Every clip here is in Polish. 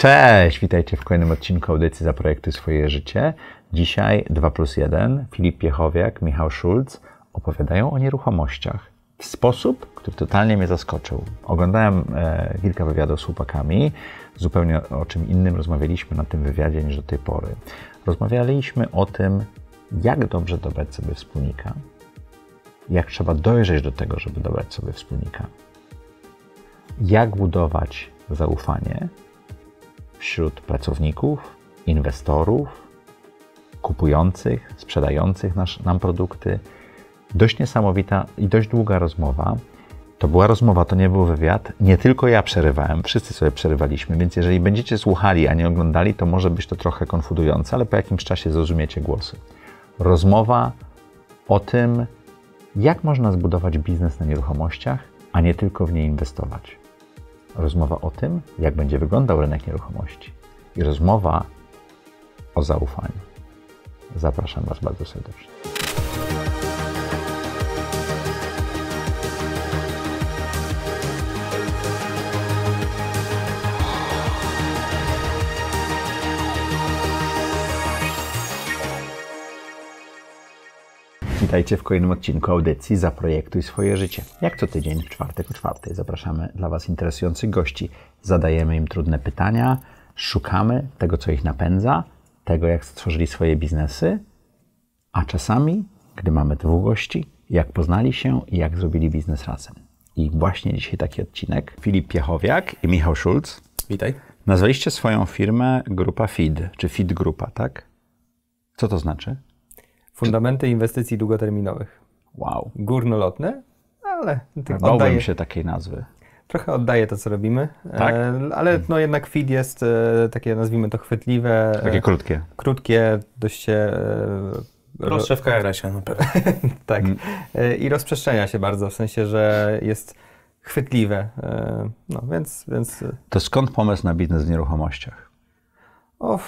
Cześć, witajcie w kolejnym odcinku audycji za projekty swoje życie. Dzisiaj 2 plus 1, Filip Piechowiak, Michał Schulz opowiadają o nieruchomościach w sposób, który totalnie mnie zaskoczył. Oglądałem e, kilka wywiadów z chłopakami, zupełnie o czym innym rozmawialiśmy na tym wywiadzie niż do tej pory. Rozmawialiśmy o tym, jak dobrze dobrać sobie wspólnika, jak trzeba dojrzeć do tego, żeby dobrać sobie wspólnika, jak budować zaufanie wśród pracowników, inwestorów, kupujących, sprzedających nasz, nam produkty. Dość niesamowita i dość długa rozmowa. To była rozmowa, to nie był wywiad. Nie tylko ja przerywałem, wszyscy sobie przerywaliśmy, więc jeżeli będziecie słuchali, a nie oglądali, to może być to trochę konfudujące, ale po jakimś czasie zrozumiecie głosy. Rozmowa o tym, jak można zbudować biznes na nieruchomościach, a nie tylko w nie inwestować rozmowa o tym, jak będzie wyglądał rynek nieruchomości i rozmowa o zaufaniu. Zapraszam Was bardzo serdecznie. Witajcie w kolejnym odcinku audycji za i swoje życie. Jak co tydzień w czwartek o czwartej zapraszamy dla Was interesujących gości. Zadajemy im trudne pytania, szukamy tego, co ich napędza, tego, jak stworzyli swoje biznesy, a czasami, gdy mamy dwóch gości, jak poznali się i jak zrobili biznes razem. I właśnie dzisiaj taki odcinek. Filip Piechowiak i Michał Schulz. Witaj. Nazwaliście swoją firmę Grupa Feed, czy Feed Grupa, tak? Co to znaczy? Fundamenty inwestycji długoterminowych. Wow. Górnolotne, ale... Tak oddaję, się takiej nazwy. Trochę oddaje to, co robimy, tak? E, ale no jednak feed jest e, takie, nazwijmy to, chwytliwe. E, takie krótkie. Krótkie, dość się... Prostsze w KRS-ie na pewno. tak. Mm. I rozprzestrzenia się bardzo, w sensie, że jest chwytliwe. No więc... więc... To skąd pomysł na biznes w nieruchomościach? O,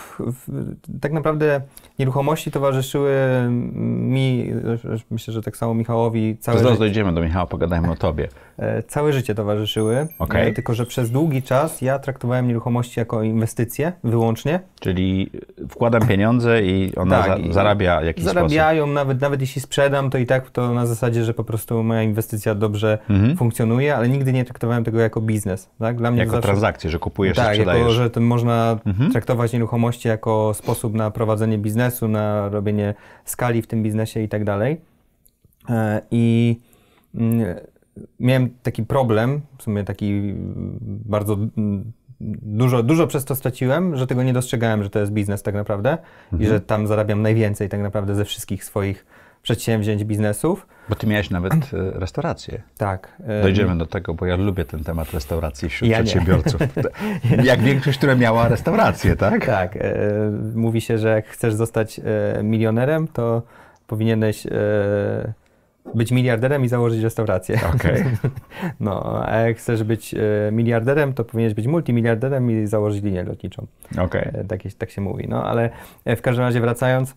tak naprawdę nieruchomości towarzyszyły mi, myślę, że tak samo Michałowi. Całe Zaraz dojdziemy do Michała, pogadajmy o tobie. E, całe życie towarzyszyły, e, okay. tylko że przez długi czas ja traktowałem nieruchomości jako inwestycje wyłącznie. Czyli wkładam pieniądze i ona tak, za, zarabia jakiś Zarabiają, sposób. Nawet, nawet jeśli sprzedam, to i tak to na zasadzie, że po prostu moja inwestycja dobrze mhm. funkcjonuje, ale nigdy nie traktowałem tego jako biznes. Tak? Dla mnie jako zawsze, transakcję, że kupujesz tak, i sprzedajesz. Jako, że to można mhm. traktować nieruchomości nieruchomości jako sposób na prowadzenie biznesu, na robienie skali w tym biznesie i tak dalej. E, I mm, miałem taki problem, w sumie taki mm, bardzo mm, dużo, dużo przez to straciłem, że tego nie dostrzegałem, że to jest biznes tak naprawdę mhm. i że tam zarabiam najwięcej tak naprawdę ze wszystkich swoich przedsięwzięć, biznesów. Bo ty miałeś nawet e, restaurację. Tak. Dojdziemy do tego, bo ja lubię ten temat restauracji wśród ja przedsiębiorców. jak większość, która miała restaurację, tak? Tak. E, mówi się, że jak chcesz zostać e, milionerem, to powinieneś być miliarderem i założyć restaurację. Okay. No, a jak chcesz być miliarderem, to powinieneś być multimiliarderem i założyć linię lotniczą. Okay. Tak, tak się mówi. No, ale w każdym razie wracając,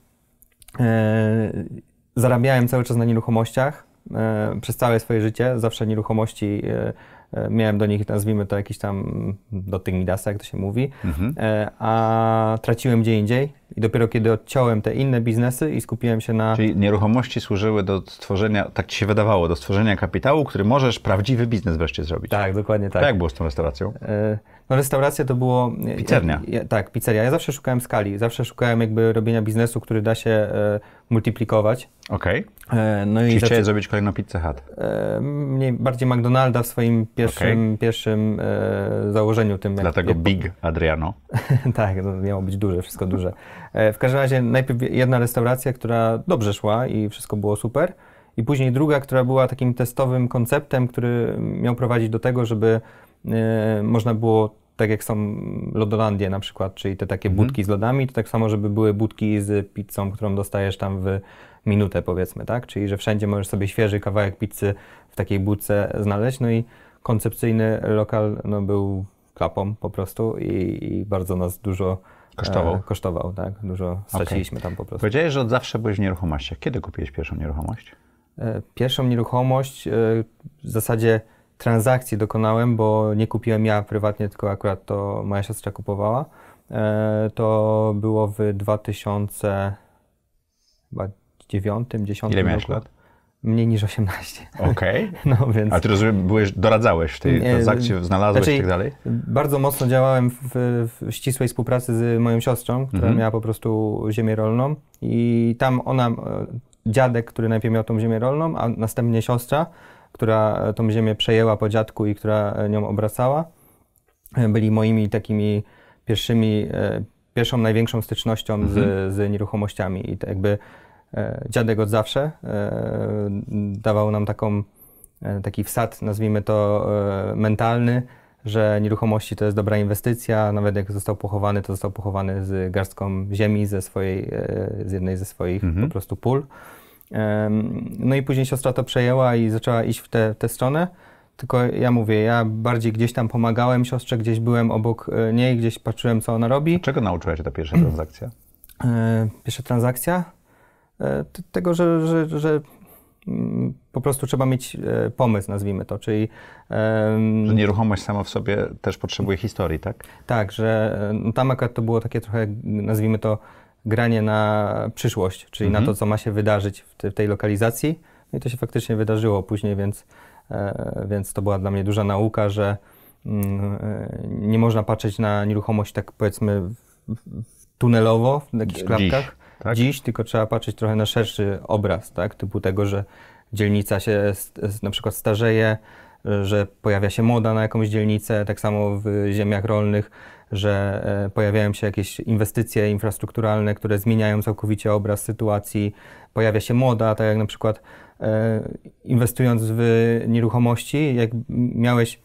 zarabiałem cały czas na nieruchomościach e, przez całe swoje życie. Zawsze nieruchomości e, e, miałem do nich, nazwijmy to jakiś tam dotyk Midasa, jak to się mówi, mhm. a traciłem gdzie indziej i dopiero kiedy odciąłem te inne biznesy i skupiłem się na... Czyli nieruchomości służyły do stworzenia, tak ci się wydawało, do stworzenia kapitału, który możesz prawdziwy biznes wreszcie zrobić. Tak, dokładnie tak. Tak jak było z tą restauracją? Y no restauracja to było... E, Pizzernia. Ja, e, tak, pizzeria. Ja zawsze szukałem skali, zawsze szukałem jakby robienia biznesu, który da się e, multiplikować. Okej. Okay. E, no i Czyli chciałeś zrobić kolejną pizzę Hut? E, mniej, bardziej McDonalda w swoim pierwszym, okay. pierwszym e, założeniu tym. Dlatego jak, Big Adriano. tak, no, miało być duże, wszystko duże. w każdym razie najpierw jedna restauracja, która dobrze szła i wszystko było super i później druga, która była takim testowym konceptem, który miał prowadzić do tego, żeby y, można było tak jak są lodolandie na przykład, czyli te takie mhm. budki z lodami, to tak samo, żeby były budki z pizzą, którą dostajesz tam w minutę powiedzmy, tak? Czyli, że wszędzie możesz sobie świeży kawałek pizzy w takiej budce znaleźć, no i koncepcyjny lokal no, był klapą po prostu i, i bardzo nas dużo e, Kosztował? E, kosztował, tak. Dużo straciliśmy okay. tam po prostu. Powiedziałeś, że od zawsze byłeś w nieruchomościach. Kiedy kupiłeś pierwszą nieruchomość? E, pierwszą nieruchomość e, w zasadzie transakcji dokonałem, bo nie kupiłem ja prywatnie, tylko akurat to moja siostra kupowała. E, to było w 2009, 10 Ile miałeś roku. lat? Mniej niż 18. Okej. Okay. No, więc... A ty rozumiem, byłeś, doradzałeś w tej transakcji, znalazłeś znaczy, i tak dalej? Bardzo mocno działałem w, w ścisłej współpracy z moją siostrą, która mm -hmm. miała po prostu ziemię rolną i tam ona, e, dziadek, który najpierw miał tą ziemię rolną, a następnie siostra, która tą ziemię przejęła po dziadku i która e, nią obracała. E, byli moimi takimi pierwszymi, e, pierwszą największą stycznością mhm. z, z nieruchomościami i jakby dziadek od zawsze dawał nam taką, taki wsad, nazwijmy to mentalny, że nieruchomości to jest dobra inwestycja, nawet jak został pochowany, to został pochowany z garstką ziemi, ze swojej, z jednej ze swoich mhm. po prostu pól. No i później siostra to przejęła i zaczęła iść w tę, te stronę. Tylko ja mówię, ja bardziej gdzieś tam pomagałem siostrze, gdzieś byłem obok e, niej, gdzieś patrzyłem, co ona robi. A czego nauczyła się ta pierwsza transakcja? E, pierwsza transakcja? E, tego, że, że, że mm, po prostu trzeba mieć pomysł, nazwijmy to, czyli... Że nieruchomość sama w sobie też potrzebuje historii, tak? Tak, że no tam akurat to było takie trochę, nazwijmy to, granie na przyszłość, czyli mhm. na to, mhm. co ma się wydarzyć w, te, w tej lokalizacji. No i to się faktycznie wydarzyło później, więc, e, więc to była dla mnie duża nauka, że mm, e, nie można patrzeć na nieruchomość tak powiedzmy w, w tunelowo, w jakichś klapkach. Dziś, tak? Dziś, tylko trzeba patrzeć trochę na szerszy obraz, tak? typu tego, że dzielnica się na przykład starzeje, że pojawia się moda na jakąś dzielnicę, tak samo w ziemiach rolnych że e, pojawiają się jakieś inwestycje infrastrukturalne, które zmieniają całkowicie obraz sytuacji. Pojawia się moda, tak jak na przykład e, inwestując w nieruchomości, jak miałeś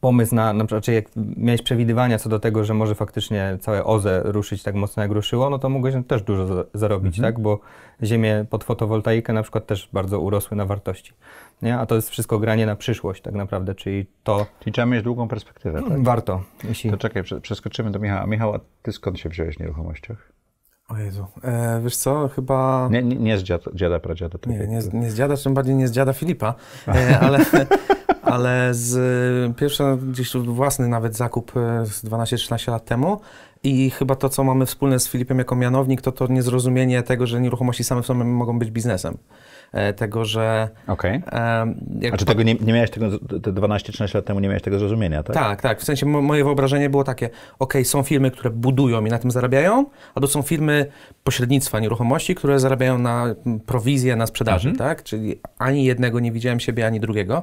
pomysł na, na przykład, czy jak miałeś przewidywania co do tego, że może faktycznie całe OZE ruszyć tak mocno jak ruszyło, no to mogłeś też dużo za, zarobić, mhm. tak? Bo ziemie pod fotowoltaikę na przykład też bardzo urosły na wartości. Nie? A to jest wszystko granie na przyszłość tak naprawdę, czyli to... Czyli trzeba mieć długą perspektywę, tak? Warto. Jeśli... To czekaj, przeskoczymy do Michała. Michał, a ty skąd się wziąłeś w nieruchomościach? O Jezu, e, wiesz co, chyba... Nie, nie, nie z dziada, dziada pradziada. Tak nie, nie, nie z, dziada, czym bardziej nie z dziada Filipa, e, ale... ale z y, pierwszy gdzieś własny nawet zakup y, z 12-13 lat temu i chyba to, co mamy wspólne z Filipem jako mianownik, to to niezrozumienie tego, że nieruchomości same w sobie mogą być biznesem. E, tego, że. Okej. Okay. E, A czy tego nie, nie miałeś tego, te 12-13 lat temu nie miałeś tego zrozumienia, tak? Tak, tak. W sensie moje wyobrażenie było takie, ok, są firmy, które budują i na tym zarabiają, albo są firmy pośrednictwa nieruchomości, które zarabiają na prowizję, na sprzedaży, mhm. tak? Czyli ani jednego nie widziałem siebie, ani drugiego.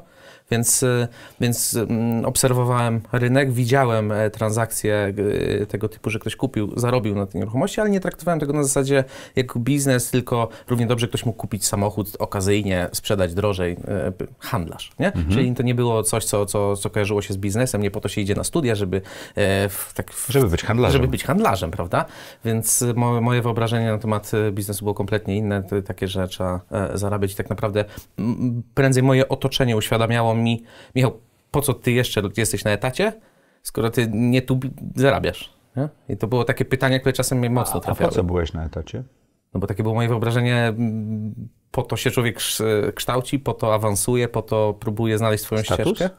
Więc, y, więc mm, obserwowałem rynek, widziałem e, transakcje y, tego typu, że ktoś kupił, zarobił na tej nieruchomości, ale nie traktowałem tego na zasadzie jako biznes, tylko równie dobrze ktoś mógł kupić samochód okazyjnie, sprzedać drożej, e, handlarz. Nie? Mhm. Czyli to nie było coś, co, co, co kojarzyło się z biznesem, nie po to się idzie na studia, żeby e, w, tak, w, żeby być handlarzem. Żeby być handlarzem, prawda? Więc y, moje wyobrażenie na temat biznesu było kompletnie inne, takie, że trzeba zarabiać. Tak naprawdę prędzej moje otoczenie uświadamiało mi, mi, Michał, po co ty jeszcze jesteś na etacie, skoro ty nie tu zarabiasz? Nie? I to było takie pytanie, które czasem mnie mocno trafiało. A, po co byłeś na etacie? No bo takie było moje wyobrażenie, mm, po to się człowiek kształci, po to awansuje, po to próbuje znaleźć swoją Status? ścieżkę.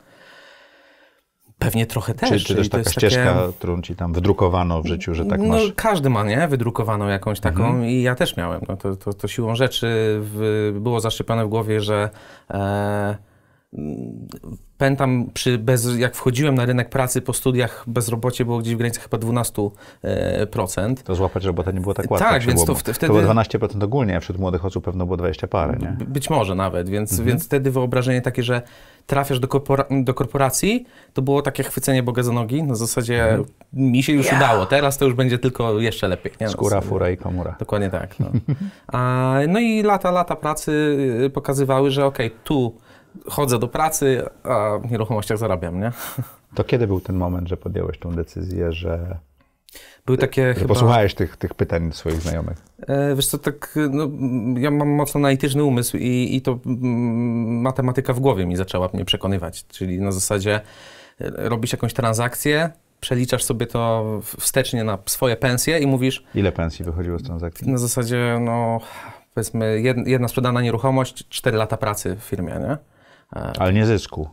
Pewnie trochę też. Czy, czy też taka ścieżka, takie... którą ci tam wydrukowano w życiu, że tak no, masz? Każdy ma, nie? Wydrukowaną jakąś taką mhm. i ja też miałem. No, to, to, to siłą rzeczy w, było zaszczepione w głowie, że... E, Pamiętam, przy bez, jak wchodziłem na rynek pracy po studiach, bezrobocie było gdzieś w granicach chyba 12%. E, to złapać robotę nie było tak łatwo. Tak, więc to wtedy... To było 12% ogólnie, a wśród młodych osób pewno było 20 parę, nie? Być może nawet, więc, mhm. więc wtedy wyobrażenie takie, że trafiasz do, korpora do, korporacji, to było takie chwycenie Boga za nogi, na zasadzie mhm. mi się już yeah. udało, teraz to już będzie tylko jeszcze lepiej. Nie? Skóra, no, fura i komura. Dokładnie tak. No, a, no i lata, lata pracy y, pokazywały, że okej, okay, tu chodzę do pracy, a w nieruchomościach zarabiam, nie? To kiedy był ten moment, że podjąłeś tą decyzję, że były takie chyba... Posłuchałeś tych, tych pytań swoich znajomych. E, wiesz co, tak, no, ja mam mocno analityczny umysł i, i to mm, matematyka w głowie mi zaczęła mnie przekonywać. Czyli na zasadzie e, robisz jakąś transakcję, przeliczasz sobie to wstecznie na swoje pensje i mówisz... Ile pensji wychodziło z transakcji? Na zasadzie, no, powiedzmy, jedna sprzedana nieruchomość, 4 lata pracy w firmie, nie? E, ale nie zysku.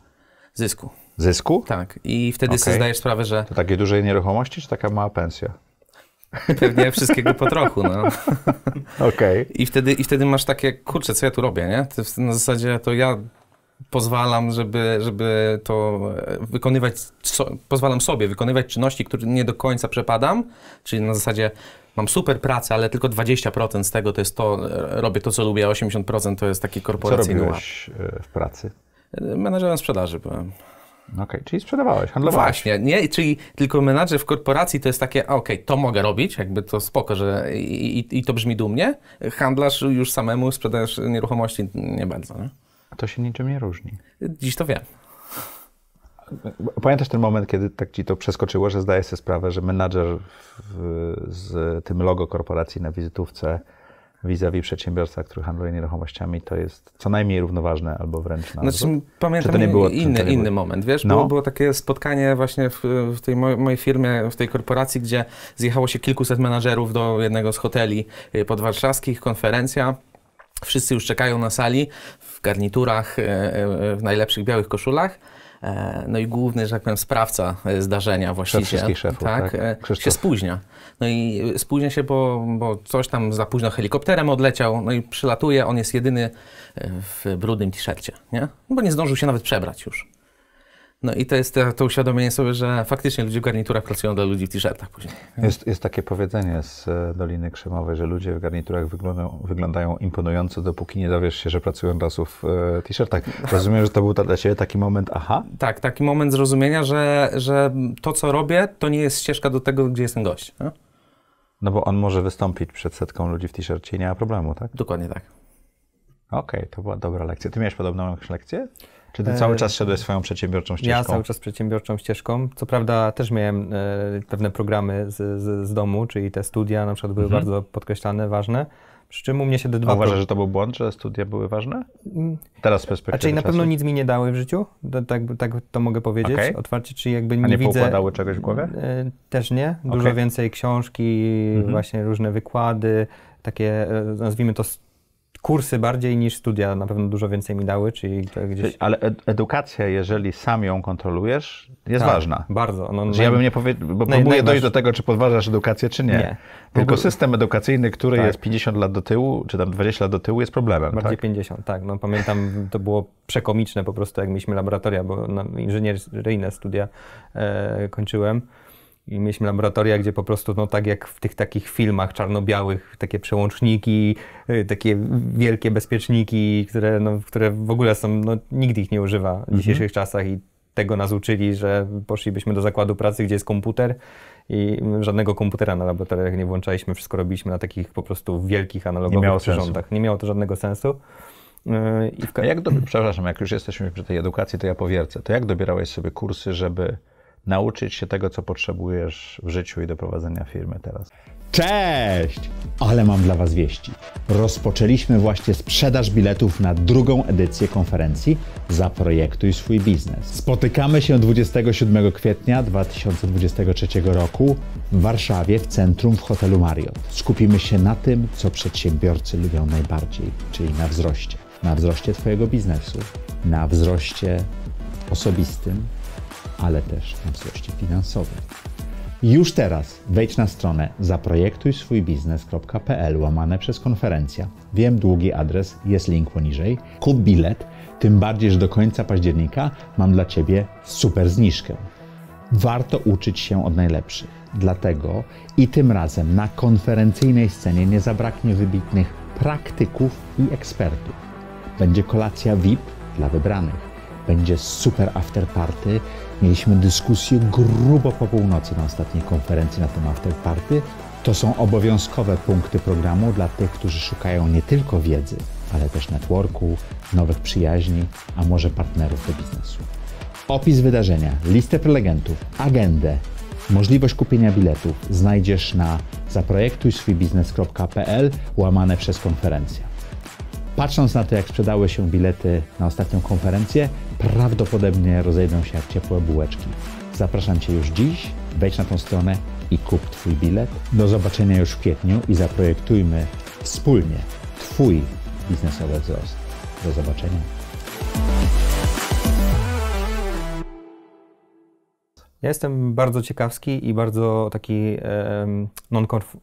Zysku. Zysku? Tak. I wtedy okay. sobie zdajesz sprawę, że. To takie duże nieruchomości, czy taka mała pensja? Pewnie wszystkiego po trochu, no. Okej. Okay. I, wtedy, I wtedy masz takie, kurczę, co ja tu robię, nie? Na zasadzie to ja pozwalam, żeby, żeby to e, wykonywać, so, pozwalam sobie wykonywać czynności, które nie do końca przepadam, czyli na zasadzie mam super pracę, ale tylko 20% z tego to jest to, e, robię to, co lubię, a 80% to jest taki korporacyjny Co robiłeś w pracy? Menadżerem sprzedaży byłem. Okej, okay, czyli sprzedawałeś, handlowałeś. Właśnie, nie? czyli tylko menadżer w korporacji to jest takie, okej, okay, to mogę robić, jakby to spoko, że i, i, i, to brzmi dumnie. Handlarz już samemu, sprzedajesz nieruchomości, nie bardzo. Nie? A to się niczym nie różni. Dziś to wiem. Pamiętasz ten moment, kiedy tak ci to przeskoczyło, że zdajesz sobie sprawę, że menadżer w, z tym logo korporacji na wizytówce vis-a-vis przedsiębiorca, który handluje nieruchomościami, to jest co najmniej równoważne albo wręcz na znaczy, Pamiętam to nie było, inny, inny było? moment, wiesz, no. było, było takie spotkanie właśnie w, w, tej mojej firmie, w tej korporacji, gdzie zjechało się kilkuset menażerów do jednego z hoteli y, podwarszawskich, konferencja, wszyscy już czekają na sali w garniturach, y, y, w najlepszych białych koszulach E, no i główny, że tak powiem, sprawca e, zdarzenia właściciel. szefów, tak, tak? E, się spóźnia. No i spóźnia się, bo, bo coś tam za późno helikopterem odleciał, no i przylatuje, on jest jedyny w brudnym t-shircie, nie? Bo nie zdążył się nawet przebrać już. No i to jest to, to uświadomienie sobie, że faktycznie ludzie w garniturach pracują dla ludzi w t-shirtach później. Jest, jest takie powiedzenie z e, Doliny Krzemowej, że ludzie w garniturach wyglądają, wyglądają imponująco, dopóki nie dowiesz się, że pracują dla osób w e, t-shirtach. Rozumiem, że to był dla Ciebie taki moment aha? Tak, taki moment zrozumienia, że, że to, co robię, to nie jest ścieżka do tego, gdzie jestem gość. No, no bo on może wystąpić przed setką ludzi w t-shircie i nie ma problemu, tak? Dokładnie tak. Okej, okay, to była dobra lekcja. Ty miałeś podobną lekcję? Czy ty cały e, czas szedłeś swoją przedsiębiorczą ścieżką? Ja cały czas przedsiębiorczą ścieżką. Co prawda też miałem e, pewne programy z, z, z domu, czyli te studia na przykład były mhm. bardzo podkreślane, ważne. Przy czym u mnie się do dwa... uważasz, pro... że to był błąd, że studia były ważne? Mm. Teraz z perspektywy Raczej znaczy, na pewno nic mi nie dały w życiu, to, tak, tak, to mogę powiedzieć okay. otwarcie, czyli jakby nie, A nie widzę... czegoś w głowie? E, też nie. Dużo okay. więcej książki, mhm. właśnie różne wykłady, takie nazwijmy to kursy bardziej niż studia na pewno dużo więcej mi dały, czyli to gdzieś... Ale edukacja, jeżeli sam ją kontrolujesz, jest tak, ważna. bardzo. No, naj... Ja bym nie powiedział, bo naj, próbuję dojść do tego, czy podważasz edukację, czy nie. nie. Tylko system edukacyjny, który tak. jest 50 lat do tyłu, czy tam 20 lat do tyłu, jest problemem, Bardziej tak? 50, tak. No, pamiętam, to było przekomiczne po prostu, jak mieliśmy laboratoria, bo inżynieryjne studia e, kończyłem i mieliśmy laboratoria, gdzie po prostu, no tak jak w tych takich filmach czarno-białych, takie przełączniki, y, takie wielkie bezpieczniki, które, no, które w ogóle są, no nikt ich nie używa w mhm. dzisiejszych czasach i tego nas uczyli, że poszlibyśmy do zakładu pracy, gdzie jest komputer i żadnego komputera na laboratoriach nie włączaliśmy, wszystko robiliśmy na takich po prostu wielkich analogowych nie przyrządach. Sensu. Nie miało to żadnego sensu. Y, I w... jak do... Przepraszam, jak już jesteśmy przy tej edukacji, to ja powiercę. To jak dobierałeś sobie kursy, żeby nauczyć się tego, co potrzebujesz w życiu i do prowadzenia firmy teraz. Cześć! Ale mam dla Was wieści. Rozpoczęliśmy właśnie sprzedaż biletów na drugą edycję konferencji Zaprojektuj swój biznes. Spotykamy się 27 kwietnia 2023 roku w Warszawie w centrum w hotelu Marriott. Skupimy się na tym, co przedsiębiorcy lubią najbardziej, czyli na wzroście. Na wzroście Twojego biznesu, na wzroście osobistym, ale też na wzroście finansowym. Już teraz wejdź na stronę zaprojektujswójbiznes.pl łamane przez konferencja. Wiem, długi adres, jest link poniżej. Kup bilet, tym bardziej, że do końca października mam dla Ciebie super zniżkę. Warto uczyć się od najlepszych. Dlatego i tym razem na konferencyjnej scenie nie zabraknie wybitnych praktyków i ekspertów. Będzie kolacja VIP dla wybranych, będzie super afterparty Mieliśmy dyskusję grubo po północy na ostatniej konferencji na temat tej partii. To są obowiązkowe punkty programu dla tych, którzy szukają nie tylko wiedzy, ale też networku, nowych przyjaźni, a może partnerów do biznesu. Opis wydarzenia, listę prelegentów, agendę, możliwość kupienia biletów znajdziesz na zaprojektujswójbiznes.pl łamane przez konferencję. Patrząc na to, jak sprzedały się bilety na ostatnią konferencję, prawdopodobnie rozejdą się jak ciepłe bułeczki. Zapraszam Cię już dziś, wejdź na tą stronę i kup Twój bilet. Do zobaczenia już w kwietniu i zaprojektujmy wspólnie Twój biznesowy wzrost. Do zobaczenia. Ja jestem bardzo ciekawski i bardzo taki e,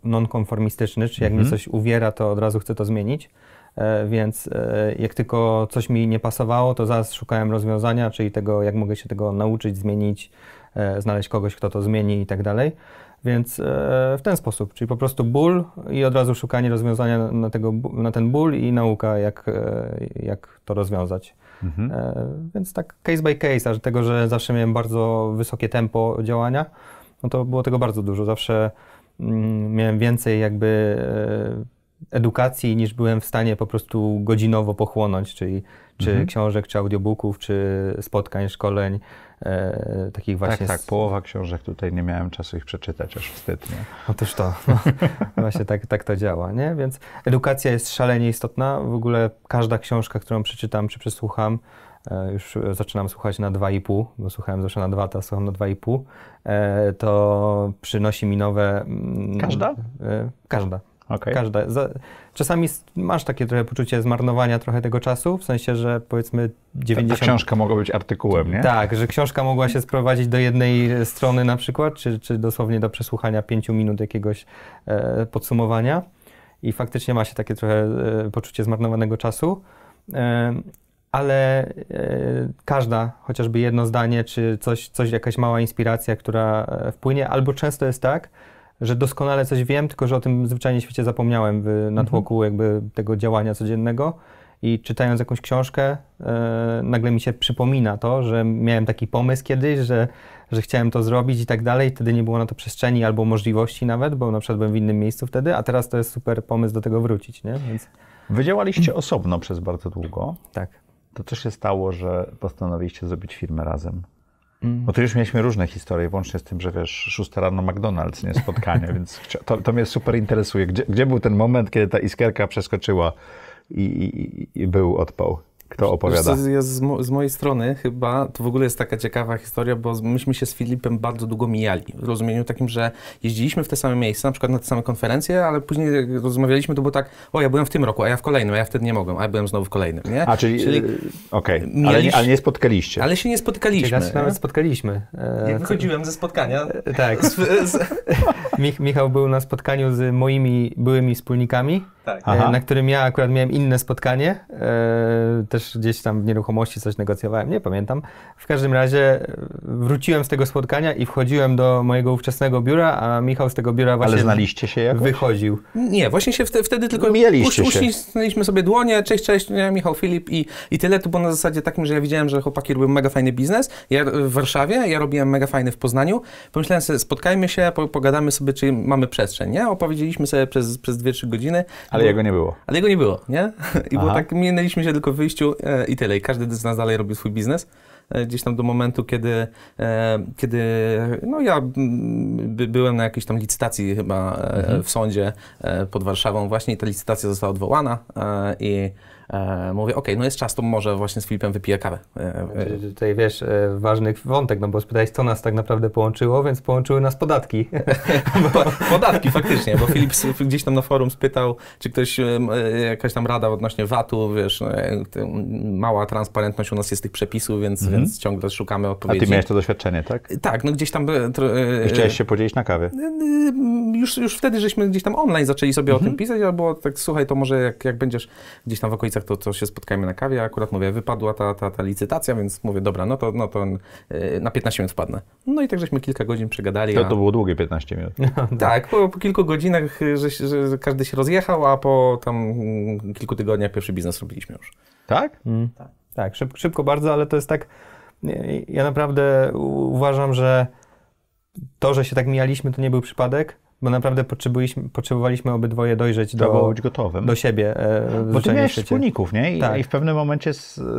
nonkonformistyczny, czyli czy jak mm -hmm. mi mhm. coś uwiera, to od razu chcę to zmienić. E, więc e, jak tylko coś mi nie pasowało, to zaraz szukałem rozwiązania, czyli tego, jak mogę się tego nauczyć, zmienić, e, znaleźć kogoś, kto to zmieni i tak dalej. Więc w ten sposób, czyli po prostu ból i od razu szukanie rozwiązania na, tego, na ten ból i nauka, jak, jak to rozwiązać. Mhm. Więc tak case by case, aż tego, że zawsze miałem bardzo wysokie tempo działania, no to było tego bardzo dużo. Zawsze mm, miałem więcej jakby edukacji niż byłem w stanie po prostu godzinowo pochłonąć, czyli czy mhm. książek, czy audiobooków, czy spotkań, szkoleń, e, takich tak, właśnie... Tak, tak, połowa książek tutaj nie miałem czasu ich przeczytać, aż wstyd, nie? Otóż no to, no, właśnie tak, tak to działa, nie? Więc edukacja jest szalenie istotna, w ogóle każda książka, którą przeczytam czy przesłucham, e, już zaczynam słuchać na 2,5, bo słuchałem zawsze na 2, teraz słucham na 2,5, e, to przynosi mi nowe... Mm, każda? E, każda. Okay. Każda. czasami masz takie trochę poczucie zmarnowania trochę tego czasu, w sensie, że powiedzmy 90... Ta, ta książka mogła być artykułem, nie? Tak, że książka mogła się sprowadzić do jednej strony na przykład, czy, czy dosłownie do przesłuchania pięciu minut jakiegoś e, podsumowania i faktycznie ma się takie trochę e, poczucie zmarnowanego czasu. E, ale e, każda, chociażby jedno zdanie, czy coś, coś, jakaś mała inspiracja, która e, wpłynie, albo często jest tak, że doskonale coś wiem, tylko że o tym zwyczajnie świecie zapomniałem w, mhm. na tłoku jakby tego działania codziennego. I czytając jakąś książkę, e, nagle mi się przypomina to, że miałem taki pomysł kiedyś, że, że chciałem to zrobić i tak dalej. Wtedy nie było na to przestrzeni albo możliwości nawet, bo na przykład byłem w innym miejscu wtedy, a teraz to jest super pomysł do tego wrócić. Nie? Więc... Wy działaliście osobno przez bardzo długo. Tak. To co się stało, że postanowiliście zrobić firmę razem? No mm. to już mieliśmy różne historie, włącznie z tym, że wiesz, 6 rano McDonald's, nie spotkanie, więc to, to mnie super interesuje. Gdzie, gdzie był ten moment, kiedy ta iskierka przeskoczyła i, i, i był odpał? Kto opowiada? Z, z, z, mojej strony chyba to w ogóle jest taka ciekawa historia, bo myśmy się z Filipem bardzo długo mijali. W rozumieniu takim, że jeździliśmy w te same miejsca, na przykład na te same konferencje, ale później rozmawialiśmy, to było tak, o ja byłem w tym roku, a ja w kolejnym, a ja wtedy nie mogłem, a ja byłem znowu w kolejnym. Nie? A czyli, czyli e, okej, okay. ale, ale, nie spotkaliście. Ale się nie spotkaliśmy. Się nawet spotkaliśmy. E, wychodziłem ze spotkania. E, tak. Z, Mich Michał był na spotkaniu z moimi byłymi wspólnikami tak. E, na którym ja akurat miałem inne spotkanie, e, też gdzieś tam w nieruchomości coś negocjowałem, nie pamiętam. W każdym razie e, wróciłem z tego spotkania i wchodziłem do mojego ówczesnego biura, a Michał z tego biura właśnie... Ale znaliście się jakoś? Wychodził. Nie, właśnie się wtedy, wtedy tylko... mieliśmy uś, uścisnęliśmy sobie dłonie, cześć, cześć, nie, Michał, Filip i, i tyle. To było na zasadzie takim, że ja widziałem, że chłopaki robią mega fajny biznes. Ja w Warszawie, ja robiłem mega fajny w Poznaniu. Pomyślałem sobie, spotkajmy się, pogadamy sobie, czy mamy przestrzeń, nie? Opowiedzieliśmy sobie przez, przez 2-3 godziny. Ale jego nie było. Ale jego nie było, nie? I było tak, minęliśmy się tylko w wyjściu e, i tyle. I każdy z nas dalej robił swój biznes e, gdzieś tam do momentu, kiedy, e, kiedy no ja by, byłem na jakiejś tam licytacji chyba mhm. w sądzie pod Warszawą właśnie i ta licytacja została odwołana i E, mówię, okej, no jest czas, to może właśnie z Filipem wypiję kawę. E, e, znaczy, tutaj wiesz, ważny wątek, no bo spytałeś, co nas tak naprawdę połączyło, więc połączyły nas podatki. podatki, faktycznie, bo Filip gdzieś tam na forum spytał, czy ktoś, jakaś tam rada odnośnie VAT-u, wiesz, no, mała transparentność u nas jest tych przepisów, więc, mhm. więc ciągle szukamy odpowiedzi. A ty miałeś to doświadczenie, tak? Tak, no gdzieś tam... I chciałeś się podzielić na kawę. Już, już wtedy żeśmy gdzieś tam online zaczęli sobie mhm. o tym mhm. pisać, albo tak, słuchaj, to może jak, jak będziesz gdzieś tam w okolicy Katowicach, to, to się spotkajmy na kawie, a akurat mówię, wypadła ta, ta, ta licytacja, więc mówię, dobra, no to, no to e, na 15 minut wpadnę. No i tak żeśmy kilka godzin przegadali. To, a... to było długie 15 minut. No tak. tak, po, po, kilku godzinach, e, że, że, każdy się rozjechał, a po tam kilku tygodniach pierwszy biznes robiliśmy już. Tak? Mm. Tak, tak szybko, szybko bardzo, ale to jest tak, ja naprawdę uważam, że to, że się tak mijaliśmy, to nie był przypadek bo naprawdę potrzebowaliśmy, potrzebowaliśmy obydwoje dojrzeć do, być gotowym. do siebie. E, bo ty miałeś wspólników, nie? I, tak. I, w pewnym momencie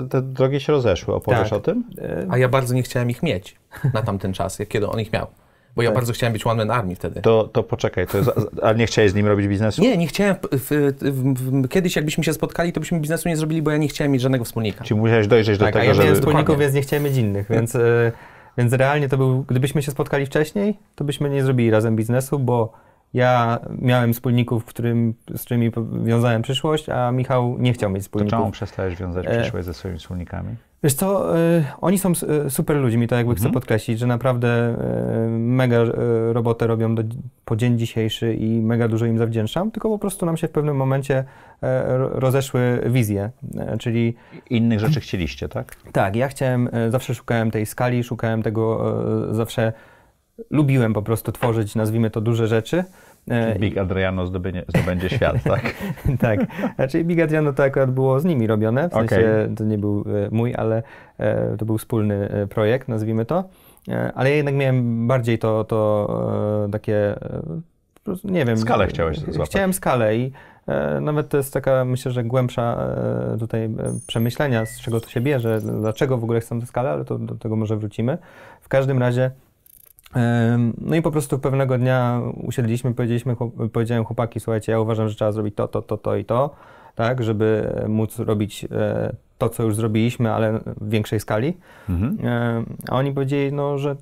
te drogi się rozeszły. Opowiesz tak. o tym? E, a ja bardzo nie chciałem ich mieć na tamten czas, kiedy on ich miał. Bo ja tak. bardzo chciałem być One Man Army wtedy. To, to poczekaj, to jest, ale nie chciałeś z nim robić biznesu? Nie, nie chciałem. W, w, w, kiedyś jakbyśmy się spotkali, to byśmy biznesu nie zrobili, bo ja nie chciałem mieć żadnego wspólnika. Czyli musiałeś dojrzeć tak, do tego, że... ja miałem wspólników, więc nie chciałem mieć innych, więc... Y więc realnie to był, gdybyśmy się spotkali wcześniej, to byśmy nie zrobili razem biznesu, bo ja miałem wspólników, którym, z którymi wiązałem przyszłość, a Michał nie chciał mieć wspólników. To czemu przestałeś wiązać przyszłość ze swoimi wspólnikami? Wiesz co, y, oni są y, super ludźmi, to jakby mhm. chcę podkreślić, że naprawdę y, mega robotę robią do, po dzień dzisiejszy i mega dużo im zawdzięczam, tylko po prostu nam się w pewnym momencie e, rozeszły wizje, e, czyli... Innych rzeczy chcieliście, tak? Tak, ja chciałem, e, zawsze szukałem tej skali, szukałem tego, zawsze lubiłem po prostu tworzyć, nazwijmy to, duże rzeczy, E, Big Adriano zdobędzie, zdobędzie świat, tak? tak. Znaczy Big Adriano to akurat było z nimi robione, w sensie okay. to nie był e, mój, ale e, to był wspólny projekt, nazwijmy to. Ale ja jednak miałem bardziej to, to takie, nie wiem... Skalę chciałeś złapać. Chciałem skalę i nawet to jest taka, myślę, że głębsza tutaj przemyślenia, z czego to się bierze, dlaczego w ogóle chcę tę skalę, ale to, do tego może wrócimy. W każdym razie no i po prostu pewnego dnia usiedliśmy, powiedzieliśmy, powiedziałem chłopaki, słuchajcie, ja uważam, że trzeba zrobić to, to, to, to i to, tak, żeby móc robić e, to, co już zrobiliśmy, ale w większej skali. Mhm. A oni powiedzieli, no, że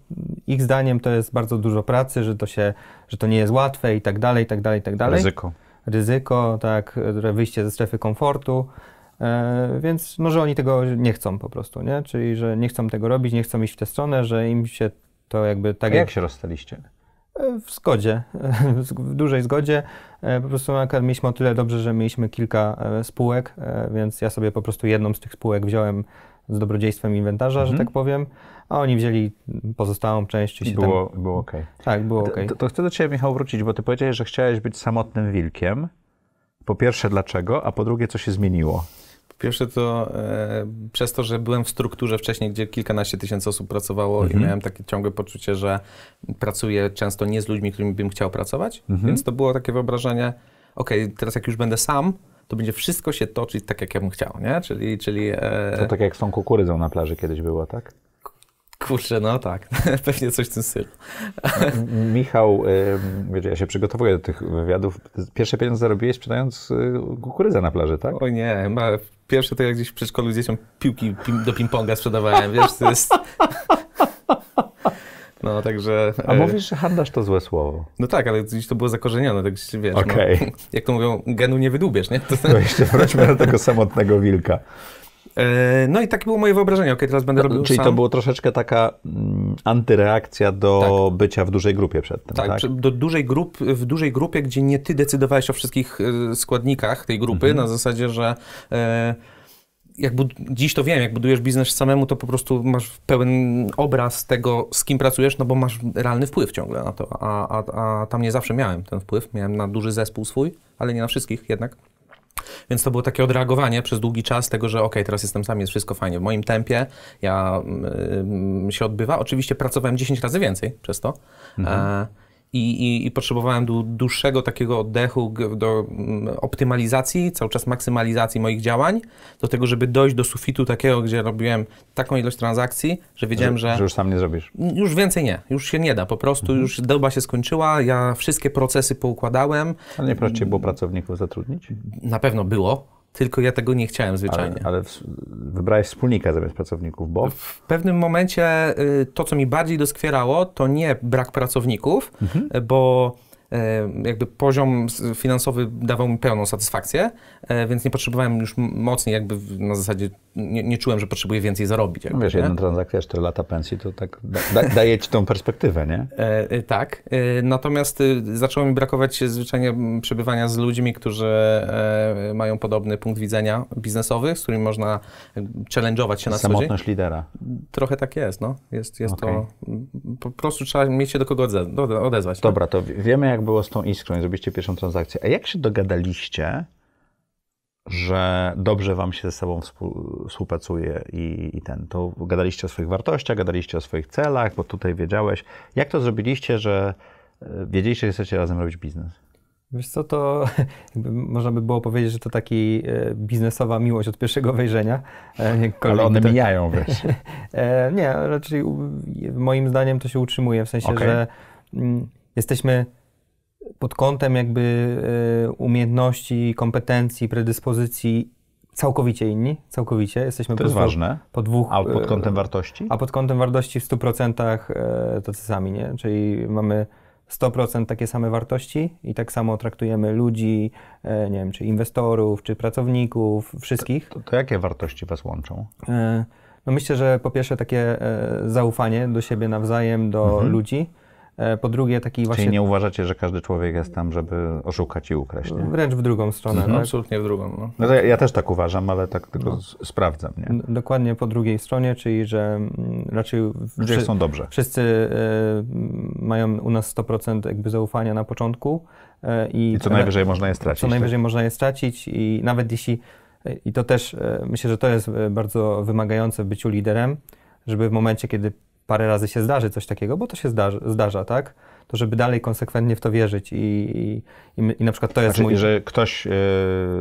ich zdaniem to jest bardzo dużo pracy, że to, się, że to nie jest łatwe i tak dalej, i tak dalej, i tak dalej. Ryzyko. Ryzyko, tak, wyjście ze strefy komfortu. E, więc może oni tego nie chcą po prostu, nie? Czyli, że nie chcą tego robić, nie chcą iść w tę stronę, że im się to jakby tak jak, jak się rozstaliście? W zgodzie, w dużej zgodzie. E, po prostu mieliśmy o tyle dobrze, że mieliśmy kilka e, spółek, e, więc ja sobie po prostu jedną z tych spółek wziąłem z dobrodziejstwem inwentarza, mhm. że tak powiem, a oni wzięli pozostałą część. I było, tam... było ok. Tak, było ok. To, to, chcę do Ciebie, Michał, wrócić, bo Ty powiedziałeś, że chciałeś być samotnym wilkiem. Po pierwsze, dlaczego, a po drugie, co się zmieniło? Pierwsze to e, przez to, że byłem w strukturze wcześniej, gdzie kilkanaście tysięcy osób pracowało mhm. i miałem takie ciągłe poczucie, że pracuję często nie z ludźmi, którymi bym chciał pracować, mhm. więc to było takie wyobrażenie, okej, okay, teraz jak już będę sam, to będzie wszystko się toczyć tak, jak ja bym chciał, nie? Czyli... czyli e... To tak jak z tą kukurydzą na plaży kiedyś było, tak? Kurczę, no tak, pewnie coś w tym stylu. Michał, wiecie, ja się przygotowuję do tych wywiadów. Pierwsze pieniądze zarobiłeś sprzedając y, kukurydzę na plaży, tak? O nie, Pierwsze to jak gdzieś w przedszkolu dzieciom piłki pim, do ping-ponga sprzedawałem, wiesz, to jest... No, także... A e, mówisz, że handlarz to złe słowo. No tak, ale gdzieś to było zakorzenione, tak gdzieś, wiesz, okay. no, jak to mówią, genu nie wydubiesz, nie? To... No jeszcze wróćmy do tego samotnego wilka. E, no i takie było moje wyobrażenie, okej, okay, teraz będę no, robił Czyli sam. to było troszeczkę taka mm, antyreakcja do tak. bycia w dużej grupie przedtem, tak? tak? do dużej grup, w dużej grupie, gdzie nie ty decydowałeś o wszystkich e, składnikach tej grupy, mhm. na zasadzie, że... E, jak bud- dziś to wiem, jak budujesz biznes samemu, to po prostu masz pełen obraz tego, z kim pracujesz, no bo masz realny wpływ ciągle na to. A, a, a tam nie zawsze miałem ten wpływ. Miałem na duży zespół swój, ale nie na wszystkich jednak. Więc to było takie odreagowanie przez długi czas tego, że ok, teraz jestem sam, jest wszystko fajnie. W moim tempie ja y, y, się odbywa. Oczywiście pracowałem 10 razy więcej przez to. Mhm. E, i, i, i potrzebowałem dłuższego takiego oddechu do mm, optymalizacji, cały czas maksymalizacji moich działań, do tego, żeby dojść do sufitu takiego, gdzie robiłem taką ilość transakcji, że wiedziałem, że... Że, że już sam nie zrobisz. Już więcej nie, już się nie da, po prostu mhm. już doba się skończyła, ja wszystkie procesy poukładałem. Ale nie prościej było pracowników zatrudnić? Na pewno było, tylko ja tego nie chciałem zwyczajnie. Ale, ale w, wybrałeś wspólnika zamiast pracowników, bo... W pewnym momencie y, to, co mi bardziej doskwierało, to nie brak pracowników, mhm. bo E, jakby poziom finansowy dawał mi pełną satysfakcję, e, więc nie potrzebowałem już mocniej, jakby na zasadzie nie, nie czułem, że potrzebuję więcej zarobić. Jakby, no Wiesz, jedna transakcja, 4 lata pensji, to tak da, daje ci tą perspektywę, nie? E, tak. natomiast zaczęło mi brakować zwyczajnie przebywania z ludźmi, którzy mają podobny punkt widzenia biznesowy, z którymi można challenge'ować się na co Samotność lidera. Trochę tak jest, no. Jest, jest okay. to... Po prostu trzeba mieć się do kogo odezwać. No. Dobra, tak? to wiemy, jak było z tą iskrą i zrobiliście pierwszą transakcję. A jak się dogadaliście, że dobrze wam się ze sobą współpracuje i, i, ten. To gadaliście o swoich wartościach, gadaliście o swoich celach, bo tutaj wiedziałeś. Jak to zrobiliście, że e, wiedzieliście, że chcecie razem robić biznes? Wiesz co, to można by było powiedzieć, że to taki e, biznesowa miłość od pierwszego wejrzenia. E, Ale one to... mijają, wiesz. Nie, raczej moim zdaniem to się utrzymuje, w sensie, okay. że mm, jesteśmy pod kątem jakby e, umiejętności, kompetencji, predyspozycji całkowicie inni, całkowicie. Jesteśmy to jest po ważne. Po dwóch, a pod e, kątem wartości? A pod kątem wartości w 100% e, tacy sami, nie? Czyli mamy 100% takie same wartości i tak samo traktujemy ludzi, nie wiem, czy inwestorów, czy pracowników, wszystkich. To, to, to jakie wartości Was łączą? No myślę, że po pierwsze takie zaufanie do siebie nawzajem, do mhm. ludzi. E, po drugie, taki właśnie. Czyli nie uważacie, że każdy człowiek jest tam, żeby oszukać i ukraść? Nie? Wręcz w drugą stronę. Mhm. Tak? Absolutnie w drugą. No. no ja, ja, też tak uważam, ale tak tylko no. sprawdzam. Nie? Dokładnie po drugiej stronie, czyli że mm, raczej. Ludzie są dobrze. Wszyscy y, mają u nas 100% jakby zaufania na początku. Y, I, I co najwyżej można je stracić. Co najwyżej tak? można je stracić, i nawet jeśli. I to też myślę, że to jest bardzo wymagające w byciu liderem, żeby w momencie, kiedy parę razy się zdarzy coś takiego, bo to się zdarza, tak? To, żeby dalej konsekwentnie w to wierzyć i, i, i, na przykład to jest znaczy, mój... że ktoś yy,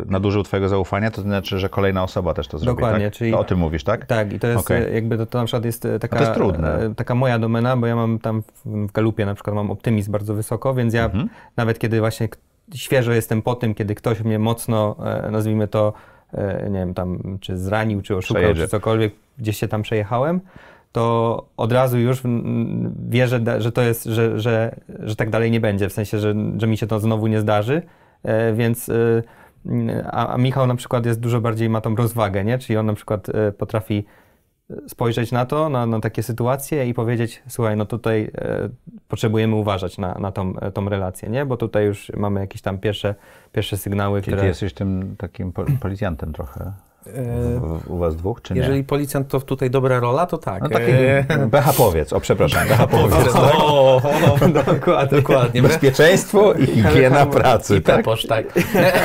nadużył twojego zaufania, to znaczy, że kolejna osoba też to zrobi, tak? Dokładnie, tak? czyli... To o tym mówisz, tak? Tak, i to jest okay. jakby, to, to na przykład jest e, taka... to jest trudne. E, taka moja domena, bo ja mam tam w, w Galupie na przykład mam optymizm bardzo wysoko, więc ja mhm. nawet kiedy właśnie świeżo jestem po tym, kiedy ktoś mnie mocno, nazwijmy to, nie wiem, tam czy zranił, czy oszukał, Przejedzie. czy cokolwiek, gdzieś się tam przejechałem, to od razu już wierzę, że to jest, że, że, że tak dalej nie będzie, w sensie, że, że mi się to znowu nie zdarzy, e, więc e, a, Michał na przykład jest dużo bardziej, ma tą rozwagę, nie? Czyli on na przykład e, potrafi spojrzeć na to, na, na takie sytuacje i powiedzieć, słuchaj, no tutaj potrzebujemy uważać na, na tą, tą relację, nie? Bo tutaj już mamy jakieś tam pierwsze, pierwsze sygnały, Czyli które... Czyli jesteś tym takim policjantem trochę. E, U was dwóch, czy nie? Jeżeli policjant to tutaj dobra rola, to tak. No taki e, o przepraszam, behapowiec. Tak? tak? O, o, o, dokładnie. dokładnie. Bezpieczeństwo i higiena pracy. I tak? peposz, tak.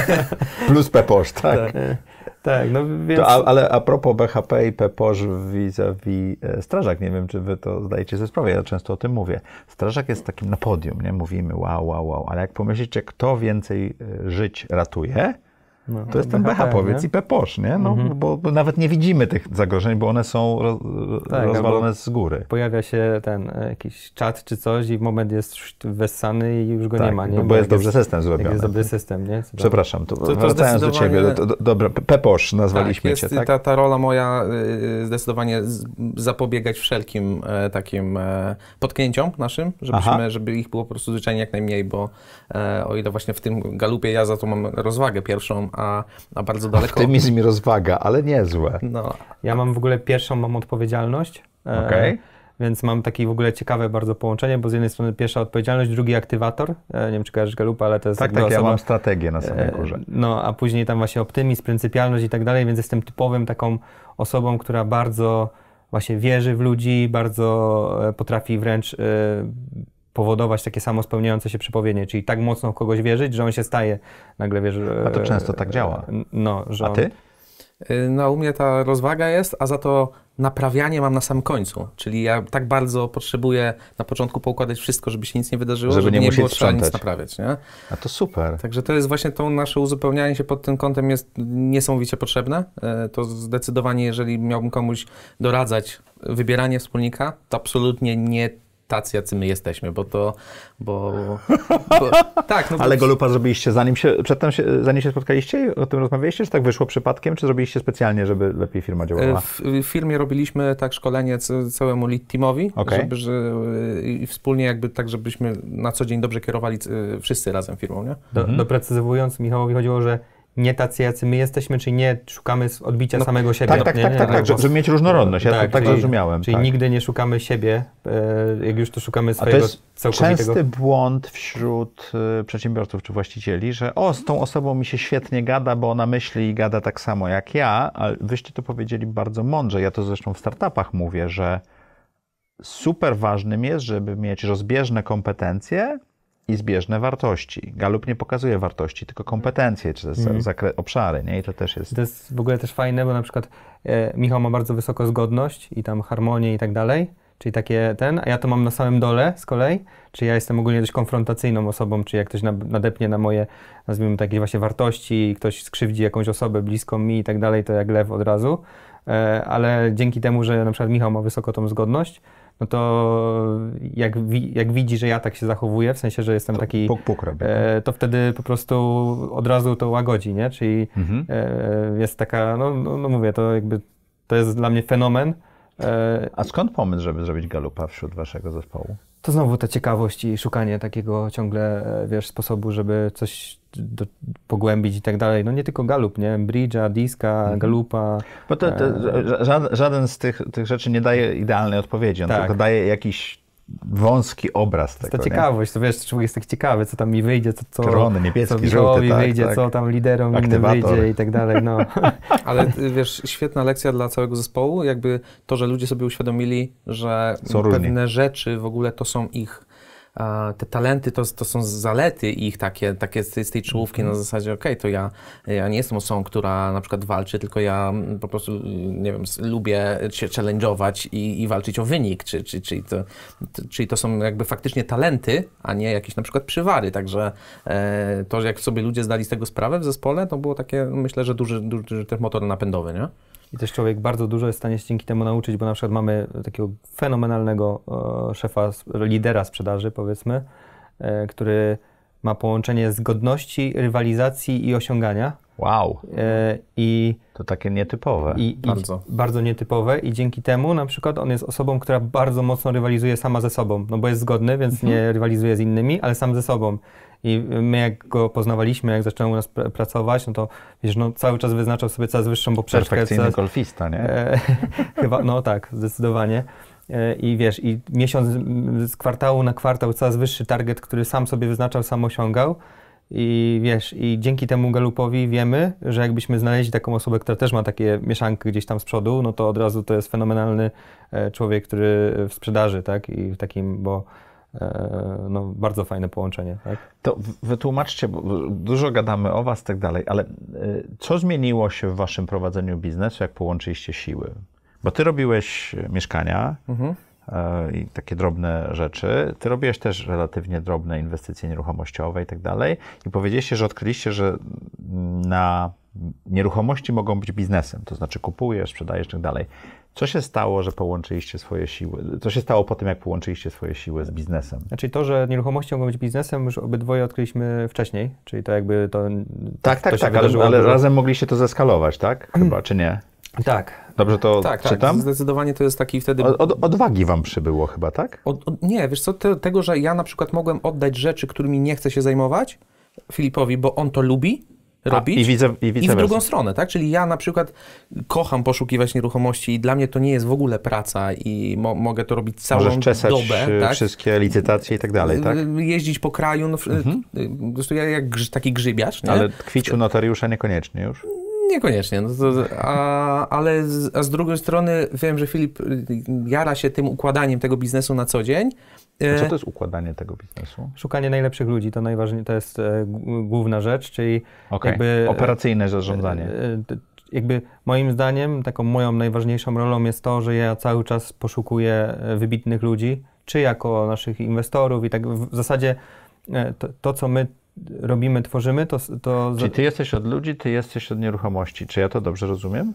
Plus peposz, tak. tak. Tak, no więc... To, ale a propos BHP i PPOŻ vis-a-vis e, strażak, nie wiem, czy wy to zdajecie sobie sprawę, ja często o tym mówię. Strażak jest takim na podium, nie? Mówimy wow, wow, wow, ale jak pomyślicie, kto więcej żyć ratuje, no, to jest ten powiedz i Peposz, nie? No, mhm. bo, bo, nawet nie widzimy tych zagrożeń, bo one są roz, tak, rozwalone z góry. Pojawia się ten e, jakiś czat czy coś i w moment jest wessany i już go tak, nie ma. Nie? Bo, bo jest dobrze system zrobiony. Jest dobry system, nie? Co Przepraszam, to, to wracając do ciebie. Do, dobra, Peposz nazwaliśmy tak, jest, cię, tak? Ta, ta rola moja y, zdecydowanie zapobiegać wszelkim e, takim e, potknięciom naszym, żebyśmy, żeby ich było po prostu zwyczajnie jak najmniej, bo o ile właśnie w tym galupie ja za to mam rozwagę pierwszą, a, a bardzo daleko. Optymizm i rozwaga, ale niezłe. No. Ja mam w ogóle pierwszą mam odpowiedzialność. Okay. E, więc mam takie w ogóle ciekawe bardzo połączenie, bo z jednej strony pierwsza odpowiedzialność, drugi aktywator. E, nie wiem, czy kojarzysz Galupa, ale to jest Tak, tak, osoba. ja mam strategię na samej e, górze. No, a później tam właśnie optymizm, pryncypialność i tak dalej, więc jestem typowym taką osobą, która bardzo właśnie wierzy w ludzi, bardzo e, potrafi wręcz powodować takie samo spełniające się przepowiednie, czyli tak mocno w kogoś wierzyć, że on się staje, nagle wiesz... A to e, często tak e, działa. No, że on... A ty? Y, no, u mnie ta rozwaga jest, a za to naprawianie mam na samym końcu. Czyli ja tak bardzo potrzebuję na początku poukładać wszystko, żeby się nic nie wydarzyło, żeby, żeby nie, nie było trzeba nic naprawiać. Nie? A to super. Także to jest właśnie to nasze uzupełnianie się pod tym kątem jest niesamowicie potrzebne. E, to zdecydowanie, jeżeli miałbym komuś doradzać wybieranie wspólnika, to absolutnie nie tacy, jacy my jesteśmy, bo to, bo, bo tak. No bo... Ale Golupa zrobiliście zanim się, przedtem się, zanim się spotkaliście o tym rozmawialiście, czy tak wyszło przypadkiem, czy zrobiliście specjalnie, żeby lepiej firma działała? E, w, w firmie robiliśmy tak szkolenie całemu lead teamowi, okay. żeby, że, i wspólnie jakby tak, żebyśmy na co dzień dobrze kierowali wszyscy razem firmą, nie? Do, mhm. Doprecyzowując, Michałowi chodziło, że nie tacy, jacy my jesteśmy, czyli nie szukamy odbicia no, samego tak, siebie. Tak, tak, nie, tak, nie, tak, nie, tak, żeby mieć różnorodność, ja tak, tak czyli, zrozumiałem. Czyli tak. nigdy nie szukamy siebie, e, jak już to szukamy swojego A to jest całkowitego... częsty błąd wśród e, przedsiębiorców czy właścicieli, że o, z tą osobą mi się świetnie gada, bo ona myśli i gada tak samo jak ja, ale wyście to powiedzieli bardzo mądrze. Ja to zresztą w startupach mówię, że super ważnym jest, żeby mieć rozbieżne kompetencje, i zbieżne wartości. Galup nie pokazuje wartości, tylko kompetencje czy mm. obszary, nie? I to też jest... To jest w ogóle też fajne, bo na przykład e, Michał ma bardzo wysoką zgodność i tam harmonię i tak dalej, czyli takie ten, a ja to mam na samym dole z kolei, czy ja jestem ogólnie dość konfrontacyjną osobą, czy jak ktoś nadepnie na moje, nazwijmy takie właśnie wartości, ktoś skrzywdzi jakąś osobę bliską mi i tak dalej, to jak lew od razu, e, ale dzięki temu, że na przykład Michał ma wysoką tą zgodność, no to jak, wi jak widzi, że ja tak się zachowuję, w sensie, że jestem to taki, puk, puk e, to wtedy po prostu od razu to łagodzi, nie? Czyli mhm. e, jest taka, no, no, no, mówię, to jakby to jest dla mnie fenomen. E, A skąd pomysł, żeby zrobić galupa wśród waszego zespołu? to znowu ta ciekawość i szukanie takiego ciągle, e, wiesz, sposobu, żeby coś do, pogłębić i tak dalej. No nie tylko galup, nie? Bridge'a, diska, mhm. galupa. Bo to, to, e, żaden, żaden z tych, tych rzeczy nie daje idealnej odpowiedzi. On tak. tylko daje jakiś wąski obraz tego. To ciekawość, to wiesz, człowiek jest tak ciekawy, co tam mi wyjdzie, co, co, Czerwony, niebieski, co żółty, tak, wyjdzie, tak. co tam liderom innym wyjdzie i tak dalej. No. Ale y, wiesz, świetna lekcja dla całego zespołu, jakby to, że ludzie sobie uświadomili, że są pewne różni. rzeczy w ogóle to są ich te talenty to, to są zalety ich takie, takie z, tej, z tej czołówki na mhm. zasadzie, okej, okay, to ja, ja nie jestem osobą, która na przykład walczy, tylko ja mm, po prostu, nie wiem, lubię się challenge'ować i, i walczyć o wynik, czy, czy, czyli, to, to, czyli to są jakby faktycznie talenty, a nie jakieś na przykład przywary, także e, to, jak sobie ludzie zdali z tego sprawę w zespole, to było takie, myślę, że duży, duży też motor napędowy, nie? I też człowiek bardzo dużo jest w stanie się dzięki temu nauczyć, bo na przykład mamy takiego fenomenalnego e, szefa, lidera sprzedaży, powiedzmy, e, który ma połączenie zgodności, rywalizacji i osiągania Wow. E, I, to takie nietypowe. I, bardzo. I, bardzo nietypowe i dzięki temu na przykład on jest osobą, która bardzo mocno rywalizuje sama ze sobą, no bo jest zgodny, więc mhm. nie rywalizuje z innymi, ale sam ze sobą. I my jak go poznawaliśmy, jak zaczął u nas pracować, no to wiesz, no, cały czas wyznaczał sobie coraz wyższą poprzeczkę. Perfekcyjny coraz... golfista, nie? E, chyba, no tak, zdecydowanie. E, I wiesz, i miesiąc z kwartału na kwartał coraz wyższy target, który sam sobie wyznaczał, sam osiągał. I wiesz, i dzięki temu galupowi wiemy, że jakbyśmy znaleźli taką osobę, która też ma takie mieszanki gdzieś tam z przodu, no to od razu to jest fenomenalny e, człowiek, który w sprzedaży, tak? I w takim, bo e, no, bardzo fajne połączenie. Tak? To wytłumaczcie, bo dużo gadamy o Was, tak dalej, ale e, co zmieniło się w Waszym prowadzeniu biznesu, jak połączyliście siły? Bo Ty robiłeś mieszkania. Mhm E, i takie drobne rzeczy. Ty robiłeś też relatywnie drobne inwestycje nieruchomościowe i tak dalej. I powiedzieliście, że odkryliście, że na nieruchomości mogą być biznesem, to znaczy kupujesz, sprzedajesz i tak dalej. Co się stało, że połączyliście swoje siły? Co się stało po tym, jak połączyliście swoje siły z biznesem? Znaczy to, że nieruchomości mogą być biznesem, już obydwoje odkryliśmy wcześniej, czyli to jakby to. Tak, tak to tak, tak, ale, ale razem mogliście to zeskalować, tak? Chyba, czy nie? Tak. Dobrze to tak, tak czytam? Tak, zdecydowanie to jest taki wtedy... Od, od, odwagi wam przybyło chyba, tak? Od, nie, wiesz co, te, tego, że ja na przykład mogłem oddać rzeczy, którymi nie chcę się zajmować Filipowi, bo on to lubi, robić. A, i, widzę, i, widzę I w drugą wersję. stronę, tak? Czyli ja na przykład kocham poszukiwać nieruchomości i dla mnie to nie jest w ogóle praca i mo mogę to robić całą Możesz czesać dobę. Tak? wszystkie licytacje i tak dalej, tak? Jeździć po kraju, no, mhm. Y, ja jak taki grzybiarz. Nie? Ale kwiciu notariusza niekoniecznie już. Niekoniecznie. No to, a, ale z, a z drugiej strony wiem, że Filip y, jara się tym układaniem tego biznesu na co dzień. A co e, to jest układanie tego biznesu? Szukanie najlepszych ludzi to najważniejsze, to jest e, główna rzecz, czyli okay. jakby, operacyjne e, zarządzanie. Jakby moim zdaniem, taką moją najważniejszą rolą jest to, że ja cały czas poszukuję wybitnych ludzi, czy jako naszych inwestorów i tak w zasadzie to, to co my robimy, tworzymy, to... to... Czyli ty jesteś od ludzi, ty jesteś od nieruchomości. Czy ja to dobrze rozumiem?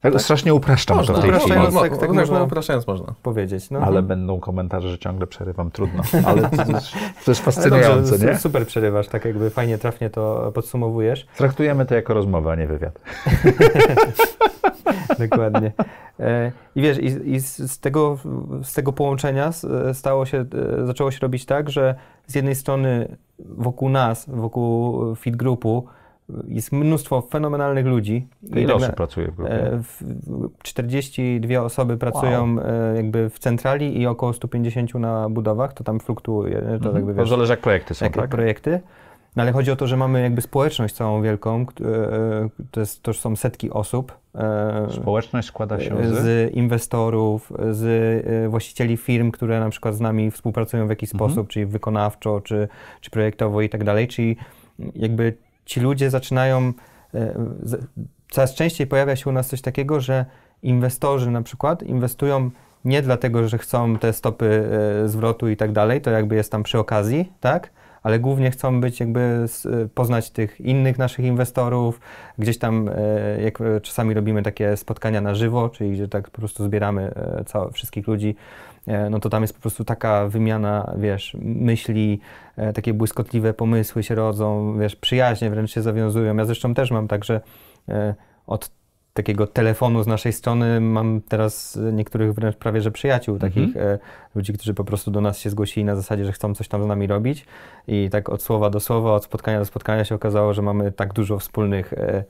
Tak, tak. Strasznie upraszczam można, to w tej chwili. Tak, tak, tak można, upraszczając można powiedzieć. No. Ale będą komentarze, że ciągle przerywam, trudno. Ale to, to jest fascynujące, dobrze, nie? Super przerywasz, tak jakby fajnie, trafnie to podsumowujesz. Traktujemy to jako rozmowę, a nie wywiad. Dokładnie. E, I wiesz, i, i, z, tego, z tego połączenia stało się, e, zaczęło się robić tak, że z jednej strony wokół nas, wokół Fit Groupu jest mnóstwo fenomenalnych ludzi. Ile osób pracuje w grupie? 42 e, osoby pracują wow. jakby w centrali i około 150 na budowach, to tam fluktuuje. To mhm. jakby, wiesz, to zależy jak projekty są, jak tak? projekty. No ale chodzi o to, że mamy jakby społeczność całą wielką, e, to, jest, to są setki osób. E, społeczność składa się e, z... z inwestorów, z właścicieli firm, które na przykład z nami współpracują w jakiś mhm. sposób, czyli wykonawczo, czy, czy projektowo i tak dalej, czyli jakby ci ludzie zaczynają, coraz częściej pojawia się u nas coś takiego, że inwestorzy na przykład inwestują nie dlatego, że chcą te stopy zwrotu i tak dalej, to jakby jest tam przy okazji, tak? ale głównie chcą być jakby y, poznać tych innych naszych inwestorów. Gdzieś tam e, jak e, czasami robimy takie spotkania na żywo, czyli gdzie tak po prostu zbieramy całe, wszystkich ludzi, e, no to tam jest po prostu taka wymiana, wiesz, myśli, takie błyskotliwe pomysły się rodzą, wiesz, przyjaźnie wręcz się zawiązują. Ja zresztą też mam także od takiego telefonu z naszej strony mam teraz e, niektórych wręcz prawie że przyjaciół, mhm. takich e, ludzi, którzy po prostu do nas się zgłosili na zasadzie, że chcą coś tam z nami robić. I tak od słowa do słowa, od spotkania do spotkania się okazało, że mamy tak dużo wspólnych e,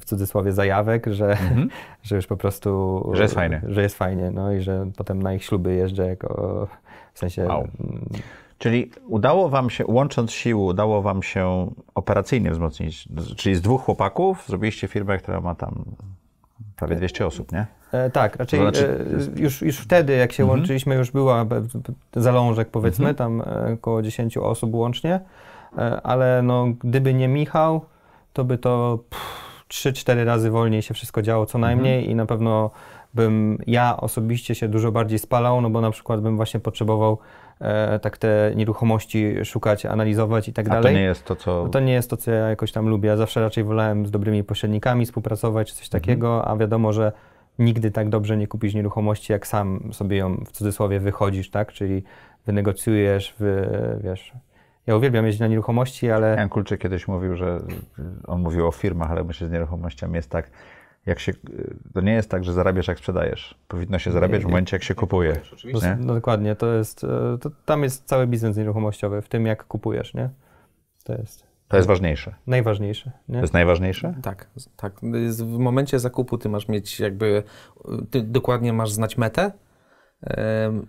w cudzysłowie zajawek, że, mm -hmm. że już po prostu. Że jest fajnie. Że jest fajnie. No i że potem na ich śluby jeżdżę jako w sensie. Wow. Mm, Czyli udało wam się, łącząc siły, udało wam się operacyjnie wzmocnić. Czyli z dwóch chłopaków zrobiliście firmę, która ma tam prawie 200 osób, nie? E, tak, raczej to znaczy... e, już, już wtedy, jak się mhm. łączyliśmy, już była zalążek, powiedzmy, mhm. tam e, około 10 osób łącznie, e, ale no, gdyby nie Michał, to by to 3-4 razy wolniej się wszystko działo co mhm. najmniej i na pewno bym ja osobiście się dużo bardziej spalał, no bo na przykład bym właśnie potrzebował E, tak te nieruchomości szukać, analizować i tak dalej. to nie jest to, co... No to nie jest to, co ja jakoś tam lubię. Ja zawsze raczej wolałem z dobrymi pośrednikami współpracować czy coś mhm. takiego, mhm. a wiadomo, że nigdy tak dobrze nie kupisz nieruchomości, jak sam sobie ją w cudzysłowie wychodzisz, tak? Czyli wynegocjujesz, wy, wiesz... Ja uwielbiam jeździć na nieruchomości, ale... Jan Kulczyk kiedyś mówił, że... On mówił o firmach, ale myślę, że z nieruchomościami jest tak jak się, y, to nie jest tak, że zarabiasz jak sprzedajesz. Powinno się zarabiać w momencie, jak się kupuje. Tak, no, dokładnie, to jest, y, to, tam jest cały biznes nieruchomościowy, w tym jak kupujesz, nie? To jest. To jest ważniejsze. Najważniejsze. Nie? To jest najważniejsze? Tak, tak. W momencie zakupu ty masz mieć jakby, y, ty dokładnie masz znać metę,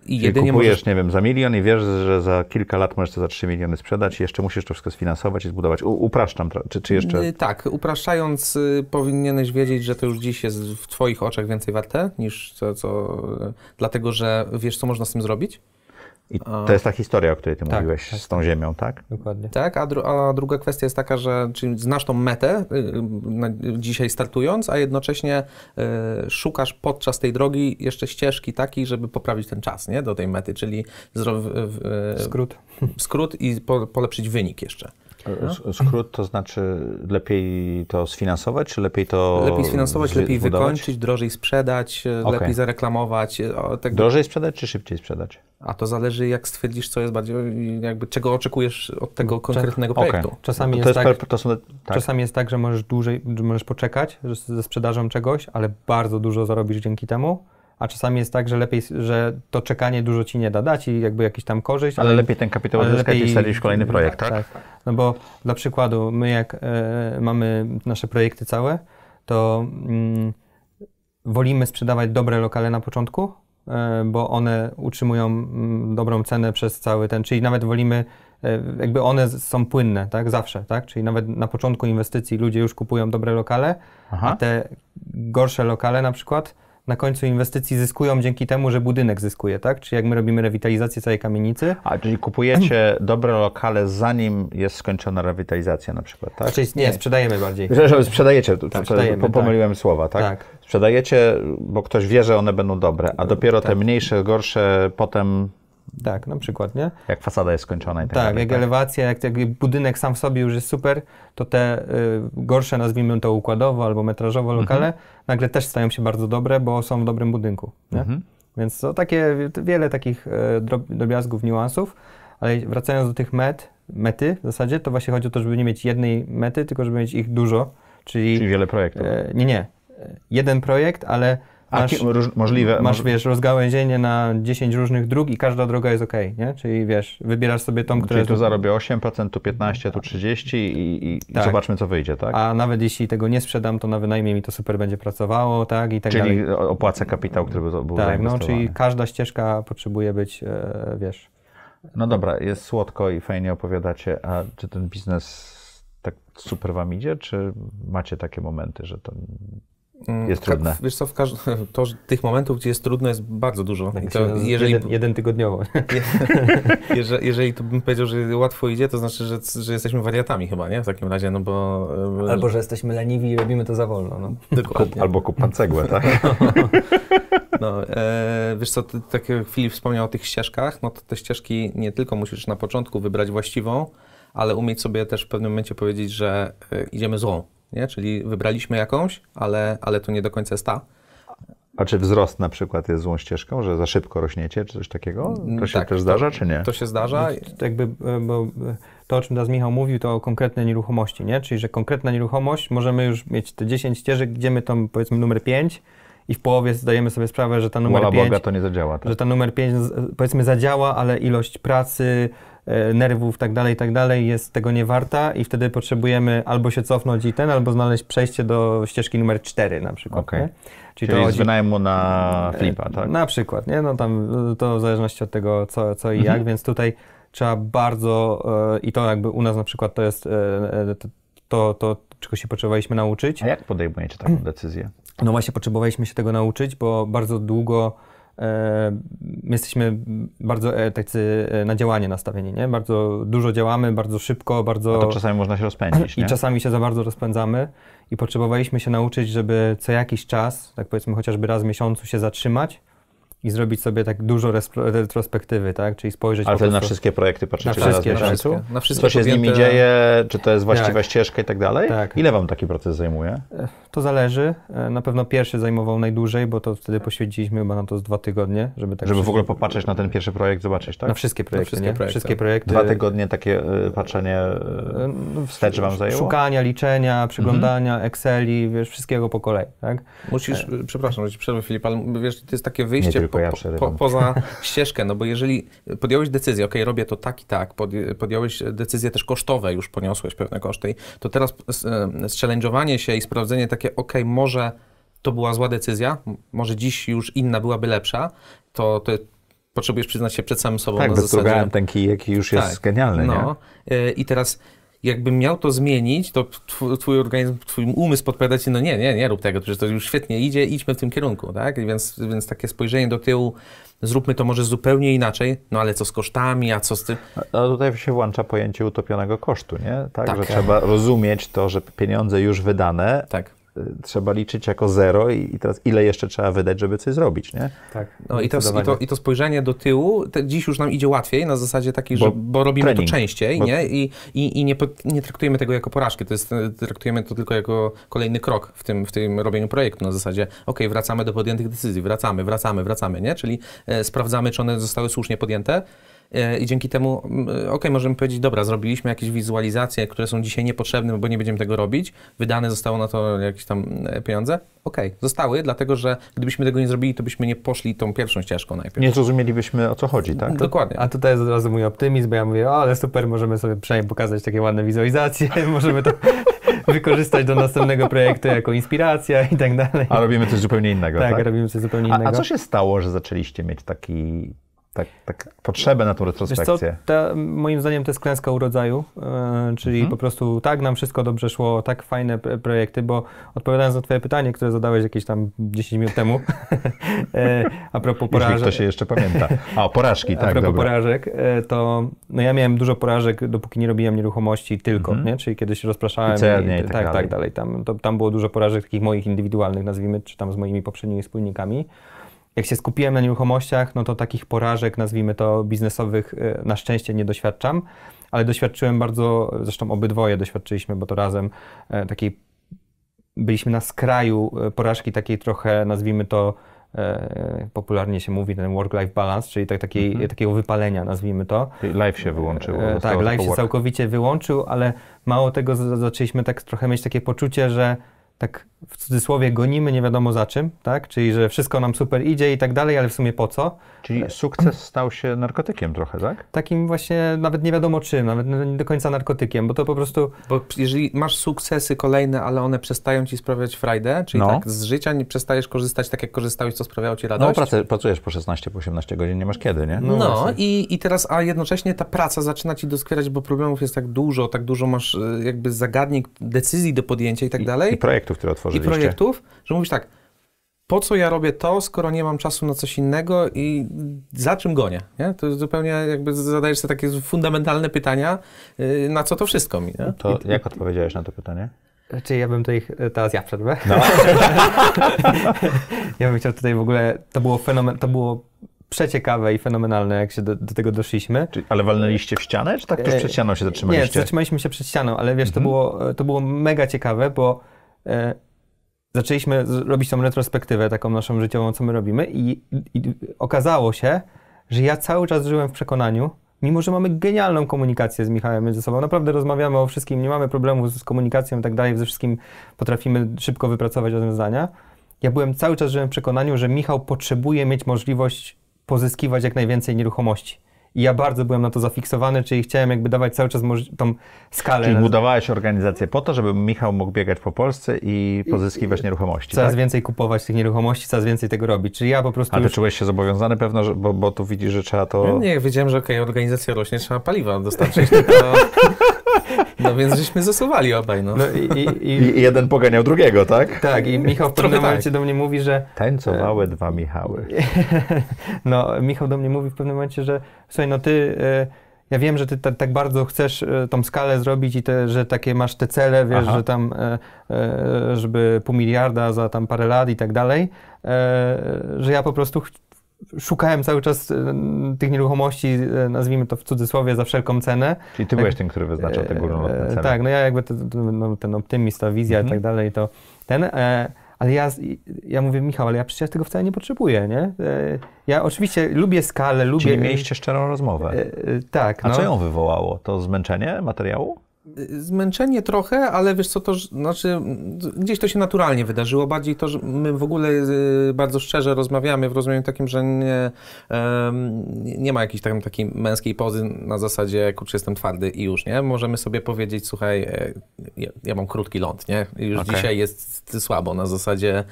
i jedynie kupujesz, możesz... nie wiem, za milion i wiesz, że za kilka lat możesz to za 3 miliony sprzedać i jeszcze musisz to wszystko sfinansować i zbudować. U, upraszczam, czy, czy jeszcze... Y, tak, upraszczając y, powinieneś wiedzieć, że to już dziś jest w twoich oczach więcej warte niż to, co... Dlatego, że wiesz, co można z tym zrobić? I to jest ta historia, o której ty tak, mówiłeś tak, z tą ziemią, tak? Dokładnie. Tak, a, dru a, druga kwestia jest taka, że znasz tą metę y, y, dzisiaj startując, a jednocześnie y, szukasz podczas tej drogi jeszcze ścieżki takiej, żeby poprawić ten czas nie, do tej mety, czyli skrót. skrót i po polepszyć wynik jeszcze. E, skrót to znaczy lepiej to sfinansować, czy lepiej to. Lepiej sfinansować, lepiej budować? wykończyć, drożej sprzedać, e, okay. lepiej zareklamować. tak drożej sprzedać, czy szybciej sprzedać? A to zależy, jak stwierdzisz, co jest bardziej, jakby czego oczekujesz od tego konkretnego okay. projektu. Czasami, no jest, tak, są, tak. czasami jest tak, że możesz dłużej, możesz poczekać ze sprzedażą czegoś, ale bardzo dużo zarobisz dzięki temu. A czasami jest tak, że lepiej, że to czekanie dużo ci nie da, dać i jakby jakiś tam korzyść. Ale, ale lepiej ten kapitał odzyskać lepiej... i wsadzić kolejny projekt, tak, tak? tak? No bo dla przykładu, my jak e, mamy nasze projekty całe, to mm, wolimy sprzedawać dobre lokale na początku, E, bo one utrzymują mm, dobrą cenę przez cały ten, czyli nawet wolimy, e, jakby one są płynne, tak, zawsze, tak, czyli nawet na początku inwestycji ludzie już kupują dobre lokale, Aha. a te gorsze lokale na przykład na końcu inwestycji zyskują dzięki temu, że budynek zyskuje, tak, czyli jak my robimy rewitalizację całej kamienicy. A, czyli kupujecie dobre lokale zanim jest skończona rewitalizacja na przykład, tak? Czyli znaczy, nie, nie. sprzedajemy bardziej. Że, że sprzedajecie, tak, sprzedajemy, pomyliłem tak. słowa, tak? Tak sprzedajecie, bo ktoś wie, że one będą dobre, a dopiero tak. te mniejsze, gorsze potem tak, na przykład, nie? Jak fasada jest skończona i tak, tak dalej, jak tak. elewacja, jak, jak, budynek sam w sobie już jest super, to te y, gorsze, nazwijmy to układowo albo metrażowo mhm. lokale, mm -hmm. nagle też stają się bardzo dobre, bo są w dobrym budynku, mm -hmm. Więc to takie, wiele takich y, drobiazgów, niuansów, ale wracając do tych met, mety w zasadzie, to właśnie chodzi o to, żeby nie mieć jednej mety, tylko żeby mieć ich dużo, czyli... Czyli wiele projektów. Y, nie, nie jeden projekt, ale masz, róż, możliwe, masz możliwe. wiesz, rozgałęzienie na 10 różnych dróg i każda droga jest ok, nie? Czyli wiesz, wybierasz sobie tą, która... Czyli tu zarobię 8%, tu 15%, tu 30% i, i tak. zobaczmy, co wyjdzie, tak? A nawet jeśli tego nie sprzedam, to na wynajmie mi to super będzie pracowało, tak? I tak czyli dalej. opłacę kapitał, który był tak, no, czyli każda ścieżka potrzebuje być, e, wiesz... No dobra, jest słodko i fajnie opowiadacie, a czy ten biznes tak super wam idzie, czy macie takie momenty, że to Mm, jest trudne. Ka- wiesz co, w każ- to, tych momentów, gdzie jest trudno, jest bardzo dużo. to, jeżeli... jeden, jeden tygodniowo. jeżeli, jeżeli to bym powiedział, że łatwo idzie, to znaczy, że, że jesteśmy wariatami chyba, nie? W takim razie, no bo... E, albo, że jesteśmy leniwi i robimy to za wolno. No. Albo kup pan cegłę, tak? No. no, e, wiesz co, ty, tak jak Filip wspomniał o tych ścieżkach, no to te ścieżki nie tylko musisz na początku wybrać właściwą, ale umieć sobie też w pewnym momencie powiedzieć, że e, idziemy złą nie? Czyli wybraliśmy jakąś, ale, ale to nie do końca jest ta. A czy wzrost na przykład jest złą ścieżką, że za szybko rośniecie, czy coś takiego? To się tak, też zdarza, to, czy nie? To się zdarza. No, to, jakby, e, bo e, to, o czym teraz Michał mówił, to konkretne nieruchomości, nie? Czyli, że konkretna nieruchomość, możemy już mieć te 10 ścieżek, gdzie my tam powiedzmy numer 5 i w połowie zdajemy sobie sprawę, że ta numer Wola 5... Boga to nie zadziała. Tak? Że ta numer 5 e, powiedzmy zadziała, ale ilość pracy, E, nerwów, tak dalej, tak dalej, jest tego nie warta i wtedy potrzebujemy albo się cofnąć i ten, albo znaleźć przejście do ścieżki numer 4 na przykład. Okay. Czyli, Czyli to chodzi... z wynajmu na e, flipa, tak? Na przykład, nie? No tam to w zależności od tego, co, co i mhm. jak, więc tutaj trzeba bardzo e, i to jakby u nas na przykład to jest to, to, czego się potrzebowaliśmy nauczyć. A jak podejmujecie taką decyzję? No właśnie potrzebowaliśmy się tego nauczyć, bo bardzo długo my e, jesteśmy bardzo e, tacy e, na działanie nastawieni, nie? Bardzo dużo działamy, bardzo szybko, bardzo... A to czasami można się rozpędzić, nie? I czasami się za bardzo rozpędzamy i potrzebowaliśmy się nauczyć, żeby co jakiś czas, tak powiedzmy chociażby raz w miesiącu się zatrzymać, i zrobić sobie tak dużo retrospektywy, tak? Czyli spojrzeć Ale wtedy na wszystkie projekty patrzycie na wszystkie, raz na wszystkie, na wszystkie Co się z nimi dzieje, czy to jest właściwa tak. ścieżka i tak dalej? Tak. Ile Wam taki proces zajmuje? To zależy. Na pewno pierwszy zajmował najdłużej, bo to wtedy poświęciliśmy chyba na to z dwa tygodnie, żeby tak... Żeby w ogóle popatrzeć na ten pierwszy projekt, zobaczyć, tak? Na wszystkie projekty, na wszystkie, Projekty. wszystkie projekty. Dwa tygodnie takie y, patrzenie y, no, wstecz Wam zajęło? Szukania, liczenia, przyglądania, mhm. Exceli, wiesz, wszystkiego po kolei, tak? Musisz, e... przepraszam, że Ci przerwę Filip, ale wiesz, to jest takie wyjście ja po, poza ścieżkę, no bo jeżeli podjąłeś decyzję, ok, robię to tak i tak, podjąłeś decyzję też kosztowe, już poniosłeś pewne koszty, to teraz e, zchallenge'owanie się i sprawdzenie takie, ok, może to była zła decyzja, może dziś już inna byłaby lepsza, to, to potrzebujesz przyznać się przed samym sobą. Tak, na zasadzie, ten kijek i już tak, jest genialny, no. nie? I teraz jakbym miał to zmienić, to twój organizm, twój umysł podpowiada ci, no nie, nie, nie rób tego, przecież to już świetnie idzie, idźmy w tym kierunku, tak? Więc, więc takie spojrzenie do tyłu, zróbmy to może zupełnie inaczej, no ale co z kosztami, a co z tym? No tutaj się włącza pojęcie utopionego kosztu, nie? Tak, tak. że trzeba rozumieć to, że pieniądze już wydane, tak Y, trzeba liczyć jako zero i, i teraz ile jeszcze trzeba wydać, żeby coś zrobić, nie? Tak. No i to, i to, i to spojrzenie do tyłu, te, dziś już nam idzie łatwiej na zasadzie takiej, bo, że bo robimy trening, to częściej, bo... nie? I, i, i nie, nie, traktujemy tego jako porażkę, to jest, e, traktujemy to tylko jako kolejny krok w tym, w tym robieniu projektu na zasadzie, ok, wracamy do podjętych decyzji, wracamy, wracamy, wracamy, nie? Czyli e, sprawdzamy, czy one zostały słusznie podjęte, E, i dzięki temu, e, ok, możemy powiedzieć, dobra, zrobiliśmy jakieś wizualizacje, które są dzisiaj niepotrzebne, bo nie będziemy tego robić, wydane zostało na to jakieś tam e, pieniądze, ok, zostały, dlatego że gdybyśmy tego nie zrobili, to byśmy nie poszli tą pierwszą ścieżką najpierw. Nie zrozumielibyśmy o co chodzi, tak? Dokładnie. A tutaj jest od razu mój optymizm, bo ja mówię, o, ale super, możemy sobie przynajmniej pokazać takie ładne wizualizacje, możemy to wykorzystać do następnego projektu jako inspiracja i tak dalej. A robimy coś zupełnie innego, tak? tak? robimy coś zupełnie innego. A, a co się stało, że zaczęliście mieć taki tak, tak potrzebę na tą retrospekcję. Wiesz co, ta, moim zdaniem to jest klęska urodzaju, e, czyli mhm. po prostu tak nam wszystko dobrze szło, tak fajne projekty, bo odpowiadając na twoje pytanie, które zadałeś jakieś tam 10 minut temu, e, a propos porażek. To ktoś się jeszcze pamięta. A, porażki, tak, A propos dobra. porażek, e, to no ja miałem dużo porażek, dopóki nie robiłem nieruchomości tylko, mhm. nie? czyli kiedyś rozpraszałem. I, i tak, tak, tak dalej. Tak, dalej. Tam, to, tam było dużo porażek takich moich indywidualnych, nazwijmy, czy tam z moimi poprzednimi wspólnikami jak się skupiłem na nieruchomościach, no to takich porażek, nazwijmy to biznesowych, y, na szczęście nie doświadczam, ale doświadczyłem bardzo, zresztą obydwoje doświadczyliśmy, bo to razem y, takiej, byliśmy na skraju y, porażki takiej trochę, nazwijmy to, popularnie się mówi, ten work-life balance, czyli tak, takiej, mhm. takiego wypalenia, nazwijmy to. Live się wyłączył. Tak, live się całkowicie wyłączył, ale mało tego zaczęliśmy tak trochę mieć takie poczucie, że tak w cudzysłowie gonimy nie wiadomo za czym, tak? Czyli, że wszystko nam super idzie i tak dalej, ale w sumie po co? Czyli sukces stał się narkotykiem trochę, tak? Takim właśnie nawet nie wiadomo czym, nawet nie do końca narkotykiem, bo to po prostu... Bo jeżeli masz sukcesy kolejne, ale one przestają ci sprawiać frajdę, czyli no. tak z życia nie przestajesz korzystać tak, jak korzystałeś, co sprawiało ci radość. No, pracę, pracujesz po 16, po 18 godzin, nie masz kiedy, nie? No, no, no i, i teraz, a jednocześnie ta praca zaczyna ci doskwierać, bo problemów jest tak dużo, tak dużo masz e, jakby zagadnień, decyzji do podjęcia i tak dalej. I, i projektu projektów, które otworzyliście. I projektów, że mówisz tak, po co ja robię to, skoro nie mam czasu na coś innego i za czym gonię? Nie? To zupełnie jakby zadajesz sobie takie fundamentalne pytania, y, na co to wszystko mi. Nie? To I, jak odpowiedziałeś na to pytanie? Czyli ja bym tutaj, e, teraz ja przerwę. No. ja bym chciał tutaj w ogóle, to było fenomen, to było przeciekawe i fenomenalne, jak się do, do tego doszliśmy. Czyli, ale walnęliście w ścianę, czy tak tuż e, przed ścianą się zatrzymaliście? Nie, zatrzymaliśmy się przed ścianą, ale wiesz, mhm. to, było, e, to było mega ciekawe, bo E, zaczęliśmy robić tą retrospektywę, taką naszą życiową, co my robimy, i, i okazało się, że ja cały czas żyłem w przekonaniu, mimo że mamy genialną komunikację z Michałem między sobą, naprawdę rozmawiamy o wszystkim, nie mamy problemów z komunikacją i tak dalej, ze wszystkim potrafimy szybko wypracować rozwiązania. Ja byłem cały czas żyłem w przekonaniu, że Michał potrzebuje mieć możliwość pozyskiwać jak najwięcej nieruchomości. I ja bardzo byłem na to zafiksowany, czyli chciałem jakby dawać cały czas tą skalę. Czyli budowałeś organizację po to, żeby Michał mógł biegać po Polsce i pozyskiwać I, nieruchomości. Coraz tak? więcej kupować tych nieruchomości, coraz więcej tego robić. Czyli ja po prostu. Ale już... czułeś się zobowiązany pewno, że, bo, bo tu widzisz, że trzeba to. Nie, wiedziałem, że okej, okay, organizacja rośnie, trzeba paliwa dostarczyć. Tylko... No więc żeśmy zasuwali obaj, no. no i, i, i... I, jeden poganiał drugiego, tak? Tak, i Michał w pewnym momencie tak. do mnie mówi, że... Tańcowały dwa Michały. no, Michał do mnie mówi w pewnym momencie, że słuchaj, no ty... E, ja wiem, że ty tak bardzo chcesz e, tą skalę zrobić i te, że takie masz te cele, wiesz, Aha. że tam, e, żeby pół miliarda za tam parę lat i tak dalej, że ja po prostu szukałem cały czas y, tych nieruchomości, y, nazwijmy to w cudzysłowie, za wszelką cenę. Czyli ty tak byłeś ten, który wyznaczał te górnolotne e, cenę? Tak, no ja jakby ten, no, ten wizja mhm. i tak dalej, to ten... E, ale ja, ja mówię, Michał, ale ja przecież tego wcale nie potrzebuję, nie? E, ja oczywiście lubię skalę, lubię... Czyli mieliście szczerą rozmowę. Tak. A no. co ją wywołało? To zmęczenie materiału? Zmęczenie trochę, ale wiesz co, to znaczy gdzieś to się naturalnie wydarzyło, bardziej to, że my w ogóle y, bardzo szczerze rozmawiamy w rozumieniu takim, że nie, nie ma jakiejś tam, takiej męskiej pozy na zasadzie, kurczę, jestem twardy i już, nie? Możemy sobie powiedzieć, słuchaj, e, ja, ja mam krótki ląd, nie? Już okay. dzisiaj jest słabo, na zasadzie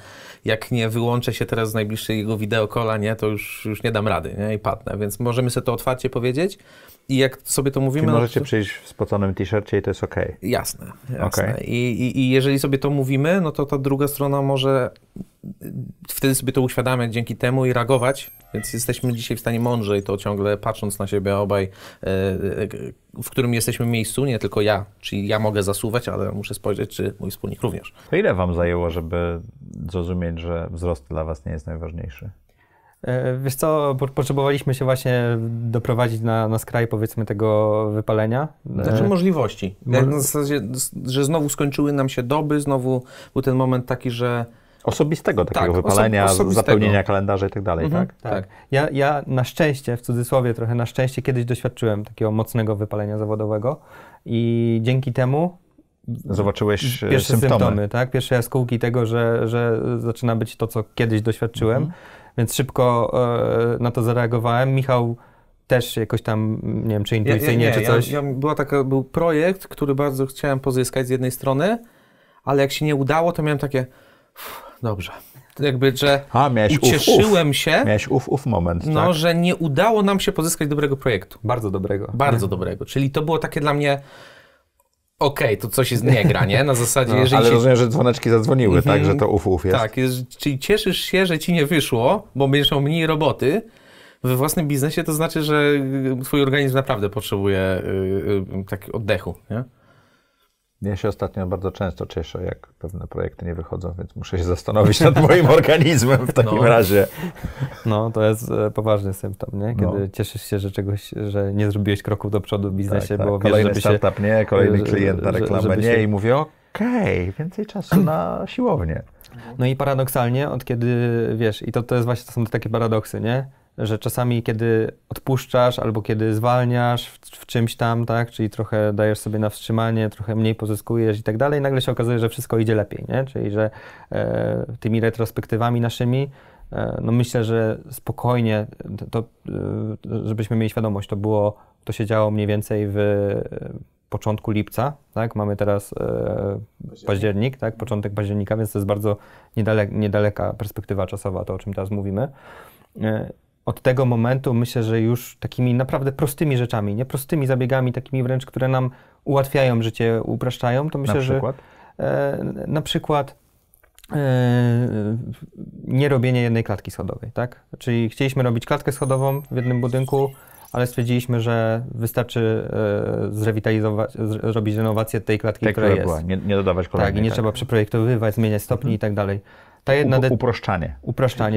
jak nie wyłączę się teraz z najbliższego wideokola, nie? To już, już nie dam rady, nie? I patnę, więc możemy sobie to otwarcie powiedzieć. I jak sobie to mówimy... Czyli no możecie no to... przyjść w spoconym t-shircie i to jest ok. Jasne, jasne. Okay. I, i, I jeżeli sobie to mówimy, no to ta druga strona może wtedy sobie to uświadamiać dzięki temu i reagować, więc jesteśmy dzisiaj w stanie mądrzej to ciągle patrząc na siebie obaj, e, e, w którym jesteśmy miejscu, nie tylko ja, czyli ja mogę zasuwać, ale muszę spojrzeć, czy mój wspólnik również. To ile wam zajęło, żeby zrozumieć, że wzrost dla was nie jest najważniejszy? E, wiesz co, potrzebowaliśmy się właśnie doprowadzić na, na skraj powiedzmy tego wypalenia. E, znaczy możliwości. Mo na zasadzie, że znowu skończyły nam się doby, znowu był ten moment taki, że Osobistego takiego tak, wypalenia, osobistego. zapełnienia kalendarza i tak dalej, mhm, tak? Tak. tak. Ja, ja na szczęście, w cudzysłowie trochę na szczęście, kiedyś doświadczyłem takiego mocnego wypalenia zawodowego i dzięki temu Zobaczyłeś e, pierwsze symptomy. symptomy tak? Pierwsze jaskółki tego, że, że zaczyna być to, co kiedyś doświadczyłem. Mhm więc szybko e, na to zareagowałem. Michał też jakoś tam, nie wiem, czy intuicyjnie, ja, ja, nie, czy coś. Ja, ja, była taka, był projekt, który bardzo chciałem pozyskać z jednej strony, ale jak się nie udało, to miałem takie, uff, dobrze. Jakby, że A, ucieszyłem uf, się. Miałeś uf, uf moment. No, tak? że nie udało nam się pozyskać dobrego projektu. Bardzo dobrego. Bardzo dobrego. Czyli to było takie dla mnie okej, okay, to coś jest nie gra, nie? Na zasadzie, no, jeżeli Ale się... rozumiem, że dzwoneczki zadzwoniły, mm -hmm. tak? Że to uf, uf jest. Tak, jest, czyli cieszysz się, że ci nie wyszło, bo będziesz miał mniej roboty we własnym biznesie, to znaczy, że y, twój organizm naprawdę potrzebuje yy, yy, takiego oddechu, nie? Ja się ostatnio bardzo często cieszę, jak pewne projekty nie wychodzą, więc muszę się zastanowić nad moim organizmem w takim no, razie. No, to jest e, poważny symptom, nie? Kiedy no. cieszysz się, że czegoś, że nie zrobiłeś kroku do przodu w biznesie, tak, tak. bo kolejny wiesz, żeby startup się, nie, kolejny e, klient na reklamę nie się... i mówię, okej, okay, więcej czasu na siłownię. No i paradoksalnie, od kiedy, wiesz, i to, to jest właśnie, to są takie paradoksy, nie? że czasami kiedy odpuszczasz albo kiedy zwalniasz w, w, czymś tam, tak, czyli trochę dajesz sobie na wstrzymanie, trochę mniej pozyskujesz i tak dalej, nagle się okazuje, że wszystko idzie lepiej, nie? Czyli, że e, tymi retrospektywami naszymi, e, no myślę, że spokojnie, to, e, żebyśmy mieli świadomość, to było, to się działo mniej więcej w e, początku lipca, tak? Mamy teraz e, październik. październik, tak? Początek października, więc to jest bardzo niedaleka, niedaleka perspektywa czasowa, to o czym teraz mówimy. E, od tego momentu myślę, że już takimi naprawdę prostymi rzeczami, nie prostymi zabiegami, takimi wręcz, które nam ułatwiają życie, upraszczają, to myślę, na że e, na przykład e, nie robienie jednej klatki schodowej, tak? Czyli chcieliśmy robić klatkę schodową w jednym budynku, ale stwierdziliśmy, że wystarczy e, zrewitalizować, zrobić renowację tej klatki, tej, która, która jest. Była. Nie, nie dodawać kolejnej. Tak, i nie tak. trzeba przeprojektowywać, zmieniać stopni mhm. i tak dalej. Ta jedna de... Uproszczanie.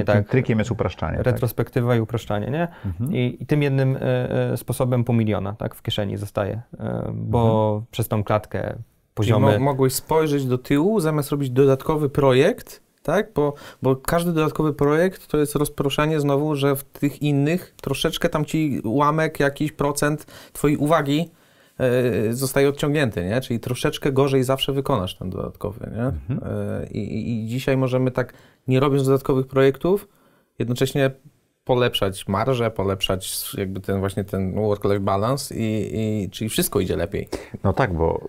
tak. Tym trikiem jest uproszczanie. Tak. Retrospektywa tak. i uproszczanie, nie? Mhm. I, I, tym jednym y, sposobem pół miliona tak, w kieszeni zostaje, y, bo mhm. przez tą klatkę poziomy... Mo mogłeś spojrzeć do tyłu, zamiast robić dodatkowy projekt, tak? Bo, bo każdy dodatkowy projekt to jest rozproszenie znowu, że w tych innych troszeczkę tam ci ułamek, jakiś procent twojej uwagi E, zostaje odciągnięty, nie? Czyli troszeczkę gorzej zawsze wykonasz ten dodatkowy, nie? Mhm. E, I, I dzisiaj możemy tak, nie robiąc dodatkowych projektów, jednocześnie polepszać marżę, polepszać jakby ten właśnie ten work-life balance i, i, czyli wszystko idzie lepiej. No tak, bo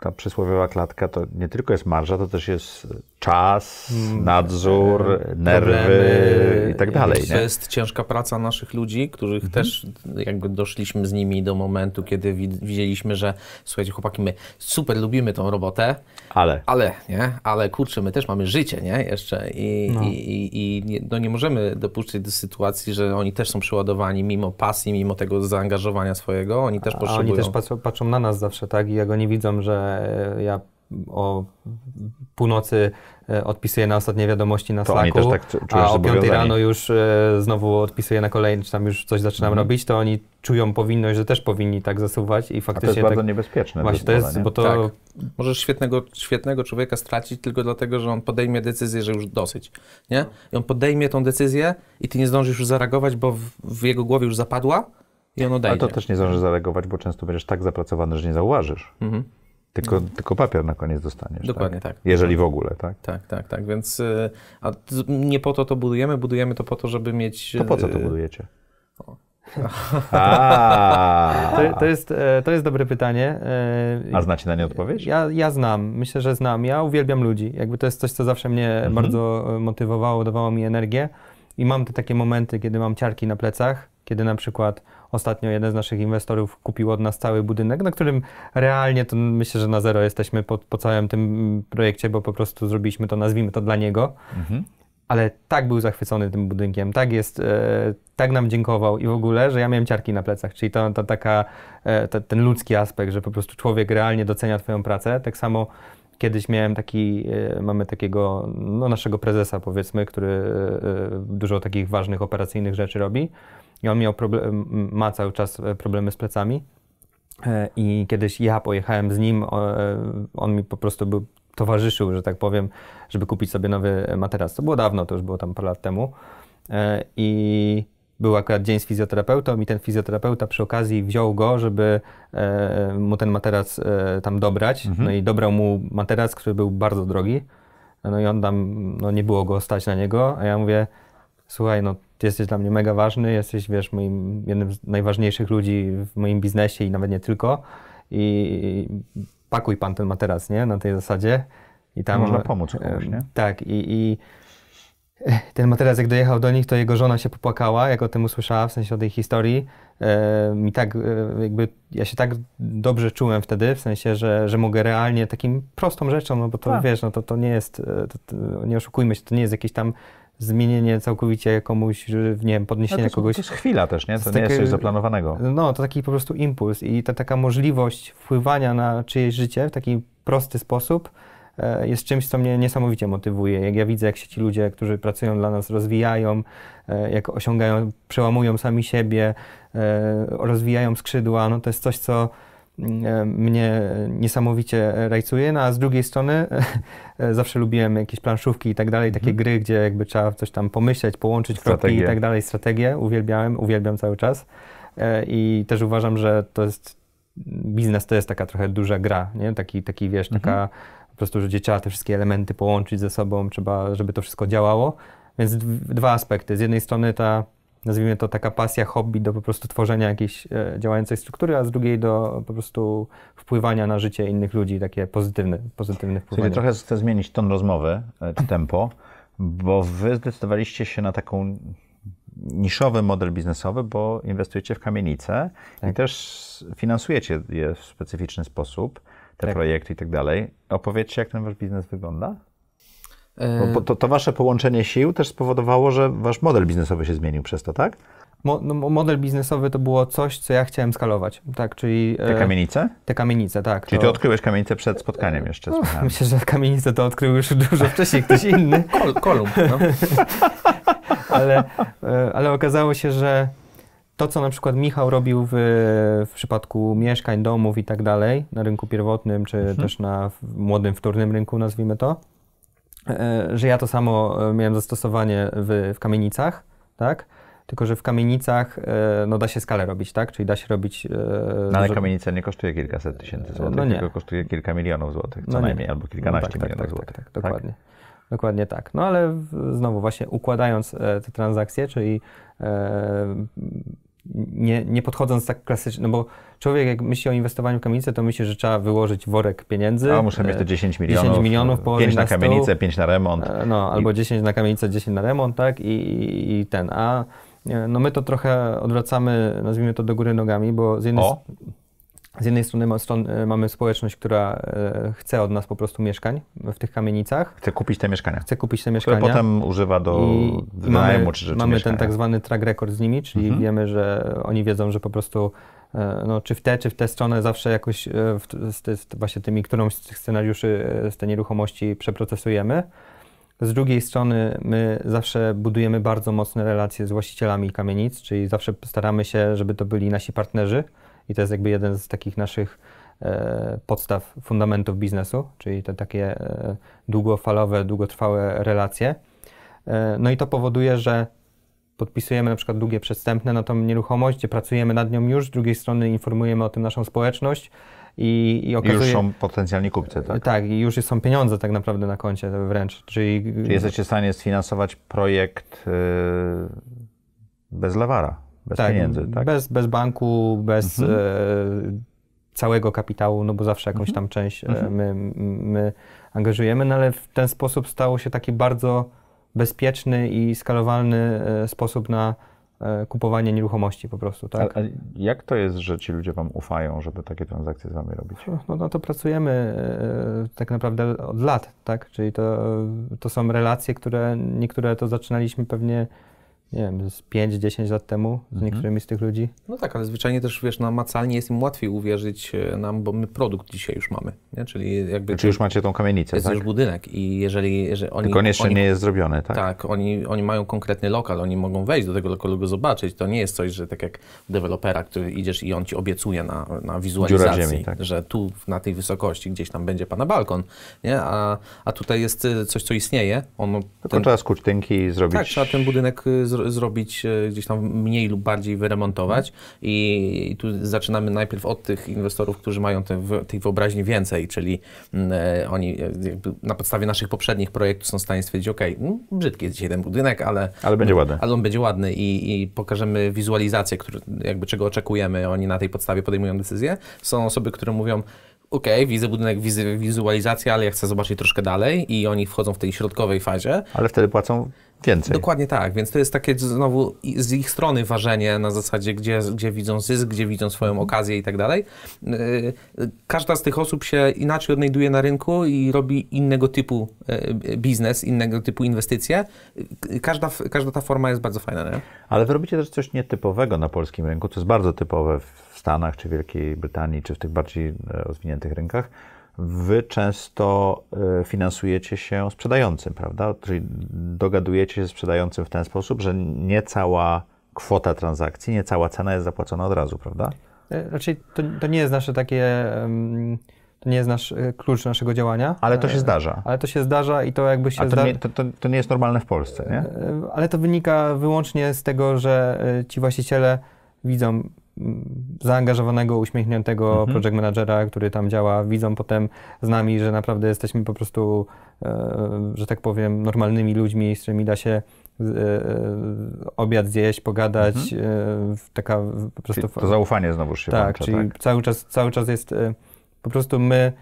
ta przysłowiowa klatka to nie tylko jest marża, to też jest czas, mm. nadzór, e, nerwy i tak dalej. To jest ciężka praca naszych ludzi, których mhm. też jakby doszliśmy z nimi do momentu, kiedy widzieliśmy, że słuchajcie chłopaki, my super lubimy tą robotę, ale, ale, nie? ale kurczę, my też mamy życie nie? jeszcze i, no. i, i, i nie, no nie możemy dopuszczać do sytuacji, że oni też są przeładowani mimo pasji, mimo tego zaangażowania swojego, oni też potrzebują. oni też patrzą, patrzą na nas zawsze, tak? I jak oni widzą, że ja o północy e, odpisuję na ostatnie wiadomości na to Slacku, tak a o 5 rano już e, znowu odpisuję na kolejny, czy tam już coś zaczynam mhm. robić, to oni czują powinność, że też powinni tak zasuwać i faktycznie... A to jest tak, bardzo niebezpieczne. Właśnie to jest, bo to... Tak. Możesz świetnego, świetnego człowieka stracić tylko dlatego, że on podejmie decyzję, że już dosyć, nie? I on podejmie tą decyzję i ty nie zdążysz już zareagować, bo w, w jego głowie już zapadła, i on odejdzie. Ale to też nie zdążysz zareagować, bo często będziesz tak zapracowany, że nie zauważysz. Mhm. Tylko, no. tylko papier na koniec dostaniesz. Dokładnie tak. tak. Jeżeli w ogóle, tak? Tak, tak, tak. Więc y, a nie po to to budujemy, budujemy to po to, żeby mieć. To po co to y, budujecie? O. To, to, jest, e, to jest dobre pytanie. E, a znacie na nie odpowiedź? Ja, ja znam, myślę, że znam. Ja uwielbiam ludzi. Jakby to jest coś, co zawsze mnie mhm. bardzo e, motywowało, dawało mi energię. I mam te takie momenty, kiedy mam ciarki na plecach, kiedy na przykład Ostatnio jeden z naszych inwestorów kupił od nas cały budynek, na którym realnie to myślę, że na zero jesteśmy po, po całym tym projekcie, bo po prostu zrobiliśmy to, nazwijmy to dla niego. Mhm ale tak był zachwycony tym budynkiem, tak jest, e, tak nam dziękował i w ogóle, że ja miałem ciarki na plecach, czyli to, to taka, e, to, ten ludzki aspekt, że po prostu człowiek realnie docenia twoją pracę, tak samo kiedyś miałem taki, e, mamy takiego, no naszego prezesa powiedzmy, który e, e, dużo takich ważnych operacyjnych rzeczy robi i on miał problem, ma cały czas e, problemy z plecami. E, I kiedyś ja pojechałem z nim, e, on mi po prostu był, towarzyszył, że tak powiem, żeby kupić sobie nowy materac. To było dawno, to już było tam parę lat temu. I był akurat dzień z fizjoterapeutą i ten fizjoterapeuta przy okazji wziął go, żeby mu ten materac tam dobrać. Mhm. No i dobrał mu materac, który był bardzo drogi. No i on tam, no nie było go stać na niego, a ja mówię, słuchaj, no ty jesteś dla mnie mega ważny, jesteś, wiesz, moim, jednym z najważniejszych ludzi w moim biznesie i nawet nie tylko. I pakuj pan ten materac, nie? Na tej zasadzie. I tam Można e, pomóc komuś, nie? Tak, i, i e, ten materac, jak dojechał do nich, to jego żona się popłakała, jak o tym usłyszała, w sensie o tej historii. E, mi tak, jakby, ja się tak dobrze czułem wtedy, w sensie, że, że mogę realnie takim prostą rzeczą, no bo to, tak. wiesz, no to, to nie jest, to, to, nie oszukujmy się, to nie jest jakiś tam zmienienie całkowicie komuś, nie wiem, podniesienie no to, kogoś. To jest chwila też, nie? To, nie jest coś zaplanowanego. No, to taki po prostu impuls i ta taka możliwość wpływania na czyjeś życie w taki prosty sposób e, jest czymś, co mnie niesamowicie motywuje. Jak ja widzę, jak się ci ludzie, którzy pracują dla nas, rozwijają, e, jak osiągają, przełamują sami siebie, e, rozwijają skrzydła, no to jest coś, co E, mnie niesamowicie rajcuje, no a z drugiej strony e, zawsze lubiłem jakieś planszówki i tak dalej, takie mhm. gry, gdzie jakby trzeba coś tam pomyśleć, połączyć kropki i tak dalej, strategię uwielbiałem, uwielbiam cały czas e, i też uważam, że to jest, biznes to jest taka trochę duża gra, nie? Taki, taki wiesz, mhm. taka po prostu, że gdzie trzeba te wszystkie elementy połączyć ze sobą, trzeba, żeby to wszystko działało, więc dwa aspekty, z jednej strony ta nazwijmy to taka pasja, hobby do po prostu tworzenia jakiejś e, działającej struktury, a z drugiej do po prostu wpływania na życie innych ludzi, takie pozytywne, pozytywne wpływanie. Czyli trochę chcę zmienić ton rozmowy, e, czy tempo, bo wy zdecydowaliście się na taką niszowy model biznesowy, bo inwestujecie w kamienice tak. i też finansujecie je w specyficzny sposób, te tak. projekty i tak dalej. Opowiedzcie, jak ten wasz biznes wygląda? E, to, to, wasze połączenie sił też spowodowało, że wasz model biznesowy się zmienił przez to, tak? no, model biznesowy to było coś, co ja chciałem skalować, tak, czyli... E, te kamienice? Te kamienice, tak. Czyli to... ty odkryłeś kamienicę przed spotkaniem jeszcze. No, myślę, że kamienicę to odkrył już dużo wcześniej ktoś inny. Kol, kolumn, no. ale, e, ale okazało się, że to, co na przykład Michał robił w, w przypadku mieszkań, domów i tak dalej na rynku pierwotnym, czy mhm. też na młodym, wtórnym rynku, nazwijmy to, E, że ja to samo e, miałem zastosowanie w, w kamienicach, tak? Tylko, że w kamienicach e, no, da się skalę robić, tak? Czyli da się robić. No, ale kamienica nie kosztuje kilkaset tysięcy złotych, no nie. tylko kosztuje kilka milionów złotych, co no najmniej, nie. albo kilkanaście no tak, tak, milionów tak, tak, złotych. Tak, tak? dokładnie. Dokładnie tak. No ale znowu właśnie układając te transakcje, czyli nie, nie podchodząc tak klasycznie, no bo człowiek jak myśli o inwestowaniu w kamienicę, to myśli, że trzeba wyłożyć worek pieniędzy. A muszę mieć te 10 e, milionów, 10 milionów 5 na, na kamienicę, 5 na remont. E, no, albo 10 na kamienicę, 10 na remont, tak, i, i ten. A e, no my to trochę odwracamy, nazwijmy to do góry nogami, bo z jednej... strony z jednej strony e, mamy społeczność, która e, chce od nas po prostu mieszkań w tych kamienicach. Chce kupić te mieszkania. Chce kupić te mieszkania. Które potem używa do wynajmu czy rzeczy Mamy mieszkania. ten tak zwany track record z nimi, czyli mhm. wiemy, że oni wiedzą, że po prostu e, no, czy w tę, czy w tę stronę zawsze jakoś w, z, z, właśnie tymi którąś z tych scenariuszy z tej nieruchomości przeprocesujemy. Z drugiej strony my zawsze budujemy bardzo mocne relacje z właścicielami kamienic, czyli zawsze staramy się, żeby to byli nasi partnerzy, i to jest jakby jeden z takich naszych e, podstaw, fundamentów biznesu, czyli te takie e, długofalowe, długotrwałe relacje. E, no i to powoduje, że podpisujemy na przykład długie przestępne na no tą nieruchomość, gdzie pracujemy nad nią już, z drugiej strony informujemy o tym naszą społeczność i, i okazuje... Już są potencjalni kupcy, tak? Tak, i już są pieniądze tak naprawdę na koncie wręcz. Czyli, Czyli jesteście w stanie sfinansować projekt yy, bez lewara. Bez tak, pieniędzy, tak? Bez, bez banku, bez mhm. e, całego kapitału, no bo zawsze jakąś mhm. tam część e, mhm. my, my angażujemy, no ale w ten sposób stało się taki bardzo bezpieczny i skalowalny e, sposób na e, kupowanie nieruchomości po prostu, tak? A, a jak to jest, że ci ludzie Wam ufają, żeby takie transakcje z Wami robić? No, no to pracujemy tak naprawdę od lat, tak? Czyli to, to są relacje, które niektóre to zaczynaliśmy pewnie nie wiem, z 5-10 lat temu z mhm. niektórymi z tych ludzi. No tak, ale zwyczajnie też, wiesz, namacalnie jest im łatwiej uwierzyć e, nam, bo my produkt dzisiaj już mamy, nie? Czyli jakby... Czyli znaczy już macie tą kamienicę, Jest tak? już budynek i jeżeli, jeżeli oni... Tylko on jeszcze oni, nie jest zrobiony, tak? Tak, oni, oni mają konkretny lokal, oni mogą wejść do tego lokalu, go zobaczyć. To nie jest coś, że tak jak dewelopera, który idziesz i on ci obiecuje na, na wizualizacji, ziemi, tak? że tu na tej wysokości gdzieś tam będzie pana balkon, nie? A, a tutaj jest e, coś, co istnieje. Ono, Tylko ten... trzeba skurczynki zrobić... Tak, trzeba ten budynek zrobić e, zrobić, e, gdzieś tam mniej lub bardziej wyremontować. I tu zaczynamy najpierw od tych inwestorów, którzy mają te, tej wyobraźni więcej, czyli mm, e, oni e, na podstawie naszych poprzednich projektów są w stanie stwierdzić, ok, no, brzydki jest dzisiaj ten budynek, ale, ale będzie ładny. Ale on będzie ładny i, i pokażemy wizualizację, który, jakby czego oczekujemy. Oni na tej podstawie podejmują decyzję. Są osoby, które mówią, OK, widzę budynek, widzę wizualizację, ale ja chcę zobaczyć troszkę dalej i oni wchodzą w tej środkowej fazie. Ale wtedy płacą Więcej. Dokładnie tak, więc to jest takie znowu z ich strony ważenie na zasadzie, gdzie, gdzie widzą zysk, gdzie widzą swoją mhm. okazję i tak dalej. Y, y, każda z tych osób się inaczej odnajduje na rynku i robi innego typu y, biznes, innego typu inwestycje. Każda, każda ta forma jest bardzo fajna. Nie? Ale wy robicie też coś nietypowego na polskim rynku, co jest bardzo typowe w Stanach, czy Wielkiej Brytanii, czy w tych bardziej e, rozwiniętych rynkach wy często y, finansujecie się sprzedającym, prawda? Czyli dogadujecie się sprzedającym w ten sposób, że nie cała kwota transakcji, nie cała cena jest zapłacona od razu, prawda? E, raczej to, to nie jest nasze takie. To nie jest nasz e, klucz naszego działania. Ale to się e, zdarza. Ale to się zdarza i to jakby się zdarza. To, to, to, nie jest normalne w Polsce, nie? Ale to wynika wyłącznie z tego, że ci właściciele widzą zaangażowanego, uśmiechniętego mhm. project managera, który tam działa, widzą potem z nami, że naprawdę jesteśmy po prostu, e, że tak powiem, normalnymi ludźmi, z którymi da się e, e, obiad zjeść, pogadać, mhm. taka po prostu... Czyli to zaufanie znowu się tak, włącza, czyli tak? cały czas, cały czas jest po prostu my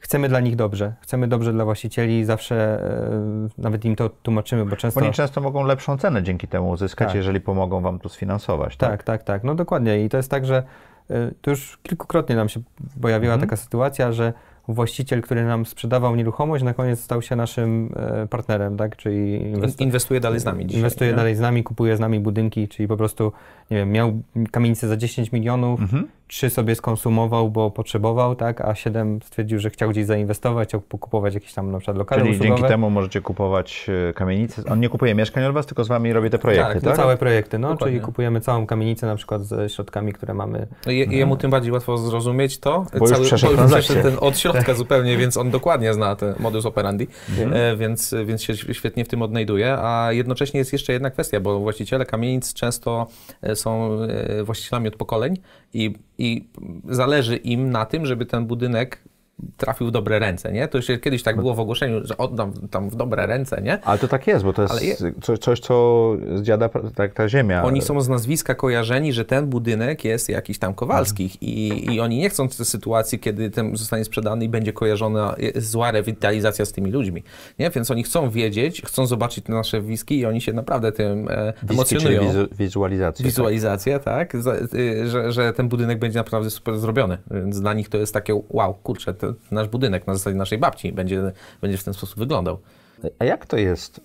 chcemy dla nich dobrze. Chcemy dobrze dla właścicieli, zawsze e, nawet im to tłumaczymy, bo często... Oni często mogą lepszą cenę dzięki temu uzyskać, tak. jeżeli pomogą wam to sfinansować, tak? Tak, tak, tak. No dokładnie i to jest tak, że e, to już kilkukrotnie nam się pojawiła mhm. taka sytuacja, że właściciel, który nam sprzedawał nieruchomość, na koniec stał się naszym e, partnerem, tak? Czyli inwestuje dalej z nami dzisiaj, Inwestuje nie? dalej z nami, kupuje z nami budynki, czyli po prostu, nie wiem, miał kamienicę za 10 milionów, mhm trzy sobie skonsumował, bo potrzebował, tak, a siedem stwierdził, że chciał gdzieś zainwestować, chciał kupować jakieś tam na przykład lokale Czyli usługowe. dzięki temu możecie kupować e, kamienice. On nie kupuje mieszkań od was, tylko z wami robi te projekty, tak? No tak? całe projekty, no, Dokładnie. czyli kupujemy całą kamienicę na przykład ze środkami, które mamy. No i, jemu tym bardziej łatwo zrozumieć to. Bo cały, już przeszedł, bo już przeszedł ten od środka zupełnie, więc on dokładnie zna ten modus operandi, mhm. E, więc, więc się świetnie w tym odnajduje, a jednocześnie jest jeszcze jedna kwestia, bo właściciele kamienic często e, są właścicielami od pokoleń i, i zależy im na tym, żeby ten budynek trafił w dobre ręce, nie? To już kiedyś tak było w ogłoszeniu, że oddam tam w dobre ręce, nie? Ale to tak jest, bo to jest, jest... Coś, coś, co zdziada tak ta ziemia. Oni są z nazwiska kojarzeni, że ten budynek jest jakiś tam Kowalskich mhm. i, i oni nie chcą tej sytuacji, kiedy ten zostanie sprzedany i będzie kojarzona zła rewitalizacja z tymi ludźmi, nie? Więc oni chcą wiedzieć, chcą zobaczyć te nasze wiski i oni się naprawdę tym e, emocjonują. Wizu, wizualizację. Wizualizację, tak? tak? Y, że, że ten budynek będzie naprawdę super zrobiony. Więc dla nich to jest takie wow, kurczę, to nasz budynek na zasadzie naszej babci będzie, będzie w ten sposób wyglądał. A jak to jest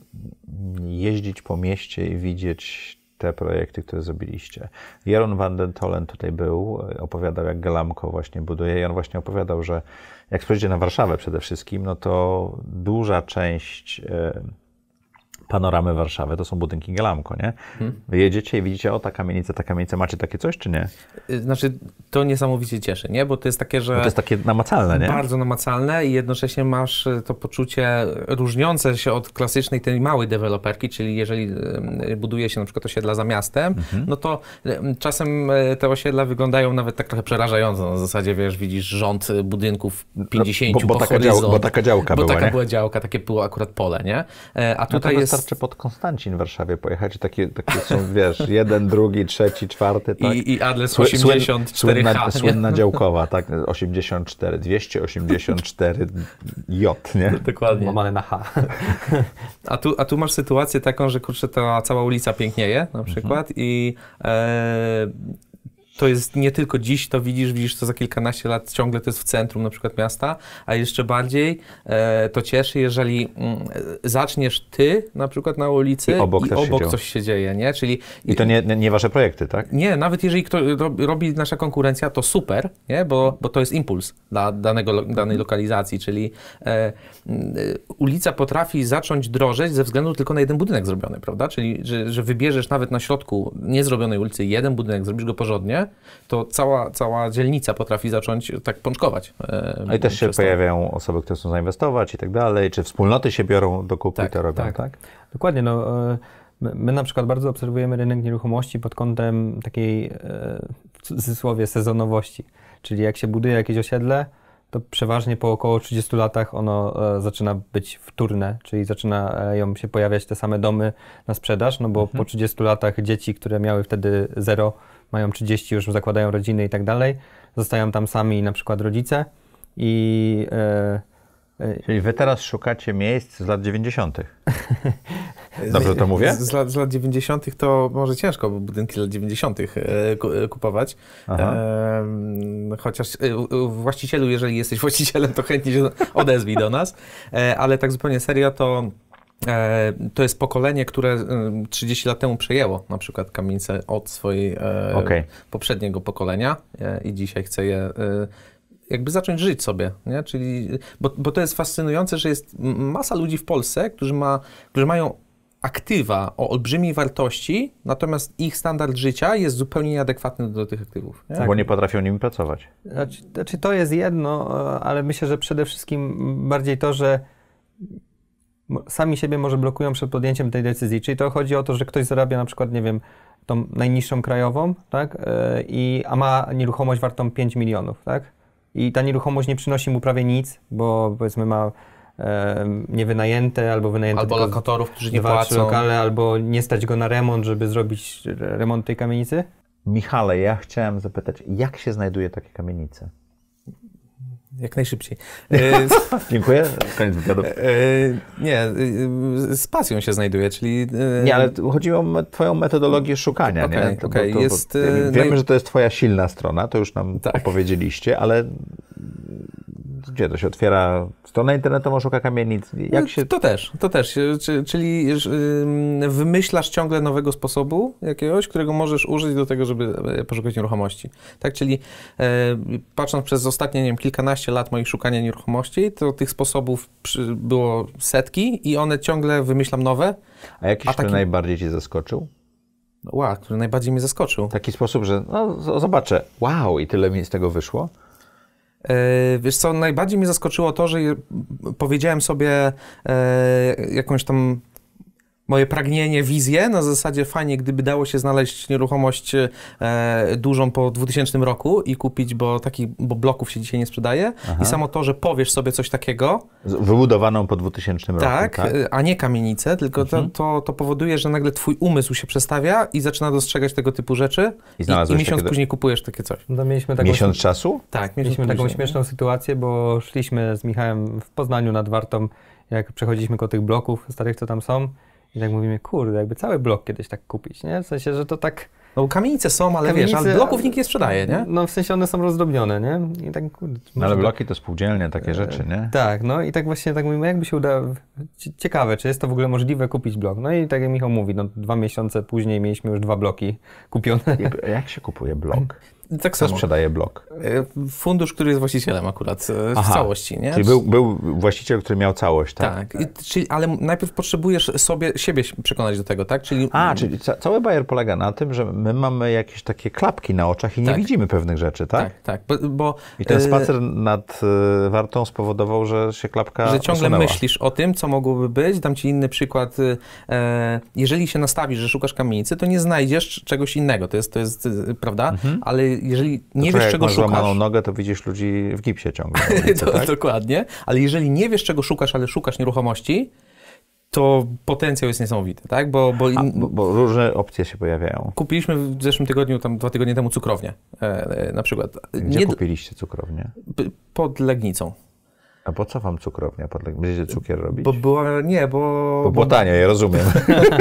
jeździć po mieście i widzieć te projekty, które zrobiliście? Jaron van den Tolen tutaj był, opowiadał jak Galamko właśnie buduje i on właśnie opowiadał, że jak spojrzycie na Warszawę przede wszystkim, no to duża część... Yy, panoramy Warszawy, to są budynki Galamko, nie? Mhm. Wyjedziecie Jedziecie i widzicie, o ta kamienica, ta kamienica, macie takie coś, czy nie? Y, znaczy, to niesamowicie cieszy, nie? Bo to jest takie, że... Bo to jest takie namacalne, nie? Bardzo namacalne i jednocześnie masz y, to poczucie różniące się od klasycznej, tej małej deweloperki, czyli jeżeli y, buduje się na przykład osiedla za miastem, mhm. no to czasem te osiedla wyglądają nawet tak trochę przerażająco. Na no, zasadzie, wiesz, widzisz rząd budynków 50 no, bo, bo, taka, dział, bo taka działka bo była, Bo taka nie? była działka, takie było akurat pole, nie? E, a tutaj no jest wystarczy pod Konstancin w Warszawie pojechać. Takie, takie są, wiesz, jeden, drugi, trzeci, czwarty. Tak. I, I adres 84H. Słynna, działkowa, tak? 84, 284J, nie? No, dokładnie. Łamane na H. A tu, a tu masz sytuację taką, że kurczę, ta cała ulica pięknieje na przykład mhm. i... E, to jest nie tylko dziś to widzisz, widzisz to za kilkanaście lat ciągle to jest w centrum na przykład miasta, a jeszcze bardziej e, to cieszy, jeżeli mm, zaczniesz ty na przykład na ulicy i obok, i obok się coś się dzieje, nie? Czyli, I to nie, nie, nie wasze projekty, tak? Nie, nawet jeżeli kto, robi nasza konkurencja, to super, nie? Bo, bo to jest impuls dla danego, danej lokalizacji, czyli e, e, ulica potrafi zacząć drożeć ze względu tylko na jeden budynek zrobiony, prawda? Czyli, że, że wybierzesz nawet na środku niezrobionej ulicy jeden budynek, zrobisz go porządnie, to cała, cała dzielnica potrafi zacząć tak pączkować. E, I też się pojawiają osoby, które chcą zainwestować i tak dalej, czy wspólnoty się biorą do kupy tak, i to robią, tak? tak? Dokładnie, no... E, my na przykład bardzo obserwujemy rynek nieruchomości pod kątem takiej, e, w cudzysłowie, sezonowości. Czyli jak się buduje jakieś osiedle, to przeważnie po około 30 latach ono e, zaczyna być wtórne, czyli zaczynają się pojawiać te same domy na sprzedaż, no bo mhm. po 30 latach dzieci, które miały wtedy zero mają 30, już zakładają rodziny i tak dalej, zostają tam sami na przykład rodzice i... Yy, Czyli wy teraz szukacie miejsc z lat 90. Dobrze to mówię? Z, z, lat, z lat 90. to może ciężko, bo budynki z lat 90. E, kupować. E, chociaż właścicielu, jeżeli jesteś właścicielem, to chętnie się odezwij do nas. E, ale tak zupełnie serio, to E, to jest pokolenie, które 30 e, lat temu przejęło na przykład kamienicę od swojego e, okay. poprzedniego pokolenia i dzisiaj chce je jakby zacząć żyć sobie, nie? Czyli, bo, bo to jest fascynujące, że jest masa ludzi w Polsce, którzy, ma, którzy mają aktywa o olbrzymiej wartości, natomiast ich standard życia jest zupełnie nieadekwatny do tych aktywów. Nie? Tak. Bo nie potrafią nimi pracować. Znaczy, znaczy to jest jedno, ale myślę, że przede wszystkim bardziej to, że sami siebie może blokują przed podjęciem tej decyzji. Czyli to chodzi o to, że ktoś zarabia na przykład, nie wiem, tą najniższą krajową, tak? E, I, a ma nieruchomość wartą 5 milionów, tak? I ta nieruchomość nie przynosi mu prawie nic, bo powiedzmy ma e, niewynajęte albo wynajęte. Albo lokatorów, którzy nie płacą. lokale, albo nie stać go na remont, żeby zrobić remont tej kamienicy. Michale, ja chciałem zapytać, jak się znajduje takie kamienice? jak najszybciej. E, Dziękuję, koniec wywiadu. E, nie, e, z pasją się znajduję, czyli... Nie, ale chodzi o twoją metodologię szukania, okay, nie? To, okay. to, to, jest... Wiemy, że to jest twoja silna strona, to już nam tak. opowiedzieliście, ale gdzie to się otwiera? Strona internetową szuka kamienic? Jak się... To też, to też. Czyli wymyślasz ciągle nowego sposobu jakiegoś, którego możesz użyć do tego, żeby e, poszukać nieruchomości. Tak, czyli e, patrząc przez ostatnie, nie wiem, kilkanaście lat moich szukania nieruchomości, to tych sposobów było setki i one ciągle wymyślam nowe. A jakiś, taki... który najbardziej Ci zaskoczył? Ła, wow, który najbardziej mnie zaskoczył. Taki sposób, że no, zobaczę, wow, i tyle mi z tego wyszło. E, wiesz co, najbardziej mnie zaskoczyło to, że powiedziałem sobie e, jakąś tam moje pragnienie, wizję na zasadzie fajnie, gdyby dało się znaleźć nieruchomość e, dużą po 2000 roku i kupić, bo takich bo bloków się dzisiaj nie sprzedaje. Aha. I samo to, że powiesz sobie coś takiego. Wybudowaną po 2000 roku. Tak, tak? E, a nie kamienicę, tylko mhm. to, to, to, powoduje, że nagle twój umysł się przestawia i zaczyna dostrzegać tego typu rzeczy. I, i, i miesiąc takie... później kupujesz takie coś. No, mieliśmy taką... Miesiąc czasu? Tak, mieliśmy taką śmieszną sytuację, bo szliśmy z Michałem w Poznaniu nad Wartą, jak przechodziliśmy koło tych bloków starych, co tam są. I tak mówimy, kurde, jakby cały blok kiedyś tak kupić, nie? W sensie, że to tak... No kamienice są, ale kamienice, wiesz, ale bloków nikt nie sprzedaje, nie? No w sensie one są rozdrobnione, nie? I tak, kurde, no, ale bloki to spółdzielnie, takie e, rzeczy, nie? Tak, no i tak właśnie tak mówimy, jakby się udało... Ciekawe, czy jest to w ogóle możliwe kupić blok? No i tak jak Michał mówi, no dwa miesiące później mieliśmy już dwa bloki kupione. Jak się kupuje blok? tak samo. Kto sprzedaje blok? E, fundusz, który jest właścicielem akurat e, w Aha. całości, nie? Czyli był, był właściciel, który miał całość, tak? Tak, I, czyli, ale najpierw potrzebujesz sobie, siebie przekonać do tego, tak? Czyli... A, czyli ca cały bajer polega na tym, że my mamy jakieś takie klapki na oczach i tak. nie widzimy pewnych rzeczy, tak? Tak, tak, bo... bo I ten e, spacer nad Wartą spowodował, że się klapka Że ciągle usunęła. myślisz o tym, co mogłoby być. Dam ci inny przykład. jeżeli się nastawisz, że szukasz kamienicy, to nie znajdziesz czegoś innego, to jest, to jest prawda? Mhm. Ale jeżeli nie to wiesz, czego masz szukasz. Jak nogę, to widzisz ludzi w gipsie ciągle. No to, tak? Dokładnie, ale jeżeli nie wiesz, czego szukasz, ale szukasz nieruchomości, to potencjał jest niesamowity, tak? Bo, bo, A, bo, bo, różne opcje się pojawiają. Kupiliśmy w zeszłym tygodniu, tam dwa tygodnie temu cukrownię e, e, na przykład. Gdzie nie, kupiliście cukrownię? Pod Legnicą. A po co wam cukrownia? Będziecie cukier robić? Bo była, nie, bo... Bo, bo tanie, ja rozumiem.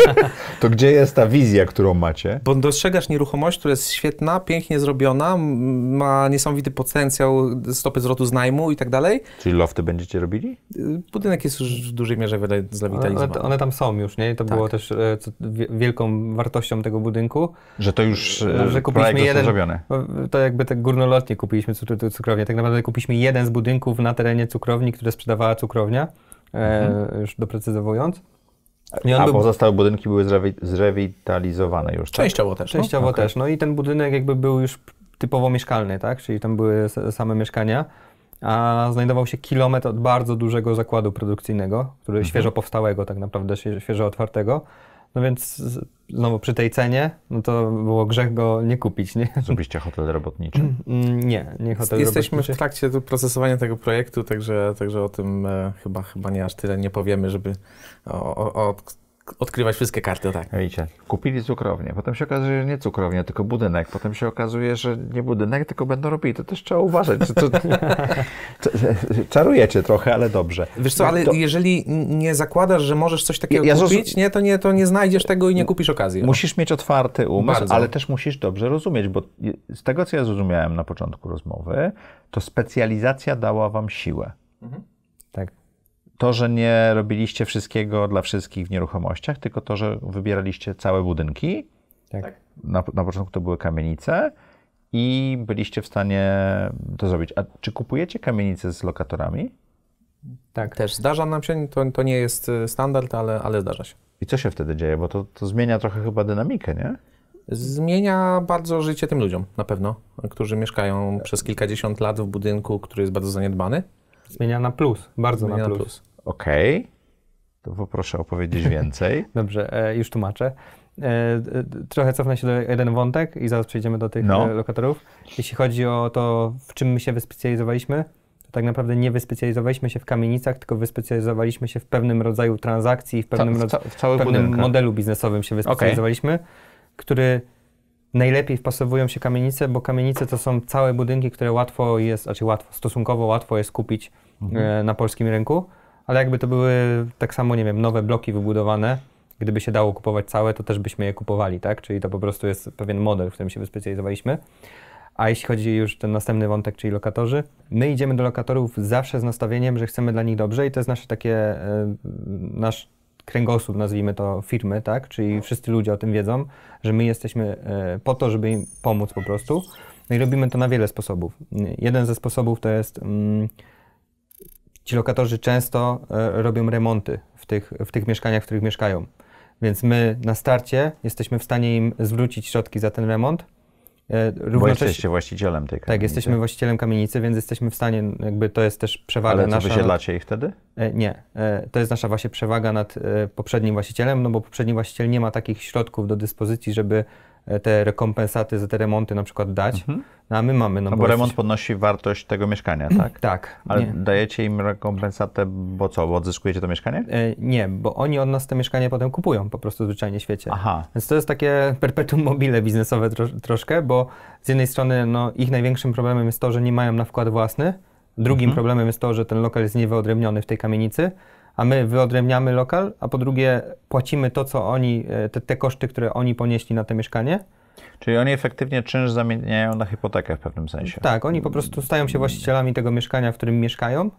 to gdzie jest ta wizja, którą macie? Bo dostrzegasz nieruchomość, która jest świetna, pięknie zrobiona, ma niesamowity potencjał stopy zwrotu z najmu i tak dalej. Czyli lofty będziecie robili? Y, budynek jest już w dużej mierze zlewitalizowany. One, one tam są już, nie? To tak. było też e, co, wielką wartością tego budynku. Że to już że e, kupiliśmy jeden, zrobione. To jakby tak górnolotnie kupiliśmy cukrownię. Tak naprawdę kupiliśmy jeden z budynków na terenie cukrowni cukrowni, które sprzedawała cukrownia, e, mhm. już doprecyzowując. A był... pozostałe budynki były zrewi zrewitalizowane już, tak? Częściowo też. No. Częściowo no? też. No i ten budynek jakby był już typowo mieszkalny, tak? Czyli tam były same mieszkania, a znajdował się kilometr od bardzo dużego zakładu produkcyjnego, który mhm. świeżo powstałego tak naprawdę, świeżo otwartego. No więc znowu przy tej cenie, no to było grzech go nie kupić, nie? Zrobiliście hotel robotniczy? Mm, mm, nie, nie hotel Jesteśmy robotniczy. w trakcie procesowania tego projektu, także, także o tym e, chyba, chyba nie aż tyle nie powiemy, żeby o, o, o odkrywać wszystkie karty, tak. Widzicie, kupili cukrownię, potem się okazuje, że nie cukrownię, tylko budynek, potem się okazuje, że nie budynek, tylko będą robili, to też trzeba uważać. To, to, czarujecie trochę, ale dobrze. Wiesz co, no ale to... jeżeli nie zakładasz, że możesz coś takiego ja kupić, roz... nie, to nie, to nie znajdziesz tego i nie kupisz okazji. No. Musisz mieć otwarty umysł, Bardzo. ale też musisz dobrze rozumieć, bo z tego, co ja zrozumiałem na początku rozmowy, to specjalizacja dała wam siłę. Mhm to, że nie robiliście wszystkiego dla wszystkich w nieruchomościach, tylko to, że wybieraliście całe budynki. Tak. tak. Na, na początku to były kamienice i byliście w stanie to zrobić. A czy kupujecie kamienice z lokatorami? Tak, też zdarza nam się, to, to nie jest e, standard, ale, ale zdarza się. I co się wtedy dzieje? Bo to, to zmienia trochę chyba dynamikę, nie? Zmienia bardzo życie tym ludziom, na pewno, którzy mieszkają tak. przez kilkadziesiąt lat w budynku, który jest bardzo zaniedbany. Zmienia na plus, bardzo Zmienia na plus. plus. Okej. Okay. To poproszę opowiedzieć więcej. Dobrze, e, już tłumaczę. E, trochę cofnę się do jeden wątek i zaraz przejdziemy do tych no. E, lokatorów. Jeśli chodzi o to, w czym my się wyspecjalizowaliśmy, to tak naprawdę nie wyspecjalizowaliśmy się w kamienicach, tylko wyspecjalizowaliśmy się w pewnym rodzaju transakcji, w pewnym, Ca w ca w w pewnym modelu biznesowym się wyspecjalizowaliśmy, okay. który najlepiej wpasowują się kamienice, bo kamienice to są całe budynki, które łatwo jest, znaczy łatwo, stosunkowo łatwo jest kupić mhm. na polskim rynku ale jakby to były tak samo, nie wiem, nowe bloki wybudowane, gdyby się dało kupować całe, to też byśmy je kupowali, tak? Czyli to po prostu jest pewien model, w którym się wyspecjalizowaliśmy. A jeśli chodzi już ten następny wątek, czyli lokatorzy, my idziemy do lokatorów zawsze z nastawieniem, że chcemy dla nich dobrze i to jest nasze takie, e, nasz kręgosłup, nazwijmy to, firmy, tak? Czyli wszyscy ludzie o tym wiedzą, że my jesteśmy e, po to, żeby im pomóc po prostu. No i robimy to na wiele sposobów. Jeden ze sposobów to jest... Mm, ci lokatorzy często e, robią remonty w tych, w tych mieszkaniach, w których mieszkają. Więc my na starcie jesteśmy w stanie im zwrócić środki za ten remont. E, równocześnie, Bo jesteście właścicielem tej kamienicy. Tak, jesteśmy właścicielem kamienicy, więc jesteśmy w stanie, jakby to jest też przewaga Ale co, nasza... Ale wysiedlacie ich wtedy? E, nie. To jest nasza właśnie przewaga nad poprzednim właścicielem, no bo poprzedni właściciel nie ma takich środków do dyspozycji, żeby E, te rekompensaty za te remonty na przykład dać, mhm. no, a my mamy. No, no bo, bo remont jesteś... podnosi wartość tego mieszkania, mhm, tak? tak. Ale nie. dajecie im rekompensatę, bo co, bo odzyskujecie to mieszkanie? E, nie, bo oni od nas te mieszkanie potem kupują po prostu zwyczajnie w świecie. Aha. Więc to jest takie perpetuum mobile biznesowe tro troszkę, bo z jednej strony no, ich największym problemem jest to, że nie mają na wkład własny, drugim mhm. problemem jest to, że ten lokal jest niewyodrębniony w tej kamienicy, a my wyodrębniamy lokal, a po drugie płacimy to, co oni, e, te, te koszty, które oni ponieśli na to mieszkanie. Czyli oni efektywnie czynsz zamieniają na hipotekę w pewnym sensie. Tak, oni po prostu stają się właścicielami tego mieszkania, w którym mieszkają.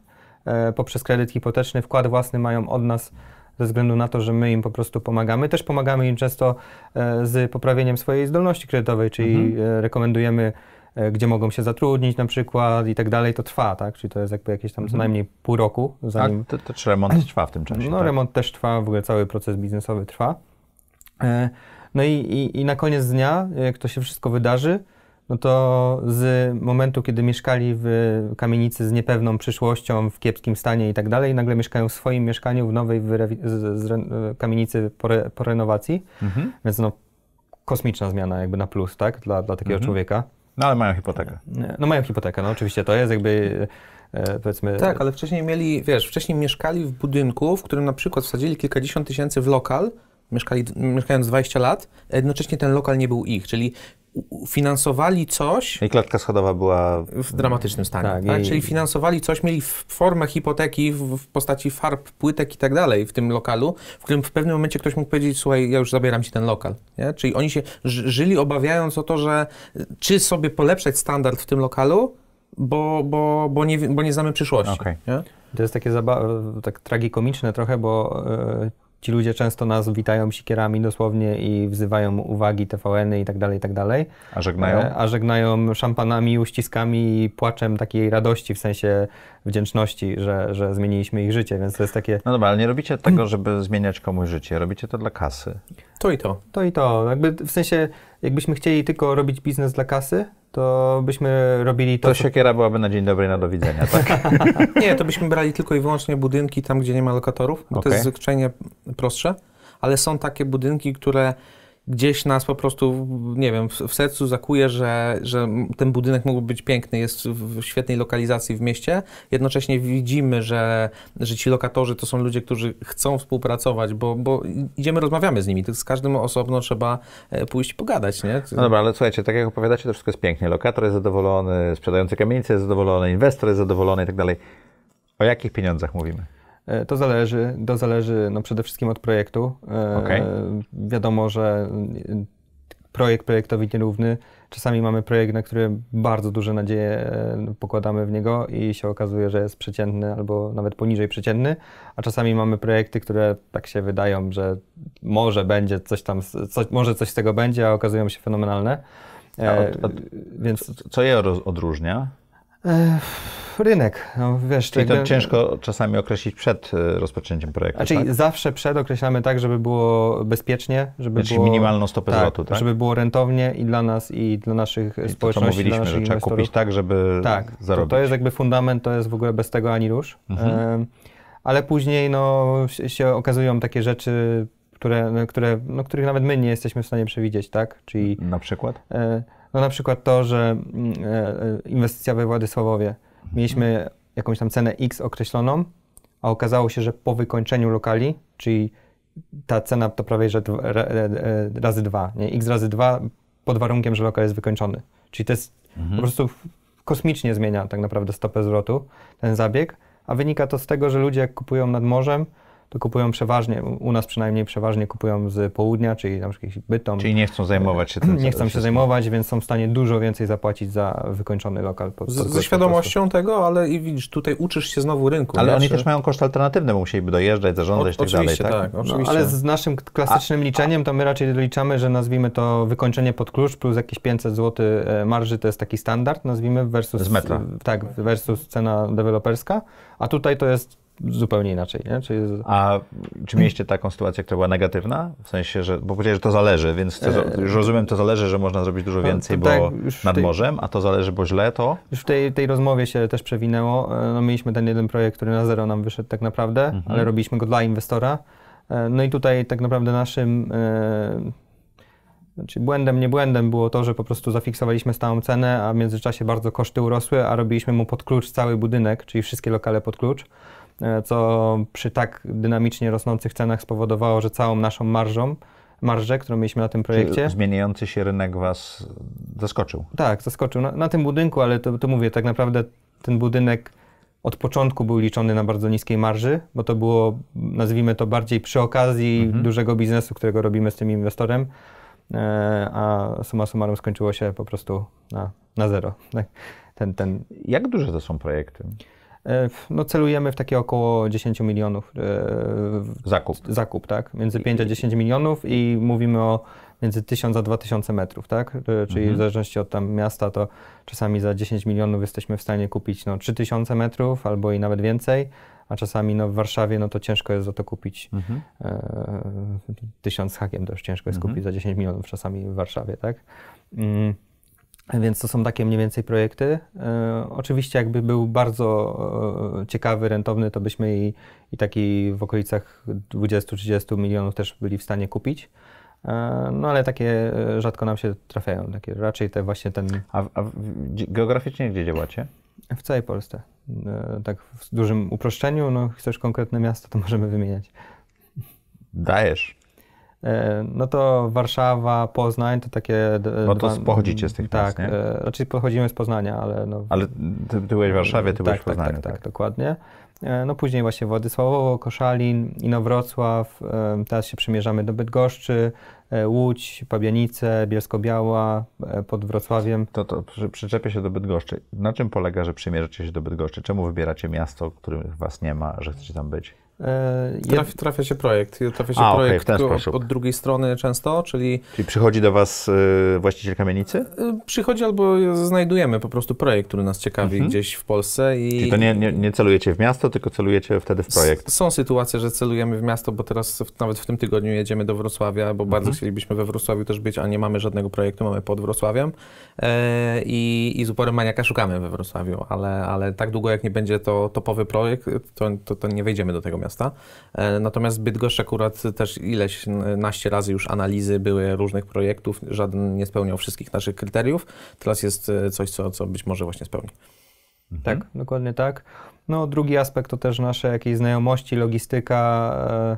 E, poprzez kredyt hipoteczny wkład własny mają od nas ze względu na to, że my im po prostu pomagamy. Też pomagamy im często e, z poprawieniem swojej zdolności kredytowej, czyli mhm. rekomendujemy E, gdzie mogą się zatrudnić na przykład i tak dalej, to trwa, tak? Czyli to jest jakby jakieś tam co mhm. najmniej pół roku. Zanim... A tak, to, to remont trwa w tym czasie? No tak? remont też trwa, w ogóle cały proces biznesowy trwa. E, no i, i, i na koniec dnia, jak to się wszystko wydarzy, no to z momentu, kiedy mieszkali w kamienicy z niepewną przyszłością, w kiepskim stanie i tak dalej, nagle mieszkają w swoim mieszkaniu w nowej z, z kamienicy po, re- po renowacji. Mhm. Więc no, kosmiczna zmiana jakby na plus, tak, dla, dla takiego mhm. człowieka. No ale mają hipotekę. No mają hipotekę, no oczywiście to jest jakby e, powiedzmy... Tak, ale wcześniej mieli, wiesz, wcześniej mieszkali w budynku, w którym na przykład wsadzili kilkadziesiąt tysięcy w lokal, mieszkali, mieszkając 20 lat, jednocześnie ten lokal nie był ich, czyli finansowali coś. I klatka schodowa była. W dramatycznym stanie. Tak, tak? I... Czyli finansowali coś, mieli formę hipoteki w, w postaci farb, płytek i tak dalej w tym lokalu, w którym w pewnym momencie ktoś mógł powiedzieć: Słuchaj, ja już zabieram ci ten lokal. Nie? Czyli oni się żyli obawiając o to, że czy sobie polepszać standard w tym lokalu, bo, bo, bo, nie, bo nie znamy przyszłości. Okay. Nie? To jest takie tak tragikomiczne trochę, bo. Yy Ci ludzie często nas witają sikierami dosłownie i wzywają uwagi tvn i tak dalej, i tak dalej. A żegnają? E, a żegnają szampanami, uściskami i płaczem takiej radości, w sensie wdzięczności, że, że zmieniliśmy ich życie, więc to jest takie... No dobra, ale nie robicie tego, żeby zmieniać komuś życie, robicie to dla kasy. To i to. To i to. Jakby w sensie, jakbyśmy chcieli tylko robić biznes dla kasy, to byśmy robili to. To siekiera byłaby na dzień dobry na do widzenia, tak? nie, to byśmy brali tylko i wyłącznie budynki tam, gdzie nie ma lokatorów, bo okay. to jest zwyczajnie prostsze, ale są takie budynki, które gdzieś nas po prostu, nie wiem, w, w sercu zakuje, że, że ten budynek mógłby być piękny, jest w świetnej lokalizacji w mieście. Jednocześnie widzimy, że, że ci lokatorzy to są ludzie, którzy chcą współpracować, bo, bo idziemy, rozmawiamy z nimi. Z każdym osobno trzeba e, pójść i pogadać, nie? No dobra, ale słuchajcie, tak jak opowiadacie, to wszystko jest pięknie. Lokator jest zadowolony, sprzedający kamienicę jest zadowolony, inwestor jest zadowolony i tak dalej. O jakich pieniądzach mówimy? E, to zależy, to zależy no przede wszystkim od projektu. E, okay. Wiadomo, że e, projekt projektowi nierówny. Czasami mamy projekt, na który bardzo duże nadzieje pokładamy w niego i się okazuje, że jest przeciętny albo nawet poniżej przeciętny, a czasami mamy projekty, które tak się wydają, że może będzie coś tam, coś, może coś z tego będzie, a okazują się fenomenalne. A od, od, więc co je odróżnia? rynek. No, wiesz, Czyli to jakby... ciężko czasami określić przed y, rozpoczęciem projektu. Znaczy tak? zawsze przed określamy tak, żeby było bezpiecznie, żeby znaczy było, minimalną stopę tak, zwrotu, tak? Żeby było rentownie i dla nas, i dla naszych I społeczności. To, mówiliśmy, że trzeba kupić tak, żeby tak, zarobić. To, to jest jakby fundament, to jest w ogóle bez tego ani rusz. Mhm. ale później no, się okazują takie rzeczy, które, które, no, których nawet my nie jesteśmy w stanie przewidzieć, tak? Czyli, Na przykład? E, no na przykład to, że mm, e, e, inwestycja we Władysławowie. Mieliśmy jakąś tam cenę X określoną, a okazało się, że po wykończeniu lokali, czyli ta cena to prawie że dwa, e, razy dwa, nie? X razy dwa pod warunkiem, że lokal jest wykończony. Czyli to jest mhm. po prostu kosmicznie zmienia tak naprawdę stopę zwrotu ten zabieg, a wynika to z tego, że ludzie jak kupują nad morzem, to kupują przeważnie, u nas przynajmniej przeważnie kupują z południa, czyli na przykład bytom. Czyli nie chcą zajmować się tym. Nie chcą się zajmować, więc są w stanie dużo więcej zapłacić za wykończony lokal. Pod, pod ze świadomością tego, ale i widzisz, tutaj uczysz się znowu rynku. Ale wiesz? oni też mają koszty alternatywne, bo musieliby dojeżdżać, zarządzać i tak dalej. Tak, tak no, oczywiście. No, ale z naszym klasycznym a, liczeniem to my raczej liczamy, że nazwijmy to wykończenie pod klucz plus jakieś 500 zł e, marży, to jest taki standard, nazwijmy, versus... Z metra. Tak, versus cena deweloperska, a tutaj to jest zupełnie inaczej. Nie? Czyli... A czy mieliście taką sytuację, która była negatywna? W sensie, że, bo powiedziałeś, że to zależy, więc to, e, już rozumiem, to zależy, że można zrobić dużo no, więcej, tak, bo nad tej, morzem, a to zależy, bo źle to... Już w tej, tej rozmowie się też przewinęło. E, no, mieliśmy ten jeden projekt, który na zero nam wyszedł tak naprawdę, mhm. ale robiliśmy go dla inwestora. E, no i tutaj tak naprawdę naszym... Znaczy błędem, nie błędem było to, że po prostu zafiksowaliśmy stałą cenę, a w międzyczasie bardzo koszty urosły, a robiliśmy mu pod klucz cały budynek, czyli wszystkie lokale pod klucz. E, co przy tak dynamicznie rosnących cenach spowodowało, że całą naszą marżą, marżę, którą mieliśmy na tym projekcie. Czyli zmieniający się rynek Was zaskoczył? Tak, zaskoczył. Na, na tym budynku, ale to, to mówię, tak naprawdę ten budynek od początku był liczony na bardzo niskiej marży, bo to było, nazwijmy to bardziej przy okazji mhm. dużego biznesu, którego robimy z tym inwestorem, e, a suma summarum skończyło się po prostu na, na zero. Tak. Ten, ten... Jak duże to są projekty? E, no celujemy w takie około 10 milionów. E, zakup. Zakup, tak. Między 5 a 10 milionów i mówimy o między 1000 a 2000 metrów, tak? E, czyli mhm. w zależności od tam miasta, to czasami za 10 milionów jesteśmy w stanie kupić no, 3000 metrów albo i nawet więcej, a czasami no, w Warszawie no, to ciężko jest za to kupić mhm. e, 1000 hakiem, to już ciężko jest mhm. kupić za 10 milionów czasami w Warszawie, tak? Mm. Więc to są takie mniej więcej projekty. E, oczywiście jakby był bardzo e, ciekawy, rentowny, to byśmy i, i taki w okolicach 20-30 milionów też byli w stanie kupić. E, no ale takie rzadko nam się trafiają, takie raczej te właśnie ten... A, a geograficznie gdzie działacie? W całej Polsce. Tak w dużym uproszczeniu, no chcesz konkretne miasto, to możemy wymieniać. Dajesz. E, no to Warszawa, Poznań to takie... No to dwa, pochodzicie z tych tak, miast, Tak, e, raczej znaczy pochodzimy z Poznania, ale... No, ale ty, ty byłeś w Warszawie, ty tak, byłeś w tak, tak, tak, Poznaniu. Tak, tak, tak, dokładnie. E, no później właśnie Władysławowo, Koszalin, Inowrocław, teraz się przymierzamy do Bydgoszczy, Łódź, Pabianice, Bielsko-Biała, pod Wrocławiem. To, to przyczepię się do Bydgoszczy. Na czym polega, że przymierzycie się do Bydgoszczy? Czemu wybieracie miasto, w którym was nie ma, że chcecie tam być? E, Traf, trafia się projekt. Trafia się A, projekt okay, od, od, drugiej strony często, czyli. Czyli przychodzi do Was y, właściciel kamienicy? E, przychodzi albo znajdujemy po prostu projekt, który nas ciekawi mhm. gdzieś w Polsce. I... Czyli to nie, nie, nie, celujecie w miasto, tylko celujecie wtedy w projekt? S są sytuacje, że celujemy w miasto, bo teraz w, nawet w tym tygodniu jedziemy do Wrocławia, bo mhm. bardzo chcielibyśmy we Wrocławiu też być, a nie mamy żadnego projektu, mamy pod Wrocławiem. i, I z uporem maniaka szukamy we Wrocławiu, ale, ale tak długo jak nie będzie to topowy projekt, to, to, to nie wejdziemy do tego miasta miasta. E, natomiast Bydgoszcz akurat też ileś, naście razy już analizy były różnych projektów, żaden nie spełniał wszystkich naszych kryteriów. Teraz jest e, coś, co, co być może właśnie spełni. Mhm. Tak, dokładnie tak. No drugi aspekt to też nasze jakieś znajomości, logistyka e,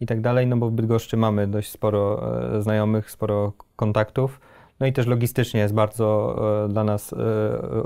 i tak dalej, no bo w Bydgoszczy mamy dość sporo znajomych, sporo kontaktów. No i też logistycznie jest bardzo dla nas